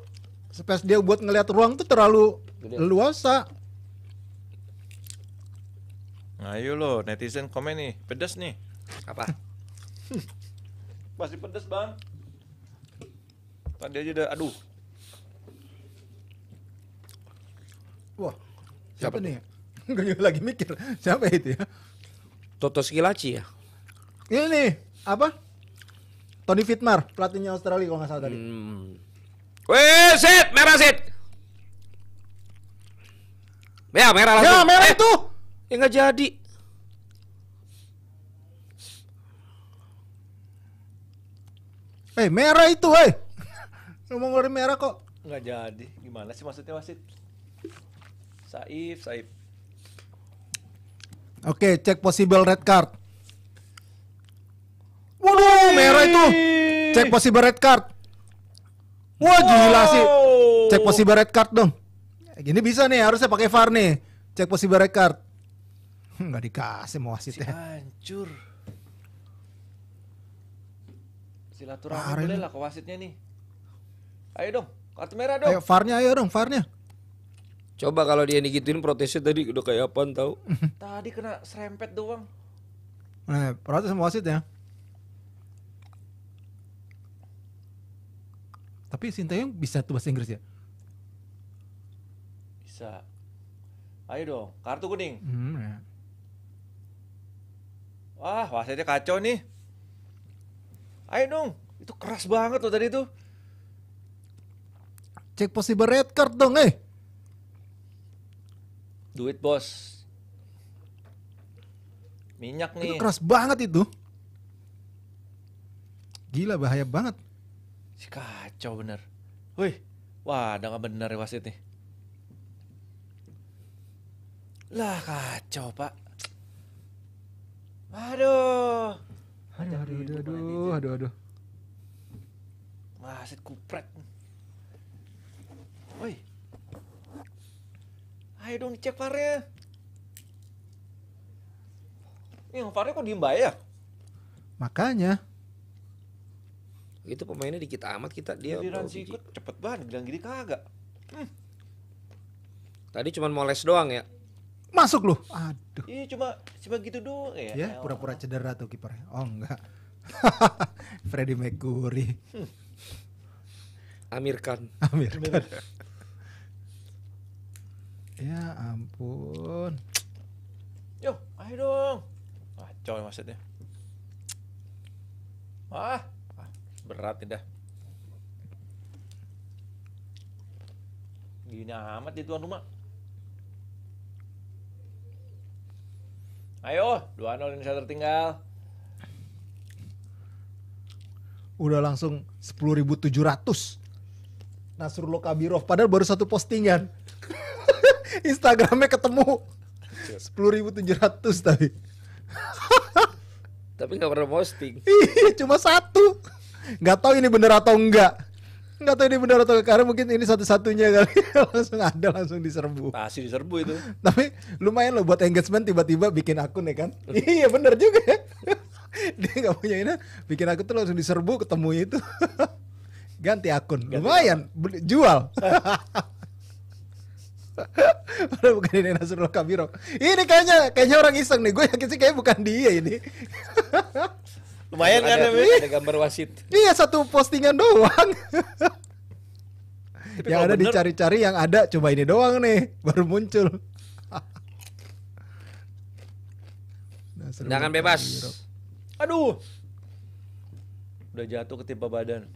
space dia buat ngelihat ruang tuh terlalu Gede. luasa Nah, ayo lo, netizen komen nih, pedes nih. Apa? Pasti pedes bang. Tadi aja udah, aduh. Wah, siapa, siapa nih? Gak juga lagi mikir, siapa itu ya? Toto Skilaci ya? Ini nih, apa? Tony Fitmar, pelatihnya Australia kalau gak salah tadi. Hmm. Wih, sit, merah sit. Ya, merah langsung. Ya, merah eh. itu. Ya nggak jadi. Eh hey, merah itu, hei. Eh. Ngomong ngeluarin merah kok. Nggak jadi. Gimana sih maksudnya wasit? Saif, Saif. Oke, cek possible red card. Waduh, merah itu. Cek possible red card. Wah, gila sih. Cek possible red card dong. Gini bisa nih, harusnya pakai VAR nih. Cek possible red card. Hmm, nggak dikasih mau wasitnya. Si ya. hancur. Silaturahmi boleh lah ke wasitnya nih. Ayo dong, kartu merah dong. Ayo farnya ayo dong, farnya. Coba kalau dia digituin protesnya tadi udah kayak apa tahu? tadi kena serempet doang. Nah, protes sama wasit ya. Tapi Sintayong bisa tuh bahasa Inggris ya? Bisa. Ayo dong, kartu kuning. Hmm, ya. Wah, wasitnya kacau nih. Ayo dong, itu keras banget loh tadi tuh. Cek possible red card dong, eh. Duit bos. Minyak nih. Itu keras banget itu. Gila bahaya banget. Si kacau bener. Wih, wah ada nggak bener ya wasit nih. Lah kacau pak. Aduh. Aduh, aduh, aduh, aduh, aduh, aduh. Wah, set kupret. Woi. Ayo dong dicek farnya. Yang farnya kok diem ya? Makanya. Itu pemainnya dikit amat kita dia. Jadi cepet banget bilang gini kagak. Hmm. Tadi cuma moles doang ya masuk loh. Aduh. Iya cuma cuma gitu doang ya. Ya, ya pura-pura cedera tuh kipernya. Oh enggak. Freddy Mercury. Hmm. Amir Khan. Amir Khan. ya ampun. Yo, ayo dong. Ah, coy ya maksudnya. Ah, berat berat tidak. Gini amat di tuan rumah. Ayo, 2-0 Indonesia tertinggal. Udah langsung 10.700. Nasrullah Kabirov padahal baru satu postingan. Instagramnya ketemu 10.700 iya. tapi. tapi nggak pernah posting. Iya, cuma satu. Nggak tahu ini bener atau enggak nggak tahu ini benar atau karena mungkin ini satu-satunya kali langsung ada langsung diserbu pasti diserbu itu tapi lumayan loh buat engagement tiba-tiba bikin akun ya kan iya bener juga ya. dia nggak punya ini bikin akun tuh langsung diserbu ketemu itu ganti akun ganti lumayan jual Padahal bukan ini Nasrullah Kabiro. Ini kayaknya kayaknya orang iseng nih Gue yakin sih kayaknya bukan dia ini Lumayan kan ada, ada gambar wasit. Iya satu postingan doang. Tapi yang ada bener, dicari-cari yang ada cuma ini doang nih baru muncul. nah, Jangan bebas. Europe. Aduh. Udah jatuh ketimpa badan.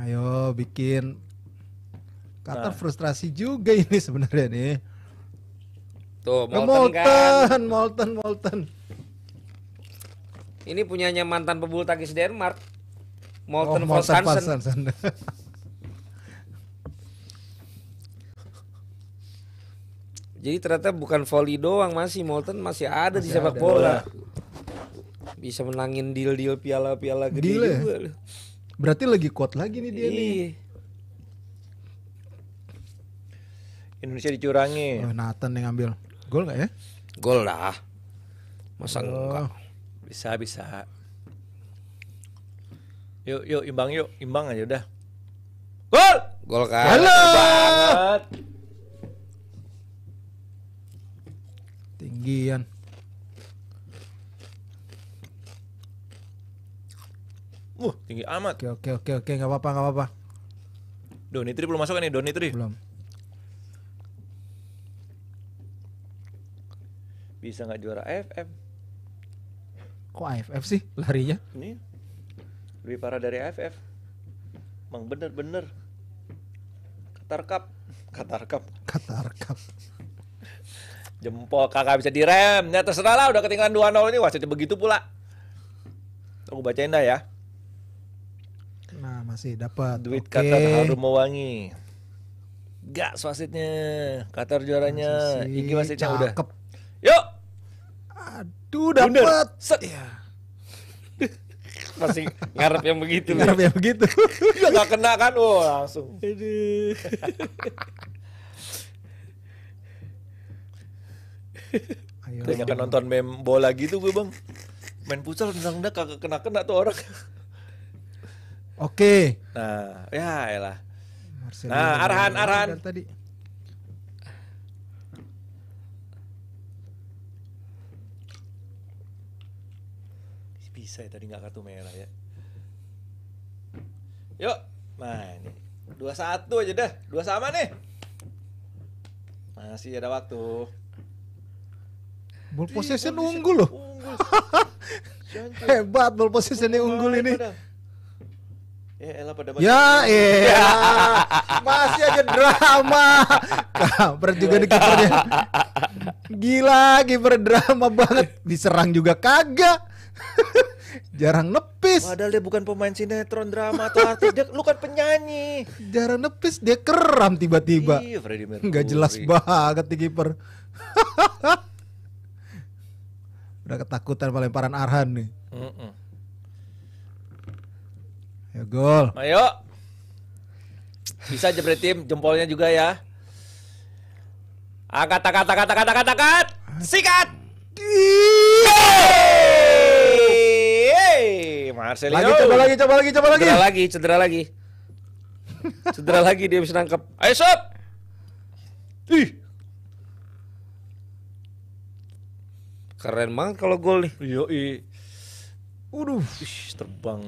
Ayo bikin kata nah. frustrasi juga ini sebenarnya nih. Tuh, Molten, Molten kan? Molten, Molten. Ini punyanya mantan pebulu tangkis Denmark, Morten oh, Hansen. Jadi ternyata bukan volley doang masih Molten masih ada masih di sepak bola. Iya. Bisa menangin deal-deal piala-piala gede deal ya? Berarti lagi kuat lagi nih dia Iyi. nih. Iya. Indonesia dicurangi. Oh, Nathan yang ambil Gol nggak ya? Gol lah. Masa oh. enggak? Bisa, bisa. Yuk, yuk imbang yuk, imbang aja udah. Gol! Gol kan. Halo. Tinggian. uh, tinggi amat. Oke, oke, oke, oke, nggak apa-apa, nggak apa-apa. Doni Tri belum masuk kan nih, Doni Tri? Belum. Bisa nggak juara ff kok AFF sih larinya ini iya. lebih parah dari AFF emang bener-bener Qatar Cup Qatar Cup Qatar Cup jempol kakak bisa direm ya terserah lah udah ketinggalan 2-0 ini wasitnya begitu pula aku bacain dah ya nah masih dapat duit okay. Qatar harum mewangi gak wasitnya Qatar juaranya ini wasitnya udah Tuh dapat. Iya. Masih ngarep yang begitu. Ngarep yang begitu. Udah kena kan, oh langsung. Aduh. Ayo. Kayak nonton meme bola gitu gue bang. Main futsal dak kagak kena-kena tuh orang. Oke. Nah, ya elah. nah, arahan arahan tadi. saya tadi nggak kartu merah ya yuk nah ini dua satu aja dah dua sama nih masih ada waktu ball posisi Ih, unggul loh unggul. hebat ball ya, ini unggul ini Ya elah pada Ya iya Masih aja drama Kamper juga nih kipernya Gila kiper drama banget Diserang juga kagak jarang nepis. Padahal dia bukan pemain sinetron drama atau artis, dia lu kan penyanyi. Jarang nepis, dia keram tiba-tiba. Iya, nggak Gak jelas banget di kiper. Udah ketakutan pelemparan Arhan nih. Mm -mm. Ayo gol. Ayo. Bisa jebret tim jempolnya juga ya. Angkat, angkat, angkat, angkat, angkat, angkat. Sikat. Marcelino. Lagi coba lagi coba lagi coba lagi. Cedera lagi, cedera lagi. Cedera lagi dia bisa nangkep. Ayo sob. Ih. Keren banget kalau gol nih. Yo i. Waduh, terbang.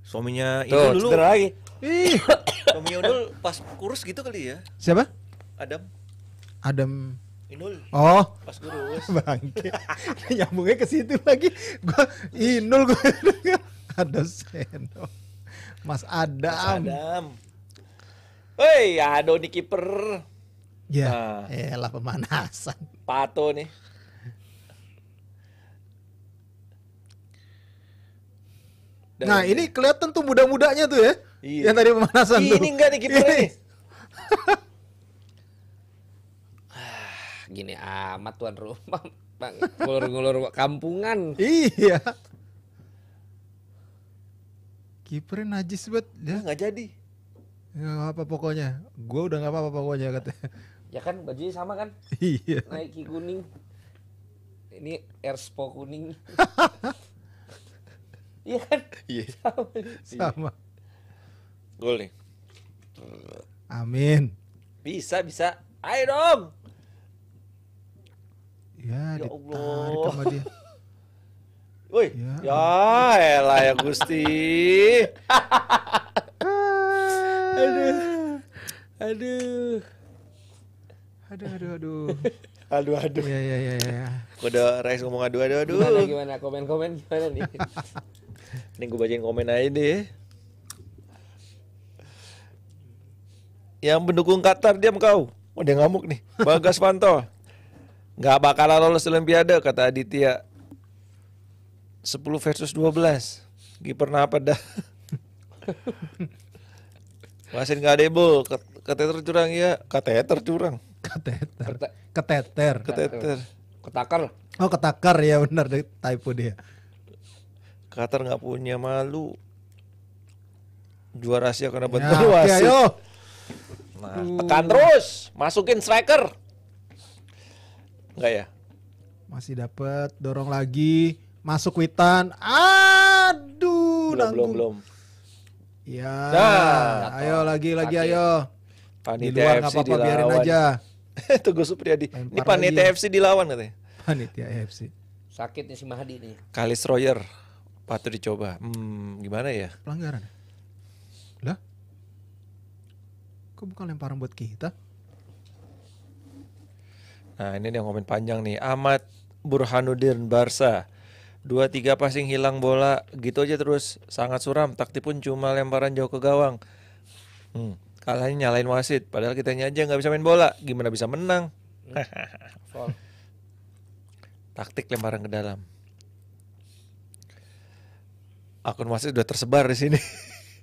Suaminya Tuh, itu dulu. Cedera lagi. Ih. Suaminya dulu pas kurus gitu kali ya. Siapa? Adam. Adam Inul. Oh. Pas gurus. Bangke. Nyambungnya ke situ lagi. Gua Inul gua. ada Seno. Mas Adam. Mas Adam. Woi, Ado nih kiper. Ya, nah. elah pemanasan. Pato nih. Dan nah, ini kelihatan tuh muda-mudanya tuh ya. Iya. Yang tadi pemanasan Ih, tuh. Ini enggak nih kipernya gini amat tuan rumah bang ngulur-ngulur kampungan iya kiper najis buat dia nggak jadi ya apa pokoknya gue udah nggak apa-apa pokoknya katanya ya kan bajunya sama kan iya naik kuning ini Airspo kuning iya kan iya sama, sama. gol nih amin bisa bisa ayo dong Ya, ya ditarik Allah. sama dia. Woi, ya, ya elah ya Gusti. aduh. Aduh. Aduh, aduh, aduh. aduh, aduh. Ya, ya, ya, ya. Udah Rex ngomong aduh, aduh, aduh. Gimana, gimana? Komen-komen gimana nih? Nih gue bacain komen aja deh. Yang mendukung Qatar diam kau. Oh dia ngamuk nih. Bagas Panto. Nggak bakal lolos Olimpiade kata Aditya. 10 versus 12. pernah apa dah? Wasit nggak bu, kateter curang ya, kateter curang. Kateter. Keteter. Keteter. Ketakar. Oh ketakar ya benar deh typo dia. Qatar nggak punya malu. Juara Asia karena bantu ya, wasit. Nah, tekan terus, masukin striker. Enggak ya? Masih dapat, dorong lagi, masuk witan. Aduh, belum, nanggung. Belum, belum. Ya, nah, ayo lagi lagi ayo. Panitia di luar FC apa -apa, dilawan. biarin aja. Tunggu Supriyadi. Ini Panitia FC dilawan katanya. Panitia FC. Sakit nih si Mahdi nih. Kalis Royer patut dicoba. Hmm, gimana ya? Pelanggaran. Ya? Lah? Kok bukan lemparan buat kita? Nah ini yang komen panjang nih Ahmad Burhanuddin Barsa dua tiga passing hilang bola gitu aja terus sangat suram taktik pun cuma lemparan jauh ke gawang hmm, kalahnya nyalain wasit padahal kita aja nggak bisa main bola gimana bisa menang hmm. taktik lemparan ke dalam akun wasit udah tersebar di sini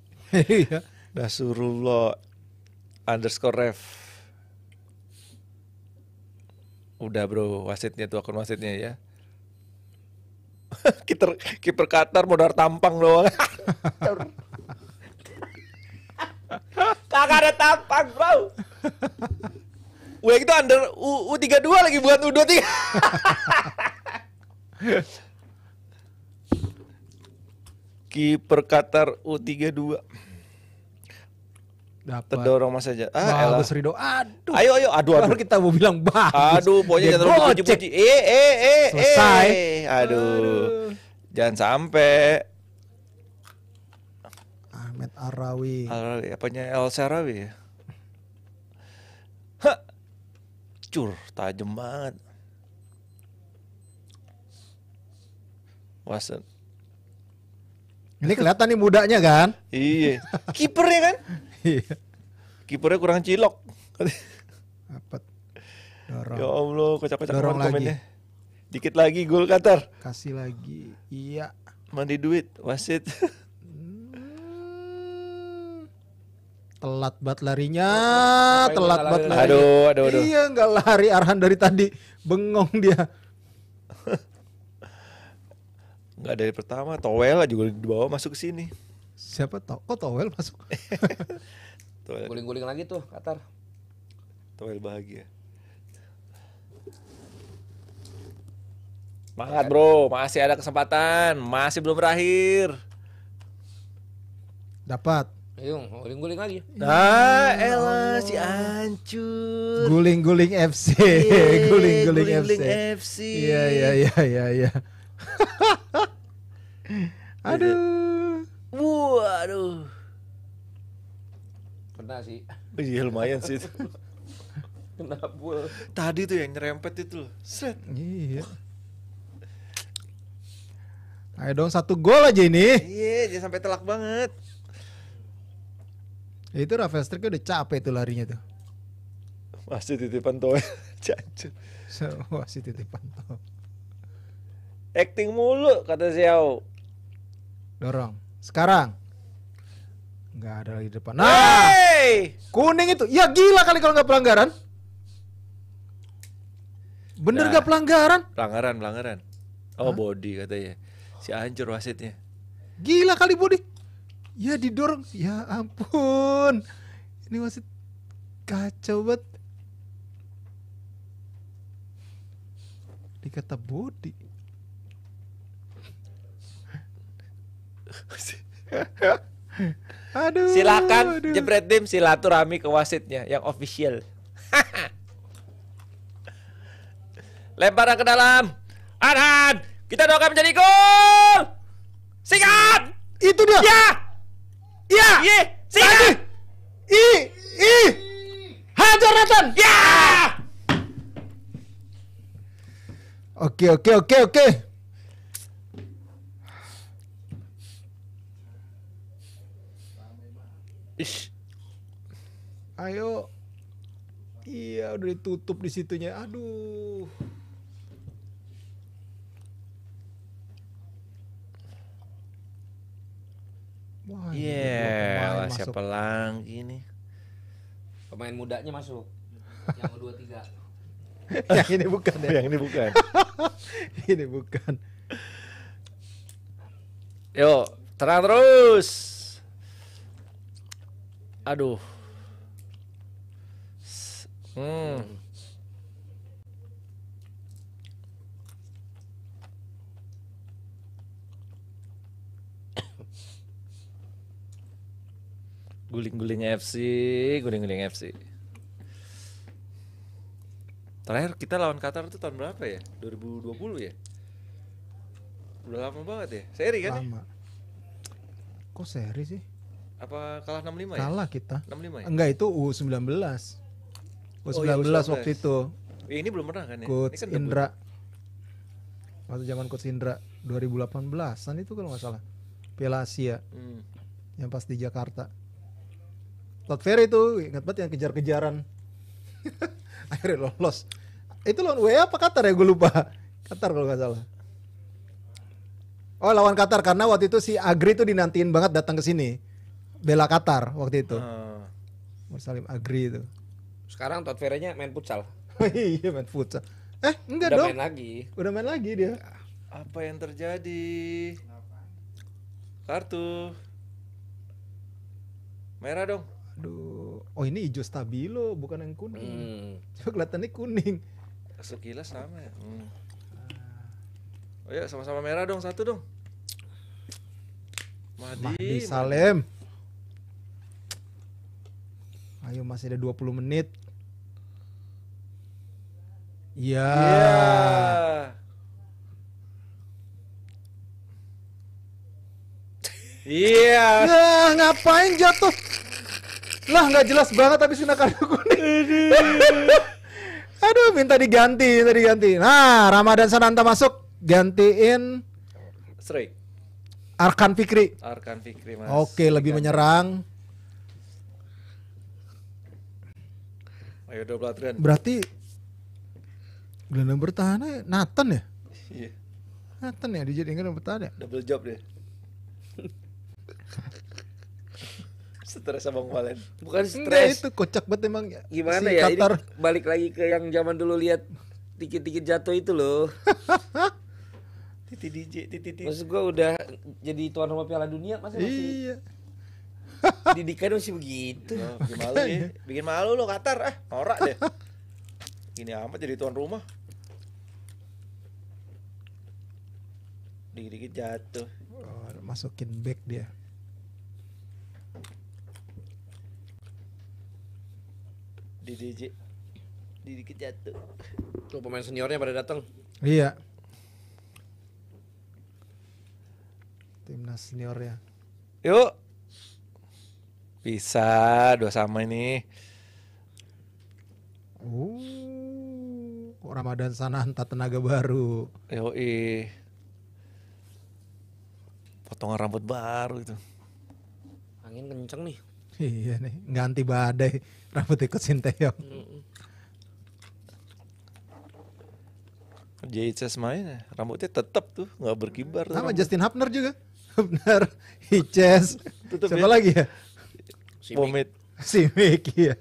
iya. Nasrullah underscore ref Udah bro, wasitnya tuh akun wasitnya ya. kiper kiper Qatar modal tampang doang. Kagak ada tampang, bro. woi itu under U, U32 lagi buat U23. kiper Qatar U32. Dapat. Terdorong Mas aja. Ah, Bagus Rido. Aduh. Ayo ayo aduh aduh. Baru kita mau bilang bagus. Aduh, pokoknya jangan puji-puji. Eh, eh eh eh Selesai. Aduh. aduh. Jangan sampai Ahmed Arawi. Arawi, apanya El Sarawi ya? Hah. Cur, tajam banget. Wasen. Ini kelihatan nih mudanya kan? Iya. Kipernya kan? Iya. Kipernya kurang cilok. Dapat. Ya Dorong. Ya Allah, kocak-kocak Dorong lagi. komennya. Dikit lagi gol Qatar. Kasih lagi. Iya. Mandi duit, wasit. Hmm. telat banget larinya, oh, telat banget lari. Aduh, aduh, aduh. Iya, nggak lari Arhan dari tadi, bengong dia. nggak dari pertama, towel aja gue dibawa masuk ke sini siapa tau kok towel masuk guling-guling lagi tuh Qatar towel bahagia makasih bro, masih ada kesempatan, masih belum berakhir. Dapat. Ayo, guling-guling lagi. Nah, elah si ancur. Guling-guling FC, iya, guling-guling FC. FC. Iya, iya, iya, iya, iya. Aduh. Waduh. Kena sih. iya lumayan sih itu. Kena pul. Tadi tuh yang nyerempet itu Set. Iya. Ayo dong satu gol aja ini. Iya, jangan sampai telak banget. Ya, itu Rafael Strik udah capek tuh larinya tuh. Masih titipan toh. Jancur. So, masih titipan toh. Acting mulu kata Xiao. Dorong. Sekarang. Nggak ada lagi di depan. Nah, hey! kuning itu. Ya gila kali kalau nggak pelanggaran. Bener nah. nggak nah, pelanggaran? Pelanggaran, pelanggaran. Oh, Hah? body katanya. Si hancur wasitnya. Gila kali body. Ya didorong. Ya ampun. Ini wasit kacau banget. Dikata body. aduh. Silakan aduh. jebret dim silaturahmi ke wasitnya yang official. Lemparan ke dalam. Arhan, kita doakan menjadi gol. Singkat. Itu dia. Ya. Ya. Ye. Iya. Singkat. I. I. Hajar Nathan. Ya. Oke, oke, oke, oke. Ish. Ayo. Iya, udah ditutup di situnya. Aduh. Wah, yeah, iya, lah siapa lagi Pemain mudanya masuk. Yang dua tiga. yang ini bukan ya. Yang ini bukan. ini bukan. Yuk, terang terus aduh hmm. guling-guling FC guling-guling FC terakhir kita lawan Qatar itu tahun berapa ya 2020 ya udah lama banget ya seri kan lama ya? kok seri sih apa kalah 65 ya? Kalah kita. 65 ya? Enggak itu U19. U19 oh, iya, U19. waktu itu. Ya, ini belum pernah kan ya? Coach kan Indra. Debut. Waktu zaman Coach Indra 2018-an itu kalau nggak salah. Piala Asia. Hmm. Yang pas di Jakarta. lot Ferry itu ingat banget yang kejar-kejaran. Akhirnya lolos. Itu lawan WA apa Qatar ya gue lupa. Qatar kalau nggak salah. Oh lawan Qatar karena waktu itu si Agri itu dinantiin banget datang ke sini bela Qatar waktu itu. Hmm. Umar Salim Agri itu. Sekarang Todd Ferenya main futsal. iya main futsal. Eh enggak Udah dong. Udah main lagi. Udah main lagi dia. Apa yang terjadi? Kartu. Merah dong. Aduh. Oh ini hijau stabilo bukan yang kuning. Hmm. Coba kelihatannya kuning. Sekilas sama ya. Hmm. Oh ya sama-sama merah dong satu dong. Mahdi, Mahdi Salim. Mahdi. Ayo masih ada 20 menit. Iya. Yeah. Iya. Yeah. Nah, ngapain jatuh? Lah nggak jelas banget tapi kena kartu kuning. Aduh, minta diganti, minta diganti. Nah, Ramadan Sananta masuk, gantiin Sri. Arkan Fikri. Arkan Fikri, Mas. Oke, lebih Ganti. menyerang. Ayo dua pelatihan. Berarti gelandang bertahan Nathan ya? Iya. Nathan ya dijadiin gelandang bertahan ya? Double job deh. stres abang Valen bukan stres itu kocak banget emang gimana si ya Qatar. ini balik lagi ke yang zaman dulu lihat dikit-dikit jatuh itu loh titi DJ titi, titi maksud gua udah jadi tuan rumah Piala Dunia masih masih iya didikan masih begitu nah, bikin malu ya. bikin malu lo Qatar ah norak deh gini amat jadi tuan rumah dikit-dikit jatuh oh, masukin back dia di dikit jatuh tuh pemain seniornya pada datang iya timnas seniornya yuk bisa, dua sama ini. Uh, Ramadan sana entah tenaga baru. Yoi. Potongan rambut baru itu. Angin kenceng nih. Iya nih, ganti badai rambut ikut Sinteyo. Mm. JHS main rambutnya tetap tuh nggak berkibar. Sama Justin Hapner juga. Hapner, Hices, siapa ya? lagi ya? Simik, Simik Simic iya.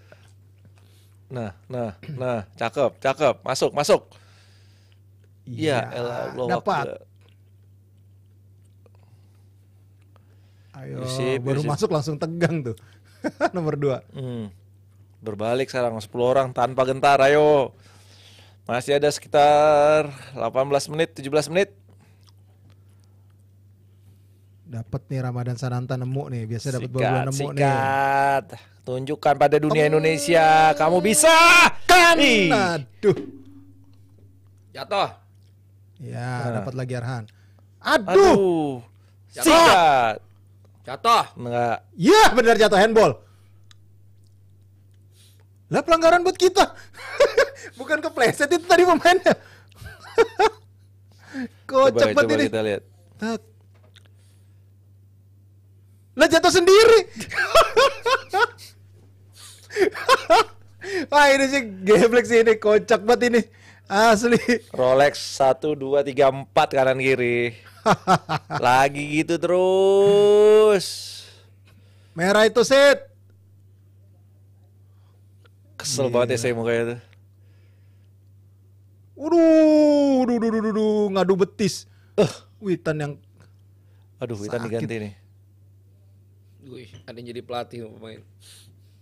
Nah, nah, nah, cakep, cakep. Masuk, masuk. Iya, ya, elah, dapat. Ayo, Yusip, baru Yusip. masuk langsung tegang tuh. Nomor dua. Hmm. Berbalik sekarang 10 orang tanpa gentar. Ayo. Masih ada sekitar 18 menit, 17 menit. Dapat nih Ramadan Sananta nemu nih, biasa dapat bulan nemu nih. Sikat. Tunjukkan pada dunia oh. Indonesia, kamu bisa. Kan. Aduh. Jatuh. Ya, nah. dapat lagi Arhan. Aduh. Aduh. Sikat. Jatuh. Enggak. Ya, benar jatuh handball. Lah pelanggaran buat kita. Bukan kepleset itu tadi pemainnya. Kok cepet ini. Kita lihat. Lah jatuh sendiri. Wah ini sih geblek sih ini kocak banget ini. Asli. Rolex satu dua tiga empat kanan kiri. Lagi gitu terus. Merah itu set. Kesel yeah. banget ya saya mukanya itu. Waduh, duh, duh, duh, duh, ngadu betis. Uh. Witan yang Aduh, Witan diganti nih. Gue, ada yang jadi pelatih pemain.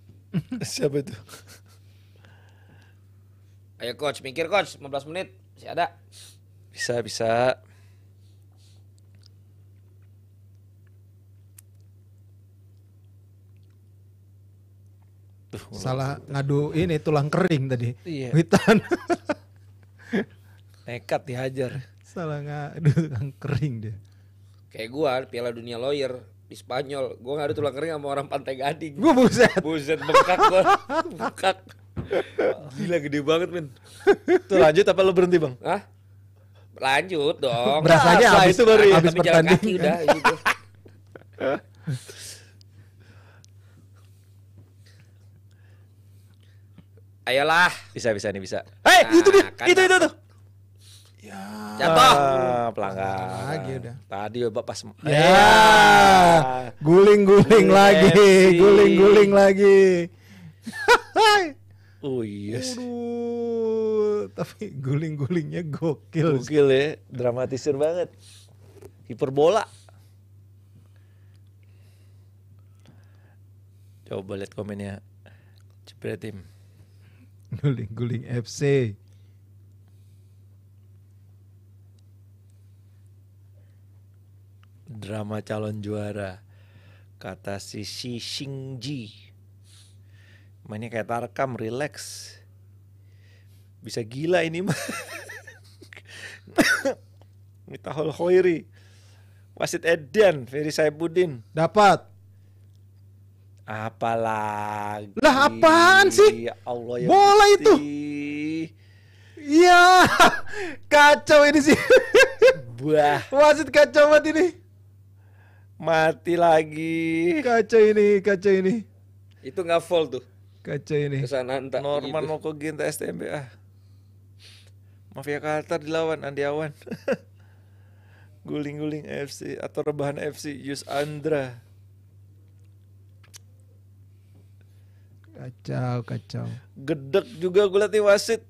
Siapa itu? Ayo coach, mikir coach, 15 menit masih ada. Bisa, bisa. Salah ngadu ini tulang kering tadi. Iya. Witan. Nekat dihajar. Salah ngadu tulang kering dia. Kayak gua Piala Dunia Lawyer di Spanyol gue ada tulang kering sama orang pantai gading gue buset buset bengkak gue bengkak gila gede banget men tuh lanjut apa lo berhenti bang Hah? lanjut dong berasanya nah, abis itu baru ya abis bertanding kaki udah gitu Ayolah. Bisa bisa nih bisa. Hei, nah, eh, itu dia. Kan itu itu tuh. Ya. Jatuh. pelanggar. Lagi udah. Tadi bapak pas. Ya. Eh. Iya Guling-guling lagi. Guling-guling lagi. oh yes. Iya Aduh. Tapi guling-gulingnya gokil. Gokil ya. Dramatisir banget. Hiperbola. Coba lihat komennya. Cepet tim. Guling-guling FC. drama calon juara kata si Shi Xingji mainnya kayak Tarkam relax bisa gila ini mah Mitahol khairi Wasit edian Ferry Saibudin dapat apalagi lah apaan sih ya Allah ya bola pasti. itu iya kacau ini sih Buah. Wasit kacau banget ini. Mati lagi. Kaca ini, kaca ini. Itu nggak full tuh. Kaca ini. Kesana entah. Norman gitu. Ginta STMB ah. Mafia Qatar dilawan Andiawan. Guling-guling FC atau rebahan FC Yus Andra. Kacau, kacau. Gedek juga gue latih wasit.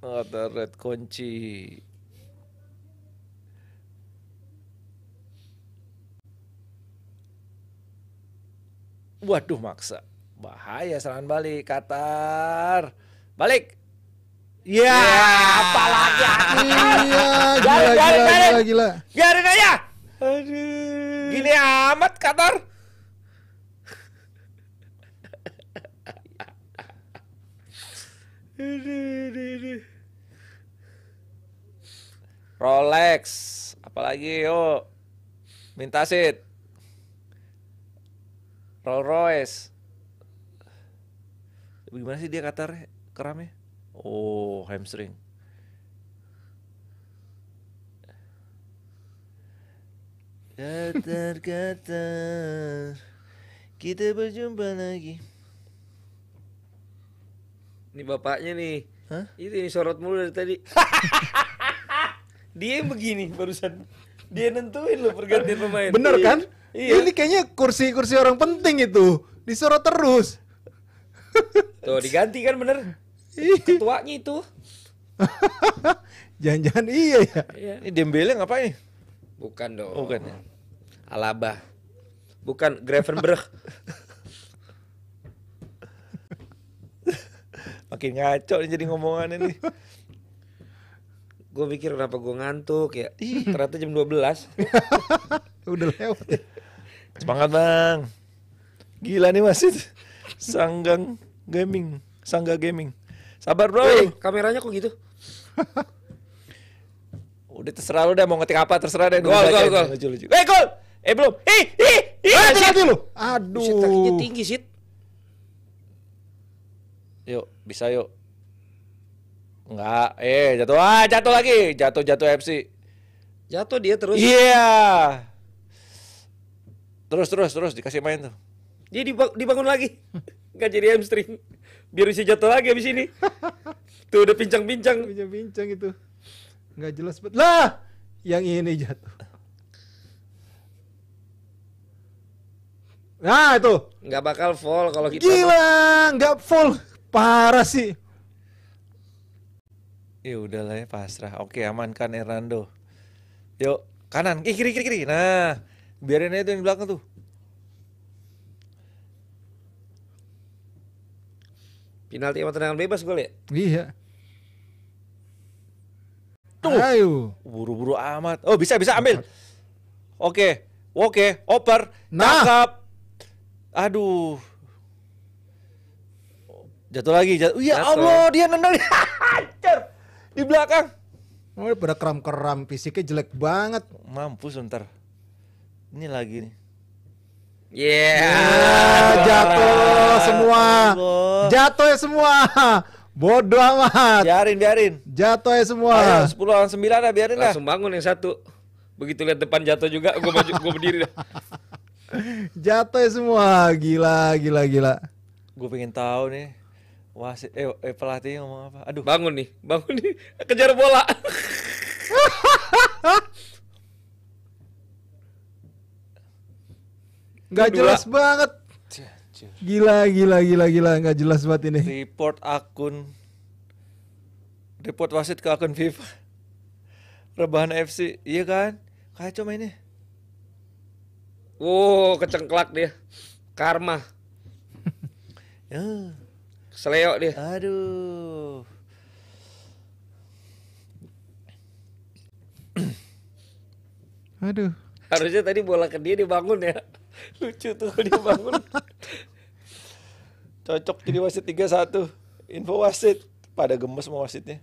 Kata Red Kunci. Waduh maksa. Bahaya serangan balik Qatar. Balik. Ya, apalagi. gila, gila, gila, gila, gila. Biarin aja. Aduh. Gini amat Qatar. Rolex, apalagi yuk. Minta sit. Rolls Royce gimana sih dia Qatar keramnya oh hamstring Qatar Qatar kita berjumpa lagi ini bapaknya nih Hah? itu ini sorot mulu dari tadi dia yang begini barusan dia nentuin lo pergantian pemain bener kan Iya. Ini kayaknya kursi-kursi orang penting itu. Disorot terus. Tuh diganti kan bener. Iya. Ketuanya itu. Jangan-jangan iya ya. Iya. Ini Dembele ngapain? Bukan dong. Oh, bukan. Ya. Alaba. Bukan Gravenberg. Makin ngaco nih jadi ngomongan ini. Gue pikir kenapa gue ngantuk ya. Ih, ternyata jam 12. Udah lewat. Ya. Semangat bang. Gila nih masih Sanggang Gaming, Sangga Gaming. Sabar bro. Hey, kameranya kok gitu? Udah terserah lu deh mau ngetik apa terserah deh. Gol gol gol. Eh gol. Eh belum. Ih ih ih. Ah, hati lu. Aduh. Shit, kakinya tinggi sih. Yuk, bisa yuk. Enggak, eh jatuh. Ah, jatuh lagi. Jatuh jatuh FC. Jatuh dia terus. Iya. Yeah. Terus terus terus dikasih main tuh. Dia dibangun lagi. Enggak jadi hamstring. Biar bisa jatuh lagi habis ini. tuh udah pincang-pincang. Pincang-pincang itu. Enggak jelas banget. Lah, yang ini jatuh. Nah, itu. Enggak bakal full kalau kita Gila, enggak full Parah sih. Ya udahlah ya pasrah. Oke, amankan Hernando. Yuk, kanan. Ih, kiri kiri kiri. Nah, biarin aja tuh yang di belakang tuh penalti sama tendangan bebas gue liat iya tuh Ayo. buru-buru amat oh bisa bisa ambil oke okay. oke okay. oper nah. tangkap aduh jatuh lagi ya jatuh ya Allah dia nendang di belakang Oh, pada kram-kram fisiknya jelek banget. Mampus ntar. Ini lagi nih. Yeah. yeah jatuh semua. Jatuh ya semua. Bodoh amat. Biarin, biarin. Jatuh ya semua. Ayo, 10 sembilan 9 lah biarin lah. bangun yang satu. Begitu lihat depan jatuh juga gue maju gue berdiri dah. jatuh ya semua. Gila, gila, gila. Gue pengen tahu nih. Wasit eh, eh pelatih ngomong apa? Aduh. Bangun nih, bangun nih. Kejar bola. Nggak jelas banget. Gila, gila, gila, gila. Nggak jelas banget ini. Report akun. Report wasit ke akun FIFA. Rebahan FC. Iya kan? kayak cuma ini Wow, kecengklak dia. Karma. ya. Seleo dia. Aduh. Aduh. Harusnya tadi bola ke dia dibangun ya lucu tuh dia bangun cocok jadi wasit 31 info wasit pada gemes mau wasitnya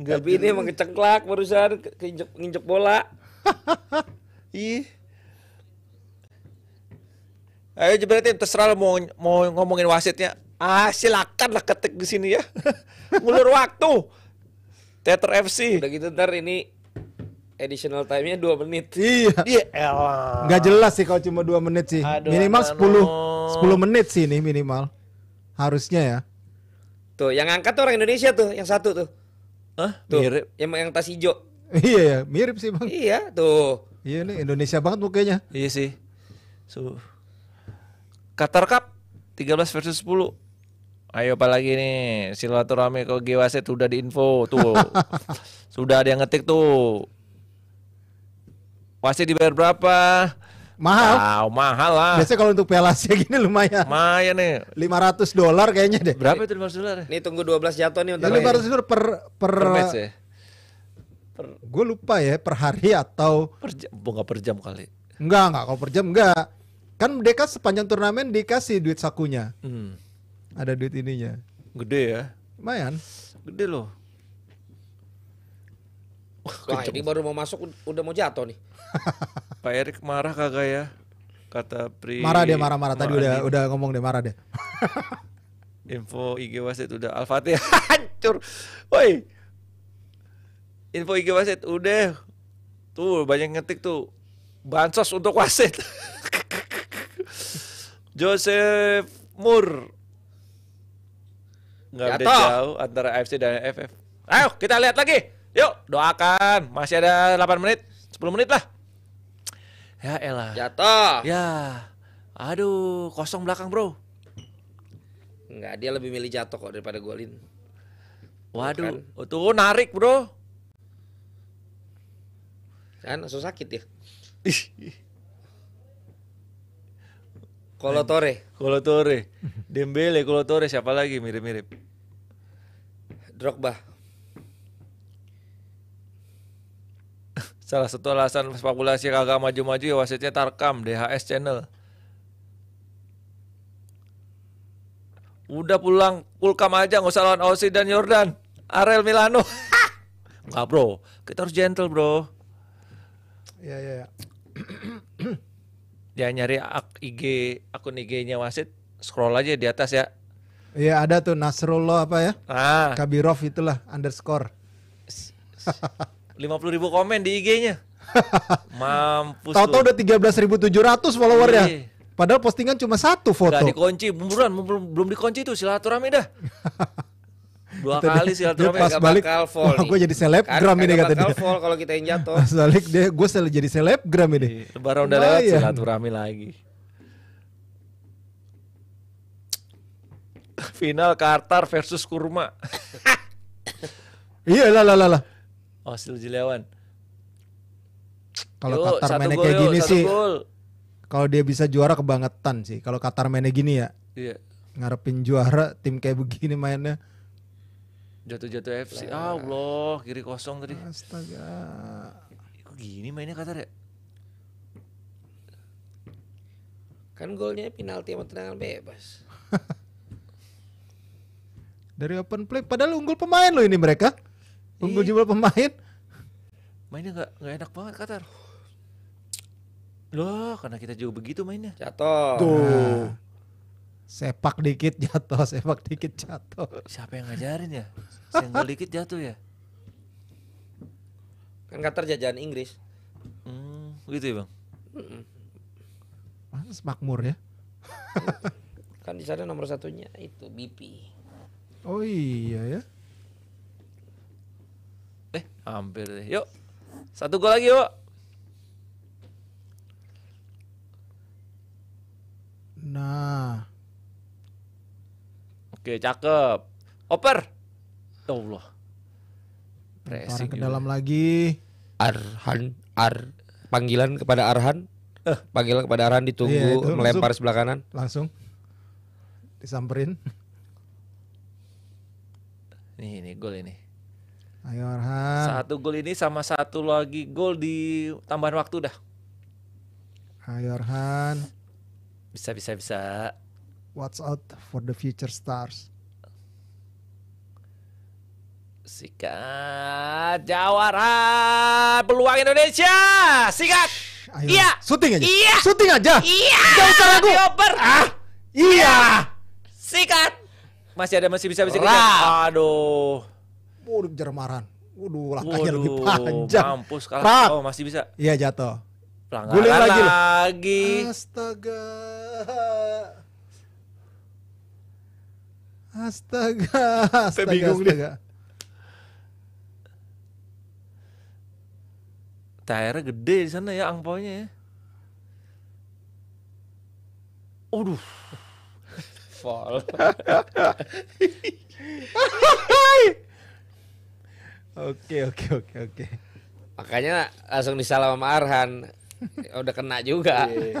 Enggak tapi ini emang kecengklak barusan keinjek nginjek bola ih ayo jebretin terserah mau mau ngomongin wasitnya ah silakan lah ketik di sini ya ngulur waktu Teater FC. Udah gitu ntar ini additional time-nya 2 menit. Iya. Iya, Enggak jelas sih kalau cuma 2 menit sih. Aduh, minimal ano. 10 10 menit sih ini minimal. Harusnya ya. Tuh, yang angkat tuh orang Indonesia tuh, yang satu tuh. Hah? Tuh, mirip. Yang yang tas hijau. iya ya, mirip sih, Bang. Iya, tuh. Iya nih Indonesia banget mukanya. Iya sih. So, Qatar Cup 13 versus 10. Ayo apalagi nih silaturahmi ke Gwaset sudah diinfo tuh. sudah ada yang ngetik tuh. Wasit dibayar berapa? Mahal. Wow, mahal lah. Biasanya kalau untuk piala Asia gini lumayan. Lumayan nih. 500 dolar kayaknya deh. Berapa itu 500 dolar? Nih tunggu 12 jatuh nih bentar. Ya, 500 dolar per per, per match ya? Per... Gue lupa ya per hari atau per jam, bukan per jam kali. Enggak, enggak kalau per jam enggak. Kan mereka sepanjang turnamen dikasih duit sakunya. Hmm. Ada duit ininya. Gede ya. Lumayan. Gede loh. Wah, ini baru mau masuk udah mau jatuh nih. Pak Erik marah kagak ya? Kata Pri. Marah dia marah-marah tadi udah udah ngomong deh marah dia. Info IG wasit udah Al-Fatih hancur. Woi. Info IG wasit udah. Tuh banyak ngetik tuh. Bansos untuk wasit. Joseph Mur nggak beda jauh antara AFC dan FF. Ayo kita lihat lagi. Yuk doakan. Masih ada 8 menit, 10 menit lah. Ya elah. Jatuh. Ya. Aduh, kosong belakang, Bro. Enggak, dia lebih milih jatuh kok daripada golin. Waduh, kan? tuh narik, Bro. Kan susah sakit ya. Kolotore. Kolotore. Dembele, Kolotore siapa lagi mirip-mirip? Drogba. Salah satu alasan sepak bola Asia kagak maju-maju ya wasitnya Tarkam DHS Channel. Udah pulang Pulkam aja nggak usah lawan Aussie dan Jordan. Arel Milano. Enggak bro, kita harus gentle bro. Ya ya. ya. Dia nyari ak IG akun IG-nya wasit scroll aja di atas ya. Iya ada tuh Nasrullah apa ya? Ah. Kabirov itulah underscore. 50 ribu komen di IG-nya. Mampus. Tahu-tahu udah 13.700 followernya. Iya. Padahal postingan cuma satu foto. Gak dikunci, buruan belum belum dikunci itu silaturahmi dah. Dua kata kali silaturahmi pas gak balik, bakal fall. gue jadi selebgram kan ini kata dia. fall kalau kita yang jatuh. Pas balik dia gue sel jadi selebgram ini. Iya, lebaran udah lewat silaturahmi lagi. Final Qatar versus Kurma. iya lah lah lah. Osil oh, Jilewan. Kalau Qatar mainnya kayak gini yuk, sih. Kalau dia bisa juara kebangetan sih. Kalau Qatar mainnya gini ya. Iya. Ngarepin juara tim kayak begini mainnya. Jatuh-jatuh FC. Ah, Allah, kiri kosong tadi. Astaga. Kok gini mainnya Qatar ya? Kan golnya penalti sama tendangan bebas. Dari open play padahal unggul pemain loh ini mereka unggul iya. jumlah pemain mainnya gak, gak enak banget Qatar loh karena kita juga begitu mainnya jatuh tuh nah. sepak dikit jatuh sepak dikit jatuh siapa yang ngajarin ya senggol dikit jatuh ya kan Qatar jajahan Inggris hmm, gitu ya bang Mas makmur ya kan di sana nomor satunya itu BP oh iya ya Hampir deh. Yuk. Satu gol lagi yuk. Nah. Oke, cakep. Oper. Ya Allah. Pressing ke dalam lagi. Arhan Ar panggilan kepada Arhan. Eh. Panggilan kepada Arhan ditunggu yeah, itu, melempar langsung. sebelah kanan. Langsung. Disamperin. Nih, nih gol ini. Ayo Arhan. Satu gol ini sama satu lagi gol di tambahan waktu dah. Ayo Arhan. Bisa bisa bisa. What's out for the future stars? Sikat Jawara peluang Indonesia. Sikat. Ayo. Iya. Shooting aja. Iya. Shooting aja. Iya. Gak usah ragu. Iya. Dioper. Ah. Iya. iya. Sikat. Masih ada masih bisa bisa. Aduh. Waduh jermaran. Waduh langkahnya Waduh, lebih panjang. Mampus kalah. Oh masih bisa. Iya jatuh. Pelanggaran lagi. lagi. Astaga. Astaga, astaga, bingung astaga. Dia. gede di sana ya angpaunya ya. Aduh. Fall. Oke oke oke oke. Makanya langsung disalah sama Arhan. Udah kena juga. Iya, iya.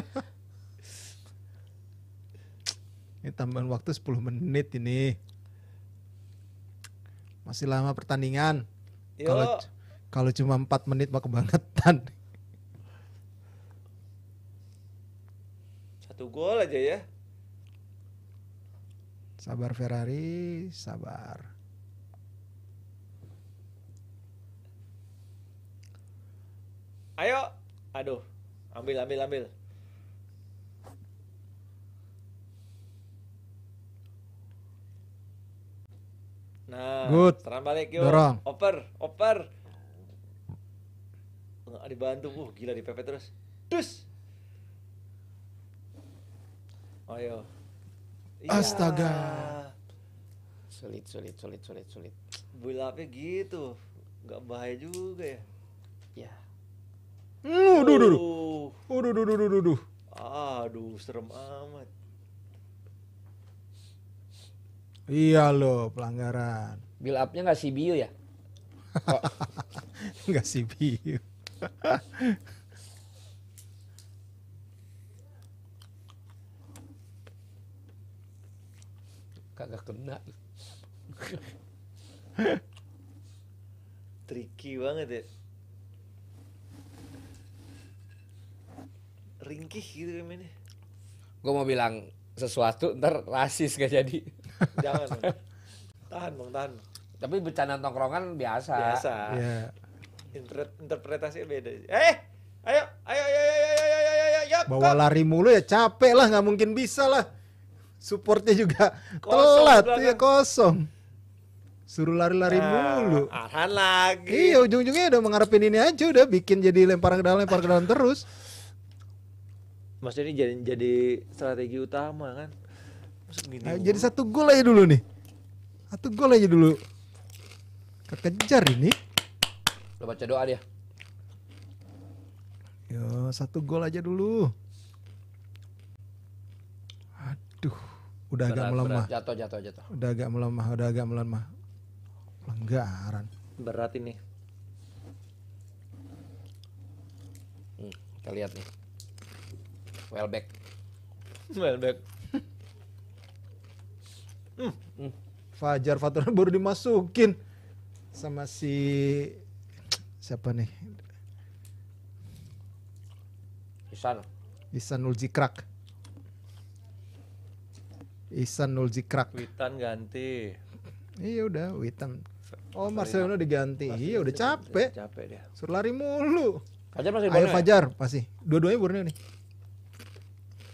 ini tambahan waktu 10 menit ini. Masih lama pertandingan. Kalau kalau cuma 4 menit mah kebangetan. Satu gol aja ya. Sabar Ferrari, sabar. Ayo. Aduh. Ambil ambil ambil. Nah, Good. serang balik yuk. Dorong. Oper, oper. nggak dibantu. Uh, gila di dipepet terus. Dus. Ayo. Ya. Astaga. Sulit, sulit, sulit, sulit, sulit. Bulapnya gitu. nggak bahaya juga ya. Ya uduh uduh uduh uduh uduh uduh Aduh, serem amat. Iya loh, pelanggaran. bill up-nya nggak CBU ya? Nggak CBU Kagak kena. Tricky banget ya. ringkih gitu ini, gue mau bilang sesuatu ntar rasis gak jadi jangan bang. tahan bang tahan tapi bercanda tongkrongan biasa biasa yeah. Inter interpretasi beda eh ayo ayo ayo ayo ayo ayo ayo ayo ayo bawa lari mulu ya capek lah nggak mungkin bisa lah supportnya juga kosong telat belakang. ya kosong suruh lari-lari nah, mulu Arhan lagi iya ujung-ujungnya udah mengharapin ini aja udah bikin jadi lempar ke dalam lempar ke dalam terus maksudnya ini jadi jadi strategi utama kan gini, nah, jadi satu gol aja dulu nih satu gol aja dulu kekejar ini lo baca doa dia yo satu gol aja dulu aduh udah berat, agak melemah berat. jatuh jatuh jatuh udah agak melemah udah agak melemah pelanggaran berat ini hmm, kita lihat nih Welbeck. Welbeck. hmm. Fajar Fatur baru dimasukin sama si siapa nih? Isan. Isan Nuljikrak. Nulji Nuljikrak. Witan ganti. Iya udah Witan. Oh Marcelino diganti. iya udah capek. Capek dia. Suruh lari mulu. Fajar masih Ayo ya? Fajar ya? pasti. Dua-duanya Borneo nih.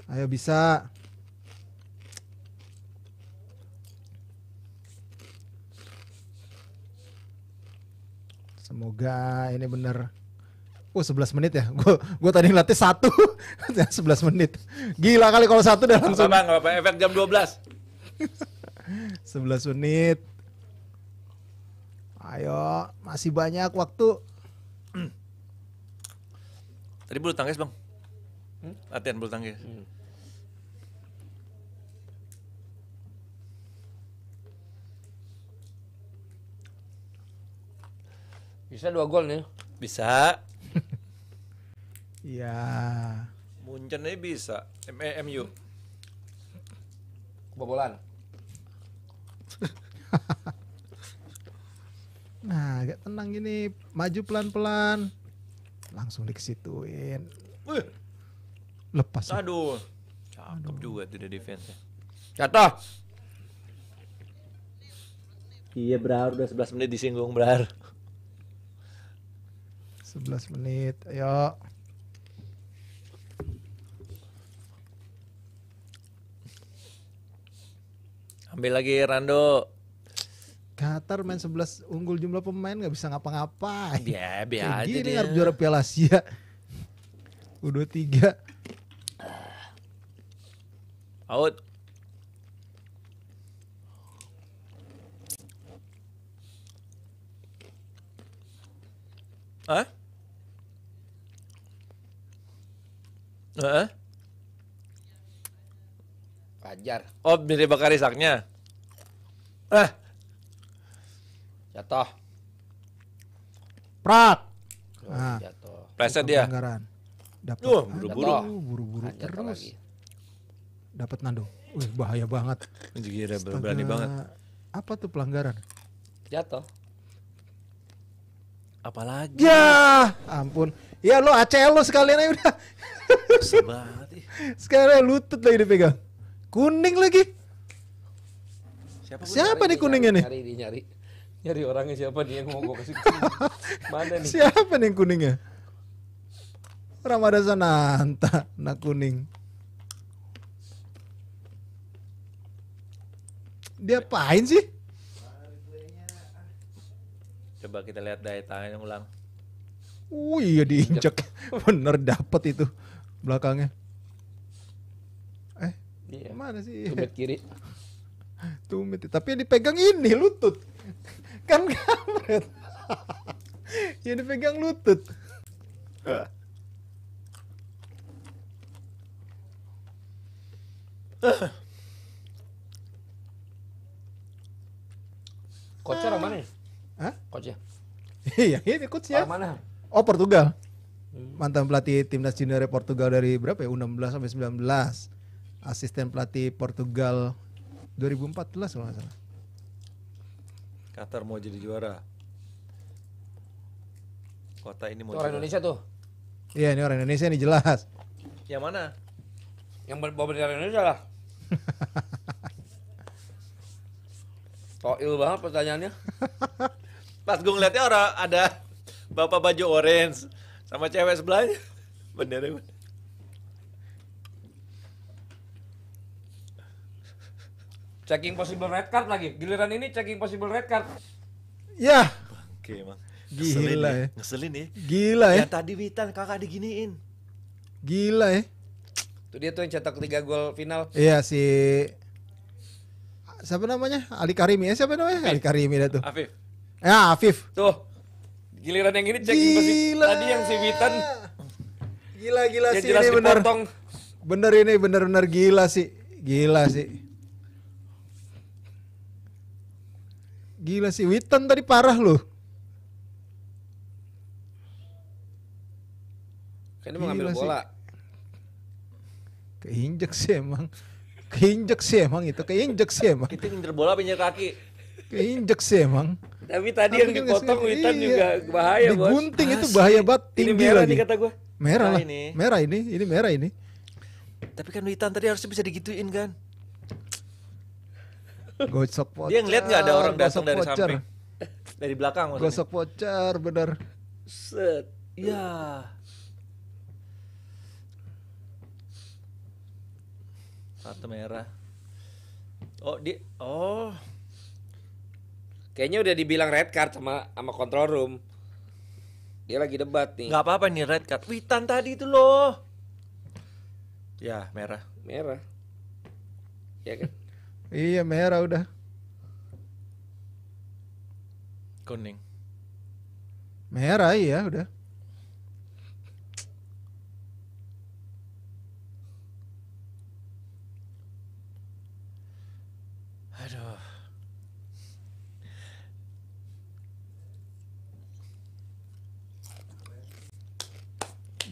Ayo bisa. Semoga ini bener. Oh uh, 11 menit ya. Gue gua tadi ngelatih satu. 11 menit. Gila kali kalau satu udah langsung. Apa, apa, efek jam 12. 11 menit. Ayo, masih banyak waktu. Tadi bulu tangkis, Bang. Hmm? Latihan bulu tangkis. Hmm. Bisa dua gol nih. Bisa. Iya. Munchen aja bisa. Eh, u Kebobolan. nah, agak tenang ini maju pelan-pelan. Langsung dikesituin. Wih. Lepas. Aduh. Cakep Aduh. juga tuh defense-nya. Jatuh. Iya Brar udah 11 menit disinggung Brar 11 menit. Ayo. Ambil lagi Rando. Qatar main 11 unggul jumlah pemain nggak bisa ngapa ngapa Ya, biar aja gini harus juara Piala Asia. U23. Out. Huh? Heeh. Uh Fajar. Oh, dari bakar isaknya. Ah. Jatuh. Prat. Oh, ah. nah. Jatuh. Pleset dia. Anggaran. Dapat. Uh, buru-buru. Buru-buru uh, terus. Lagi. Dapat Nando. Wih, bahaya banget. Gila, ya, berani banget. Apa tuh pelanggaran? Jatuh. Apalagi. Ya, ampun. Ya lo ACL lo sekalian aja udah. sekarang lutut lagi dipegang. Kuning lagi. Siapa, siapa nih kuningnya nyari, nih? Nyari, nyari, nyari orangnya siapa nih yang mau gue kasih Mana nih? Siapa nih kuningnya? Ramadhan Sananta, nak kuning. Dia apain sih? Coba kita lihat daya tangannya ulang. Wih, iya diinjek. Bener dapet itu belakangnya. Eh, iya. mana sih? Tumit kiri. Tumit, tapi yang dipegang ini lutut. Kan kamret. yang dipegang lutut. Kocar mana? Hah? Coachnya? Iya, ini coachnya. mana? Oh Portugal. Hmm. Mantan pelatih timnas junior Portugal dari berapa ya? U16 sampai 19. Asisten pelatih Portugal 2014 kalau salah. Qatar mau jadi juara. Kota ini mau. orang Indonesia tuh. Iya ini orang Indonesia ini jelas. Yang mana? Yang bawa bendera Indonesia lah. Toil banget pertanyaannya. Pas gue ngeliatnya orang ada bapak baju orange sama cewek sebelahnya bener ya checking possible red card lagi giliran ini checking possible red card ya bangke emang ya. Gila ya. Ngeselin ya. Gila ya. tadi Witan kakak diginiin. Gila ya. Itu dia tuh yang cetak tiga gol final. Iya si siapa namanya? Ali Karimi ya siapa namanya? Afif. Ali Karimi itu Afif. Ya Afif. Tuh. Giliran yang ini cek tadi yang si Witan. Gila gila sih ini bener. Dipotong. Bener ini bener-bener gila sih. Gila sih. Gila sih Witan tadi parah loh. Kayaknya mau ngambil bola. Keinjek sih emang. Keinjek sih emang itu. Keinjek sih emang. Itu ngincer bola pinjak kaki. Keinjek sih emang. Tapi tadi Tapi yang dipotong Witan iya. juga bahaya bos. Digunting itu bahaya banget. Tinggi ini merah lagi. nih kata gue. Merah nah, lah. Ini. Merah ini, ini merah ini. Tapi kan Witan tadi harusnya bisa digituin kan. Gosok pocar. Dia ngeliat nggak ada orang datang dari pocar. samping. Dari belakang maksudnya. Gosok pocar bener. Set. Ya. Kartu merah. Oh, dia oh Kayaknya udah dibilang red card sama sama control room. Dia lagi debat nih. Gak apa-apa nih red card. Witan tadi itu loh. Ya, merah. Merah. Ya kan? iya, merah udah. Kuning. Merah iya udah.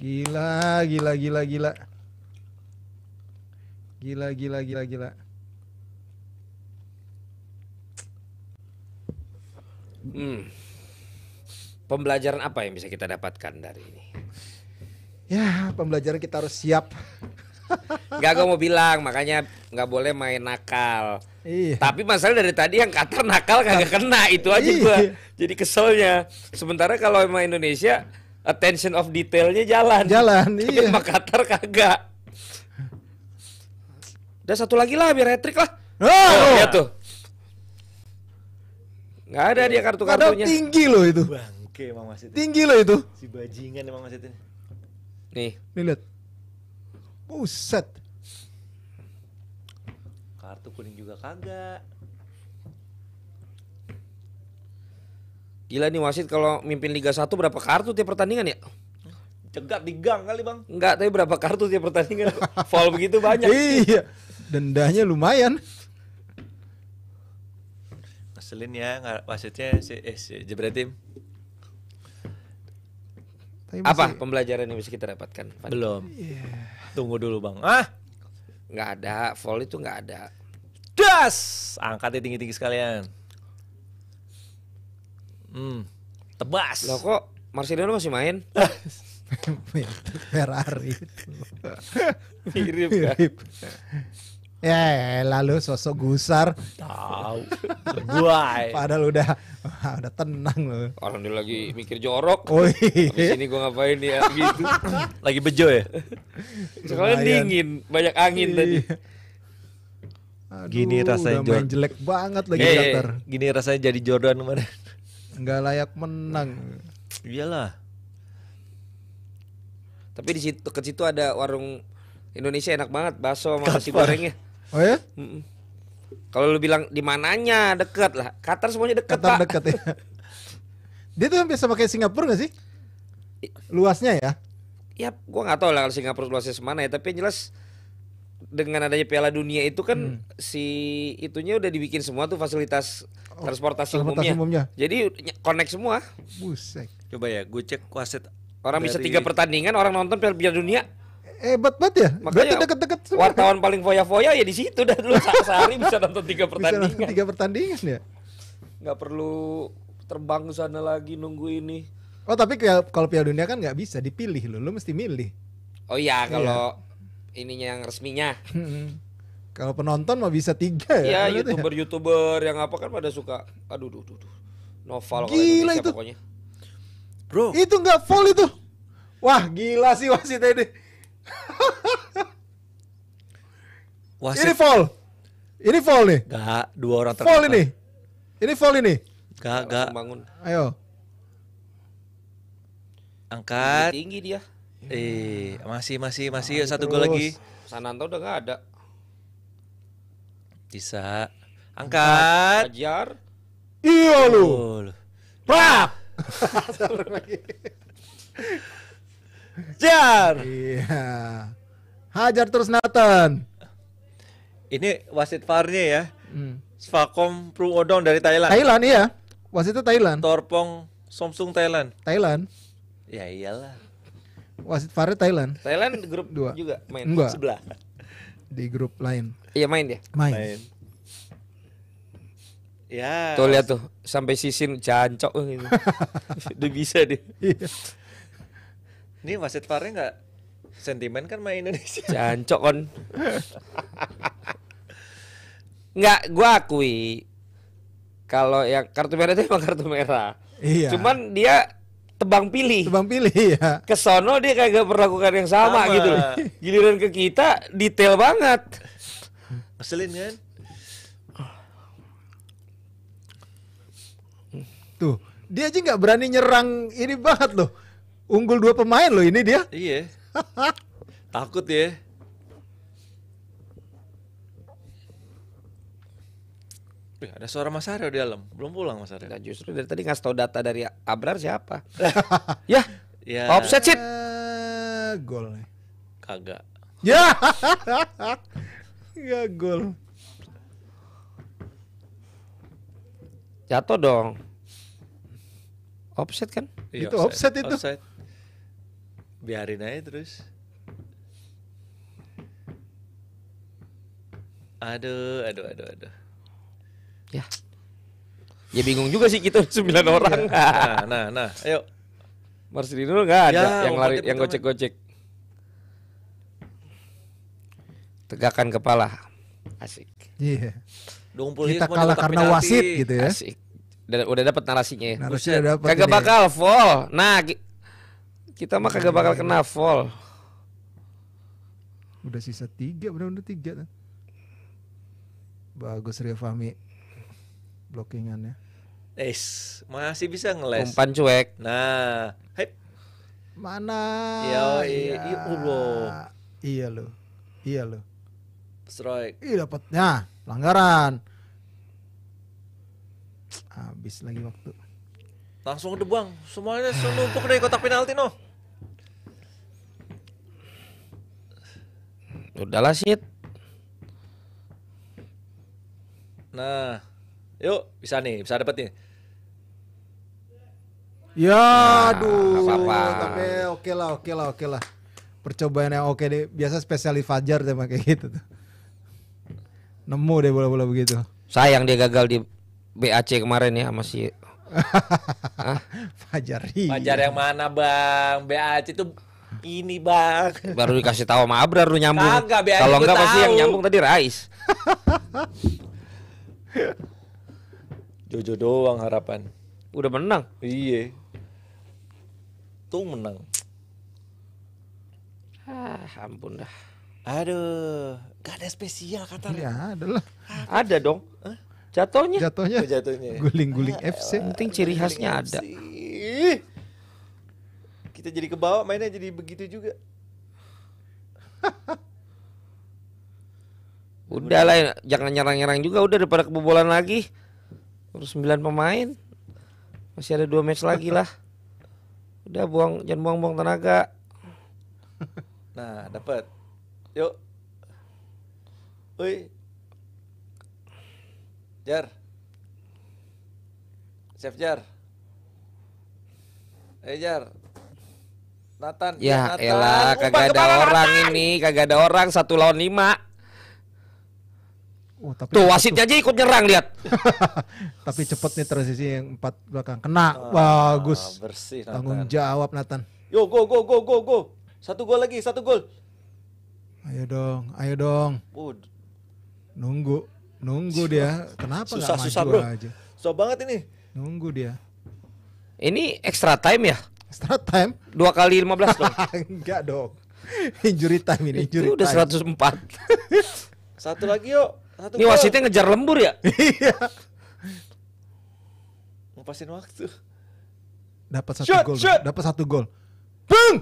Gila, gila, gila, gila. Gila, gila, gila, gila. Hmm. Pembelajaran apa yang bisa kita dapatkan dari ini? Ya, pembelajaran kita harus siap. Gak gue mau bilang makanya nggak boleh main nakal. Iya. Tapi masalah dari tadi yang kata nakal kagak kena itu aja iya. gue. Jadi keselnya. Sementara kalau emang Indonesia attention of detailnya jalan. Jalan, Tapi iya. Sama Qatar kagak. Udah satu lagi lah biar hat trick lah. Oh, oh, lihat tuh. Gak ada dia kartu kartunya. Padahal tinggi loh itu. Bangke emang masih Tinggi loh itu. Si bajingan emang masih ini. Nih. Nih lihat. Buset. Kartu kuning juga kagak. Gila nih wasit kalau mimpin Liga 1 berapa kartu tiap pertandingan ya? Cegat di gang kali bang Enggak tapi berapa kartu tiap pertandingan Fall begitu banyak Iya Dendanya lumayan Ngeselin ya wasitnya si, eh, si Jebretim masih... Apa pembelajaran yang bisa kita dapatkan? Belum. Yeah. Tunggu dulu bang. Ah, nggak ada. fall itu nggak ada. Das, angkatnya tinggi-tinggi sekalian. Hmm. Tebas. Loh kok Marcelino masih main? Ferrari. Mirip. Ya? Mirip. Ya, lalu sosok gusar. Tahu. buai Padahal udah udah tenang loh. Orang dia lagi mikir jorok. Oh, iya. sini gua ngapain ya gitu. lagi bejo ya. Soalnya dingin, banyak angin tadi. Iya. Aduh, gini rasanya jelek banget lagi hey, iya, iya. Gini rasanya jadi Jordan kemarin nggak layak menang. Iyalah. Tapi di situ ke situ ada warung Indonesia enak banget bakso sama nasi gorengnya. Oh ya? Kalau lu bilang di mananya deket lah. Qatar semuanya deket. Qatar dekat ya. Dia tuh hampir sama kayak Singapura gak sih? Luasnya ya? Ya, gua nggak tahu lah kalau Singapura luasnya semana ya, tapi yang jelas dengan adanya Piala Dunia itu kan hmm. si itunya udah dibikin semua tuh fasilitas oh, transportasi, umumnya. umumnya. Jadi connect semua. Busek. Coba ya, gue cek wasit. Orang dari... bisa tiga pertandingan, orang nonton Piala Dunia. eh Hebat banget ya. Makanya deket-deket Wartawan kan? paling foya-foya ya di situ dah dulu sehari bisa nonton tiga pertandingan. Bisa nonton tiga pertandingan ya. Nggak perlu terbang ke sana lagi nunggu ini. Oh tapi kalau Piala Dunia kan nggak bisa dipilih lo, lo mesti milih. Oh iya, iya. kalau ininya yang resminya. Kalau penonton mah bisa tiga ya. Iya ya? youtuber ya? youtuber yang apa kan pada suka. Aduh, duh, duh, duh. Novel gila itu. pokoknya. Bro, itu nggak full itu. Wah gila sih wasit ini. wasit. Ini fall. Ini fall nih. Gak dua orang terkena. Fall ini. Ini fall ini. Gak gak. Ayo. Angkat. Tinggi dia. Eh, masih masih masih Ayo, nah, satu gol lagi. Sananto udah gak ada. Bisa. Angkat. Ajar. Iya lu. Prap. Jar. Iya. Hajar terus Nathan. Ini wasit farnya ya. Hmm. Svakom Odong dari Thailand. Thailand iya. Wasitnya Thailand. Torpong Samsung Thailand. Thailand. Ya iyalah wasit VAR Thailand. Thailand grup dua juga main Enggak. sebelah. Di grup lain. Iya main dia. Main. main. Ya. Tuh lihat tuh sampai sisin cancok gitu. Udah bisa deh. Iya. Ini wasit var nggak sentimen kan main Indonesia. Cancok kan. Enggak, gua akui kalau yang kartu merah itu emang kartu merah. Iya. Cuman dia tebang pilih. Tebang pilih ya. Ke sono dia kagak perlakukan yang sama, sama. gitu loh. Giliran ke kita detail banget. Ngeselin kan? Tuh, dia aja nggak berani nyerang ini banget loh. Unggul dua pemain loh ini dia. Iya. Takut ya. Ya, ada suara Mas Aryo di dalam. Belum pulang Mas Aryo. Nah, justru dari tadi ngasih tau data dari Abrar siapa? ya. Ya. Offset sheet. Eh, gol nih. Kagak. Ya. ya gol. Jatuh dong. Offset kan? Iya, itu offset, offset itu. Offset. Biarin aja terus. Aduh, aduh, aduh, aduh. Ya. Ya bingung juga sih kita sembilan iya. orang. Nah, nah, nah, ayo. Marcelino nggak ada ya, yang lari, yang gocek-gocek. Tegakkan kepala. Asik. Iya. Yeah. kita kalah karena penalti. wasit gitu ya. Asik. Udah, udah dapat narasinya ya. udah dapat. Kagak ya. bakal fall. Nah, kita mah kagak bakal kena fall. Udah sisa tiga, benar-benar tiga. Bagus Rio Fahmi blockingannya. Es, masih bisa ngeles. Umpan cuek. Nah, hei. Mana? Yo, iya, iya, iya lo. Iya lo. Strike. Iya dapatnya pelanggaran. Habis lagi waktu. Langsung debang, semuanya senumpuk deh kotak penalti noh. Udahlah sih. Nah, Yuk, bisa nih, bisa dapat nih. Ya, nah, aduh. Apa-apa. Tapi oke okay lah, oke okay lah, oke okay lah. Percobaan yang oke deh. Biasa spesialis Fajar deh kayak gitu tuh. Nemu deh bola-bola begitu. Sayang dia gagal di BAC kemarin ya sama si Fajar. Iya. Fajar yang mana, Bang? BAC itu ini bang baru dikasih tahu sama Abrar lu nyambung kalau enggak pasti yang nyambung tadi Rais Jojo doang harapan. Udah menang. Iya. Tung menang. Ah, ampun dah. Aduh, gak ada spesial kata Ya, ada lah. Ada dong. Hah? Jatuhnya. Jatuhnya. Oh, jatuhnya. Guling-guling ah, FC. Penting ciri khasnya ada. FC. Kita jadi ke bawah mainnya jadi begitu juga. udah lah, jangan nyerang-nyerang juga udah daripada kebobolan lagi. Terus 9 pemain. Masih ada dua match lagi lah. Udah buang jangan buang-buang tenaga. Nah, dapat. Yuk. Woi. Jar. Chef Jar. Eh Jar. Nathan. Ya, Nathan. elah kagak ada orang Nathan. ini, kagak ada orang satu lawan lima. Oh, tapi Tuh wasitnya aja ikut nyerang lihat. tapi cepet nih transisi yang empat belakang kena. Ah, Bagus. Bersih, Nathan. Tanggung jawab Nathan. Yo go go go go go. Satu gol lagi, satu gol. Ayo dong, ayo dong. Nunggu, nunggu dia. Kenapa susah, susah, maju bro. aja? Susah banget ini. Nunggu dia. Ini extra time ya? Extra time? Dua kali 15 dong. Enggak dong. Injury time ini. Injury Itu udah seratus empat satu lagi yuk. Satu Ini wasitnya ngejar lembur ya? Iya. Ngepasin waktu. Dapat satu gol. Dapat satu gol. Bung!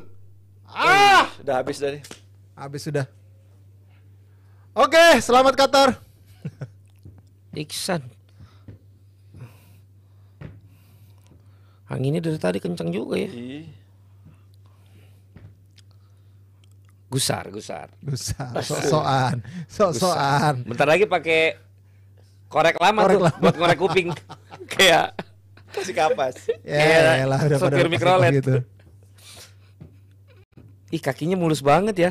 Ah! udah habis dari. Habis sudah. Oke, selamat Qatar. Iksan. Anginnya dari tadi kencang juga ya. Gusar, gusar. Gusar. soan so soan gusar. Bentar lagi pakai korek lama korek tuh lama. buat ngorek kuping. Kayak kasih kapas. Ya, ya lah, udah sopir mikrolet. Gitu. Ih, kakinya mulus banget ya.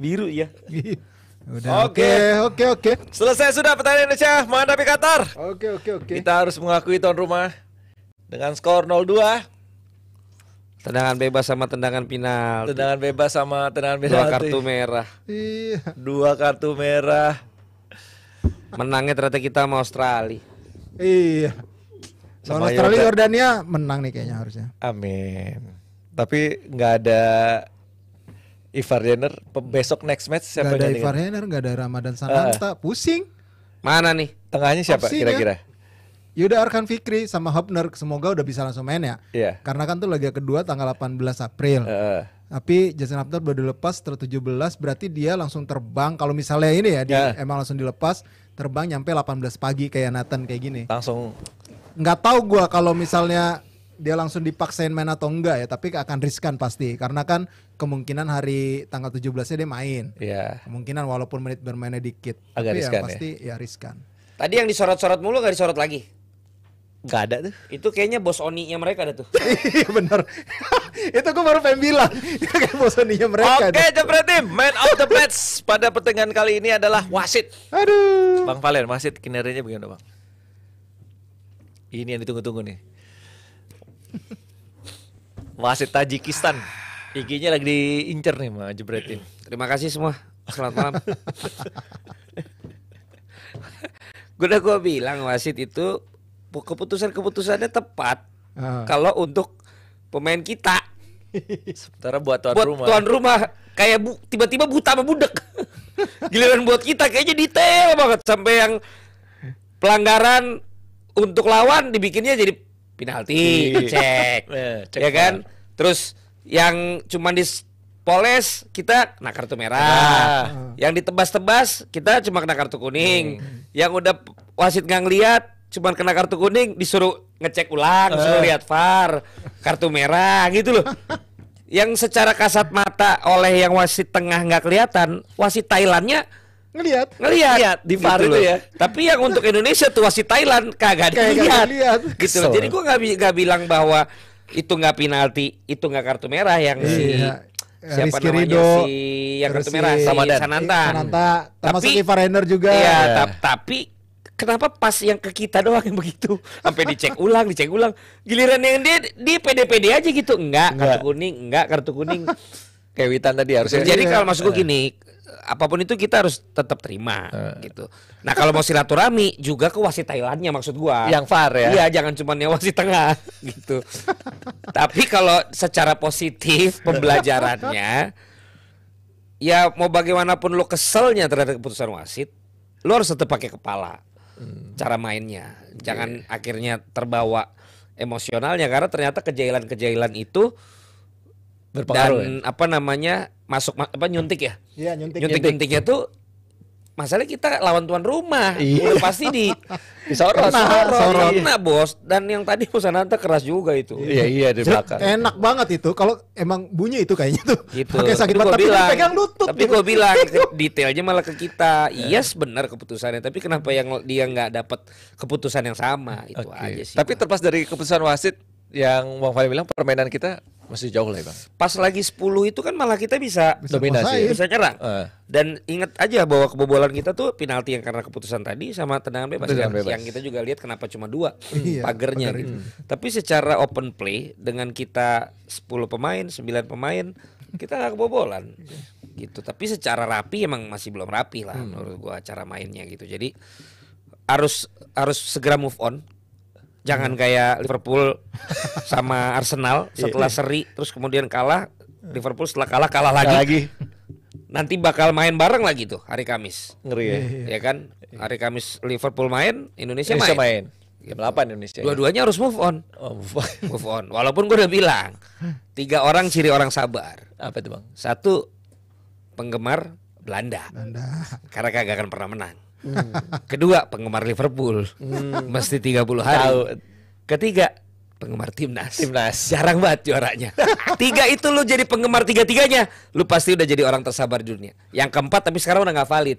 Biru ya. Udah, oke, oke, oke. Selesai sudah pertandingan Indonesia menghadapi Qatar. Oke, oke, oke. Kita harus mengakui tuan rumah dengan skor 0-2. Tendangan bebas sama tendangan final. Tendangan bebas sama tendangan penalti. Dua kartu merah. Iya. Dua kartu merah. Menangnya ternyata kita sama Australia. Iya. Sama Australia Yordania menang nih kayaknya harusnya. Amin. Tapi nggak ada Ivar Jenner besok next match siapa gak ada Ivar Jenner, nggak ada Ramadan ah. Sananta, uh. pusing. Mana nih? Tengahnya siapa kan? kira-kira? Yuda Arkan Fikri sama Hopner semoga udah bisa langsung main ya. Yeah. Karena kan tuh laga kedua tanggal 18 April. Uh. Tapi Jason Hopner baru dilepas ter-17 berarti dia langsung terbang kalau misalnya ini ya dia iya. yeah. emang langsung dilepas terbang nyampe 18 pagi kayak Nathan kayak gini. Langsung nggak tahu gua kalau misalnya dia langsung dipaksain main atau enggak ya tapi akan riskan pasti karena kan kemungkinan hari tanggal 17-nya dia main. Iya. Kemungkinan walaupun menit bermainnya dikit. Agak tapi riskan ya, pasti ya, ya riskan. Tadi yang disorot-sorot mulu gak disorot lagi? Gak ada tuh. Itu kayaknya bos Oni-nya mereka ada tuh. Iya benar. itu gue baru pengen bilang. Itu kayak bos Oni-nya mereka. Oke, okay, Jepret Team. Man of the match pada pertandingan kali ini adalah Wasit. Aduh. Bang Valen, Wasit kinerjanya bagaimana, Bang? Ini yang ditunggu-tunggu nih. Wasit Tajikistan. IG-nya lagi diincer nih sama Jepret Team. Terima kasih semua. Selamat malam. gue udah gue bilang wasit itu keputusan-keputusannya tepat uh. kalau untuk pemain kita. Sementara buat tuan buat rumah. tuan rumah kayak bu, tiba-tiba buta sama budek. Giliran buat kita kayaknya detail banget sampai yang pelanggaran untuk lawan dibikinnya jadi penalti, iya. iya, cek. ya kan? Terus yang cuman di poles kita kena kartu merah. Yang ditebas-tebas kita cuma kena kartu kuning. Hmm. Yang udah wasit nggak ngeliat cuman kena kartu kuning disuruh ngecek ulang, disuruh eh. lihat VAR, kartu merah gitu loh. Yang secara kasat mata oleh yang wasit tengah nggak kelihatan, wasit Thailandnya ngelihat ngelihat, di gitu VAR gitu itu ya tapi yang untuk Indonesia tuh wasit Thailand kagak dilihat gitu loh. jadi gua nggak nggak bilang bahwa itu nggak penalti itu nggak kartu merah yang yeah. si iya. siapa Rizky namanya Rido, si yang kartu merah sama Samadan. Sananta, Sananta termasuk tapi, juga iya, ya. tapi kenapa pas yang ke kita doang yang begitu sampai dicek ulang dicek ulang giliran yang dia dia pede-pede aja gitu enggak, enggak. kartu kuning enggak kartu kuning kayak Witan tadi harus. jadi iya. kalau masuk gue iya. gini apapun itu kita harus tetap terima uh. gitu. Nah kalau mau silaturahmi juga ke wasit Thailandnya maksud gua. Yang far ya. Iya jangan cuma yang wasit tengah gitu. Tapi kalau secara positif pembelajarannya ya mau bagaimanapun lo keselnya terhadap keputusan wasit, lo harus tetap pakai kepala hmm. cara mainnya. Jangan yeah. akhirnya terbawa emosionalnya karena ternyata kejailan-kejailan itu berpengaruh dan ya? apa namanya masuk apa nyuntik ya? Iya, nyuntik. Nyuntik-nyuntiknya tuh masalah kita lawan tuan rumah iya. pasti di disorot sorot nah iya. bos dan yang tadi Pusananta keras juga itu iya iya di belakang enak banget itu kalau emang bunyi itu kayaknya tuh gitu. pakai sakit banget tapi bilang, pegang lutut tapi gitu. gue bilang iya. detailnya malah ke kita iya yes, iya, benar keputusannya tapi kenapa yang dia nggak dapat keputusan yang sama itu okay. aja sih tapi terlepas dari keputusan wasit yang Bang Fali bilang permainan kita masih jauh lah ya Bang. Pas lagi 10 itu kan malah kita bisa, bisa dominasi, bisa nyerang. Uh. Dan ingat aja bahwa kebobolan kita tuh penalti yang karena keputusan tadi sama tendangan bebas, tendangan bebas. yang kita juga lihat kenapa cuma dua hmm. Iya, pagernya. Hmm. Tapi secara open play dengan kita 10 pemain, 9 pemain kita gak kebobolan gitu. Tapi secara rapi emang masih belum rapi lah hmm. menurut gua cara mainnya gitu. Jadi harus harus segera move on Jangan kayak Liverpool sama Arsenal setelah iya. seri terus kemudian kalah Liverpool setelah kalah kalah lagi. lagi. Nanti bakal main bareng lagi tuh hari Kamis. Ngeri ya. Ya kan? Hari Kamis Liverpool main, Indonesia, Indonesia main. main. Jam 8 Indonesia. Dua-duanya harus move on. Oh, move on. move on. Walaupun gue udah bilang tiga orang ciri orang sabar. Apa itu bang? Satu penggemar Belanda. Belanda. Karena kagak akan pernah menang. Kedua, penggemar Liverpool. Hmm. Mesti 30 hari. Tau. Ketiga, penggemar timnas. Timnas. Jarang banget juaranya. tiga itu lu jadi penggemar tiga-tiganya, lu pasti udah jadi orang tersabar dunia. Yang keempat tapi sekarang udah nggak valid.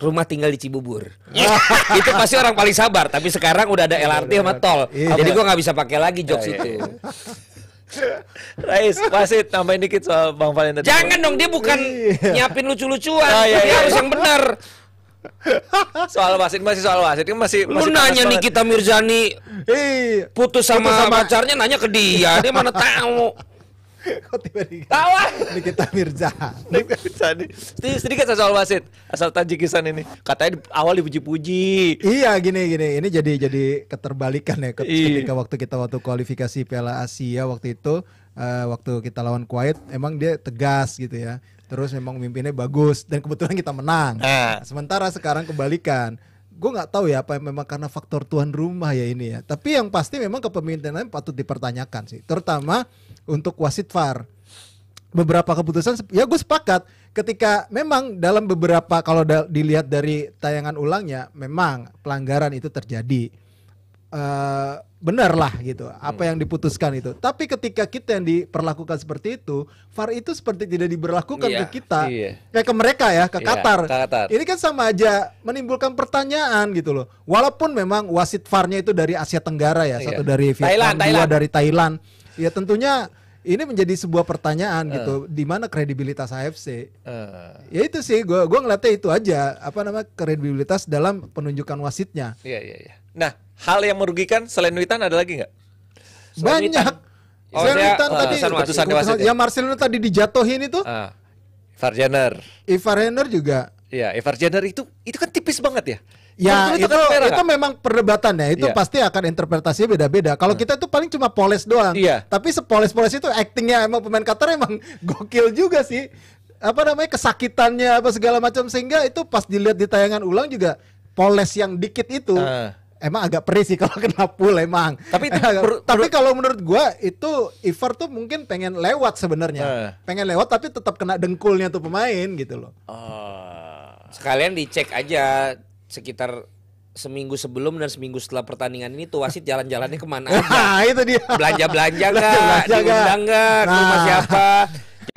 Rumah tinggal di Cibubur. Iya. itu pasti orang paling sabar, tapi sekarang udah ada LRT sama iya. tol. Iya. Jadi gua nggak bisa pakai lagi jokes iya, itu. Rais, pasti tambahin dikit soal Bang Valen tadi. Jangan dong, dia bukan nyiapin lucu-lucuan. iya, iya. Dia harus yang benar soal wasit masih soal wasit ini masih, masih lu nanya nih kita Mirzani hey, putus sama, pacarnya nanya ke dia dia mana tahu Kok tiba-tiba Tawa kita Mirzani Mirzani sedikit, sedikit soal wasit Asal Tajikistan ini Katanya di, awal dipuji-puji Iya gini gini Ini jadi jadi keterbalikan ya iya. Ketika Iyi. waktu kita waktu kualifikasi Piala Asia Waktu itu uh, Waktu kita lawan Kuwait Emang dia tegas gitu ya terus memang mimpinnya bagus dan kebetulan kita menang. Eh. Sementara sekarang kebalikan. Gue nggak tahu ya apa memang karena faktor tuan rumah ya ini ya. Tapi yang pasti memang kepemimpinan patut dipertanyakan sih, terutama untuk wasit VAR. Beberapa keputusan ya gue sepakat ketika memang dalam beberapa kalau da dilihat dari tayangan ulangnya memang pelanggaran itu terjadi. Uh, benar lah gitu apa hmm. yang diputuskan itu tapi ketika kita yang diperlakukan seperti itu VAR itu seperti tidak diberlakukan iya, ke kita iya. kayak ke mereka ya ke iya, Qatar. ke Qatar ini kan sama aja menimbulkan pertanyaan gitu loh walaupun memang wasit var itu dari Asia Tenggara ya iya. satu dari Vietnam Thailand, dua Thailand. dari Thailand ya tentunya ini menjadi sebuah pertanyaan uh. gitu eh. di mana kredibilitas AFC uh. Eh. ya itu sih gue gue ngeliatnya itu aja apa nama kredibilitas dalam penunjukan wasitnya iya iya iya Nah, hal yang merugikan selain Witan ada lagi nggak? Banyak. selain Witan oh, eh, tadi keputusan wasit. Ya, ya Marcelino tadi dijatuhin itu. Uh, Jenner. Ivar juga. Iya, Ivar itu itu kan tipis banget ya. Ya kan itu, itu, kan merah, itu kan? memang perdebatan ya. Itu yeah. pasti akan interpretasinya beda-beda. Kalau ah. kita itu paling cuma poles doang. Yeah. Tapi sepoles-poles itu actingnya emang pemain Qatar emang gokil juga sih. Apa namanya kesakitannya apa segala macam sehingga itu pas dilihat di tayangan ulang juga poles yang dikit itu. Uh emang agak perih sih kalau kena pool emang. Tapi itu agak, tapi kalau menurut gua itu Ivar tuh mungkin pengen lewat sebenarnya. Uh. Pengen lewat tapi tetap kena dengkulnya tuh pemain gitu loh. Uh. Sekalian dicek aja sekitar seminggu sebelum dan seminggu setelah pertandingan ini tuh wasit jalan-jalannya kemana aja? Nah, itu dia. Belanja-belanja nggak? Diundang nggak? Nah. rumah siapa?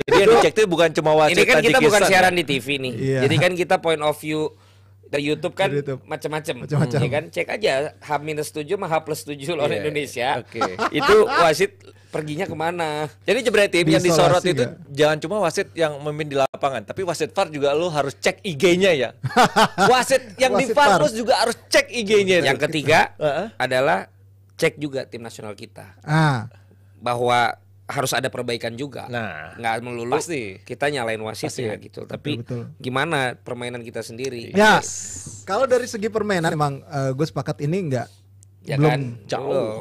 Jadi yang dicek tuh bukan cuma wasit. Ini kan kita bukan siaran ya? di TV nih. Yeah. Jadi kan kita point of view dari YouTube kan macam-macam, ya kan? Cek aja h minus tujuh mah H plus tujuh lawan yeah. Iya, iya, Indonesia. Iya. Okay. itu wasit perginya kemana? Jadi tim yang disorot gak? itu jangan cuma wasit yang memimpin di lapangan, tapi wasit VAR juga lo harus cek IG-nya ya. wasit yang di VAR lo juga harus cek IG-nya. Yang gitu. ketiga adalah cek juga tim nasional kita. Ah. Bahwa harus ada perbaikan juga. Nah, nggak melulu pasti. kita nyalain wasit pasti. Ya, ya. gitu. Tapi betul, gimana permainan kita sendiri? Iya. Ya, yes. kalau dari segi permainan emang uh, eh, gue sepakat ini nggak ya belum kan? jauh, jauh,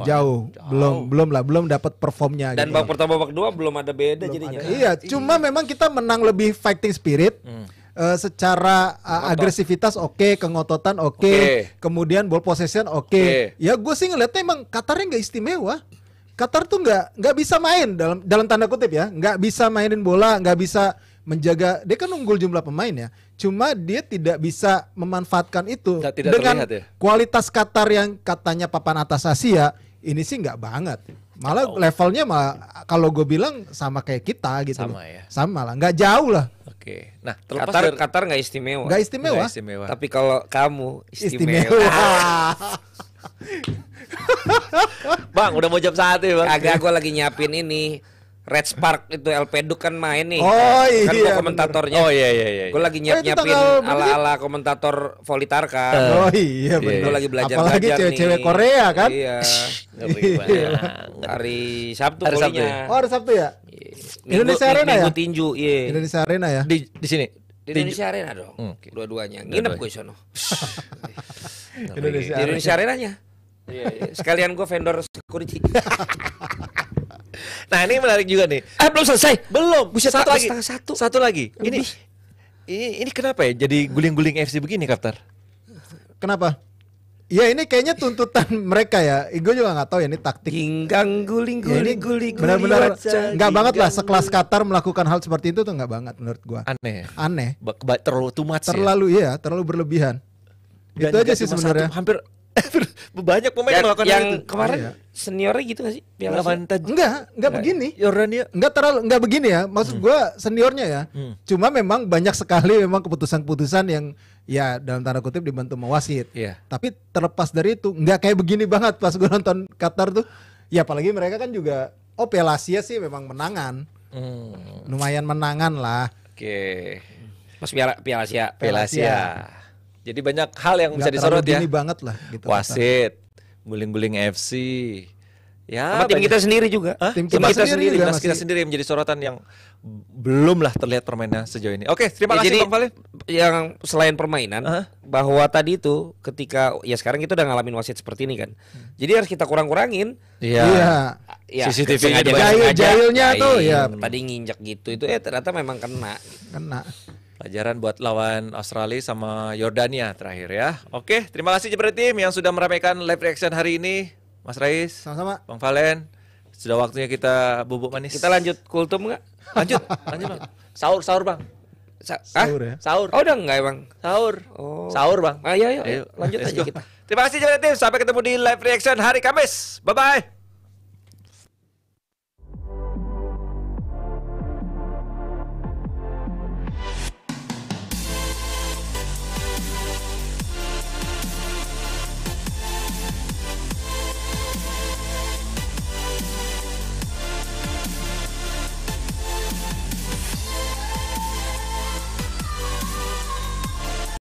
jauh, belum, belum lah, belum dapat performnya. Dan gitu. babak pertama, babak kedua belum ada beda belum jadinya. Ada. Iya, cuma iya. memang kita menang lebih fighting spirit. Hmm uh, secara uh, agresivitas oke, okay, kengototan oke, okay, okay. kemudian ball possession oke. Okay. Okay. Ya gue sih ngeliatnya emang Qatarnya nggak istimewa. Qatar tuh nggak nggak bisa main dalam dalam tanda kutip ya nggak bisa mainin bola nggak bisa menjaga dia kan unggul jumlah pemain ya cuma dia tidak bisa memanfaatkan itu tidak, dengan ya? kualitas Qatar yang katanya papan atas Asia ini sih nggak banget malah oh. levelnya malah kalau gue bilang sama kayak kita gitu sama ya sama lah nggak jauh lah Oke. Nah, terlepas Qatar dari... Qatar nggak istimewa. Nggak istimewa. istimewa. Tapi kalau kamu istimewa. istimewa. Bang, udah mau jam saat ya, Bang. gue gue lagi nyiapin ini. Red Spark itu LP Duke kan main nih. Oh iya. Kan gua iya, komentatornya. Oh iya iya iya. iya. Gue lagi nyiap-nyiapin ala-ala komentator Volitarka. Eh. oh iya benar. Gua lagi belajar Apalagi cewek-cewek Korea kan? Iya. iya. hari Sabtu hari Sabtu. Ya. Oh hari Sabtu ya? Indonesia Arena minggu ya? tinju, Indonesia Arena ya? Di sini. Di Indonesia Arena dong. Hmm. Dua-duanya. Nginep gue sono. Indonesia Arena. Indonesia Iya, iya, Sekalian gue vendor security. nah ini menarik juga nih. Eh belum selesai. Belum. Bisa satu lagi. Satu. satu lagi. Ini, ini ini kenapa ya? Jadi guling-guling FC begini, Kapter? Kenapa? Ya ini kayaknya tuntutan mereka ya. Gue juga nggak tahu ya ini taktik. Ginggang guling guling ya, guling. Benar-benar nggak banget lah sekelas Qatar melakukan hal seperti itu tuh nggak banget menurut gue. Aneh. Aneh. terlalu tumat ya. Terlalu ya? ya terlalu berlebihan. Dan itu aja sih sebenarnya. Hampir banyak pemain yang, melakukan yang itu. kemarin iya. seniornya gitu gak sih? Piala enggak, enggak, enggak begini. Yordania Enggak terlalu enggak begini ya. Maksud hmm. gua seniornya ya. Hmm. Cuma memang banyak sekali memang keputusan-keputusan yang ya dalam tanda kutip dibantu mewasit. Yeah. Tapi terlepas dari itu enggak kayak begini banget pas gua nonton Qatar tuh. Ya apalagi mereka kan juga oh Piala Asia sih memang menangan. Hmm. Lumayan menangan lah. Oke. Okay. Pas Piala Piala Asia. Piala Asia jadi banyak hal yang Gak bisa disorot ya. banget lah gitu. Wasit, guling-guling FC. Ya, sama tim kita sendiri juga. Hah? Tim, tim, tim kita sendiri, masih... kita sendiri menjadi sorotan yang belumlah terlihat permainan sejauh ini. Oke, terima ya, kasih jadi, Bang Yang selain permainan, uh -huh. bahwa tadi itu ketika ya sekarang kita udah ngalamin wasit seperti ini kan. Hmm. Jadi harus kita kurang-kurangin. Iya. iya. Ya, ya CCTV sengaja, jahil, jahilnya tuh ya. Tadi nginjek gitu itu eh ternyata memang kena. Kena. Pelajaran buat lawan Australia sama Yordania terakhir ya. Oke, terima kasih Jepret Tim yang sudah meramaikan live reaction hari ini. Mas Rais. Sama-sama. Bang Valen. Sudah waktunya kita bubuk manis. Kita lanjut kultum nggak? Lanjut, lanjut bang. Sahur, sahur bang. Sa sahur ya? Sahur. Oh udah enggak bang? Sahur. Oh. Sahur bang. Ayo, ah, iya, ayo, iya. ayo. lanjut ayo. aja kita. Terima kasih Jepret Tim. Sampai ketemu di live reaction hari Kamis. Bye-bye.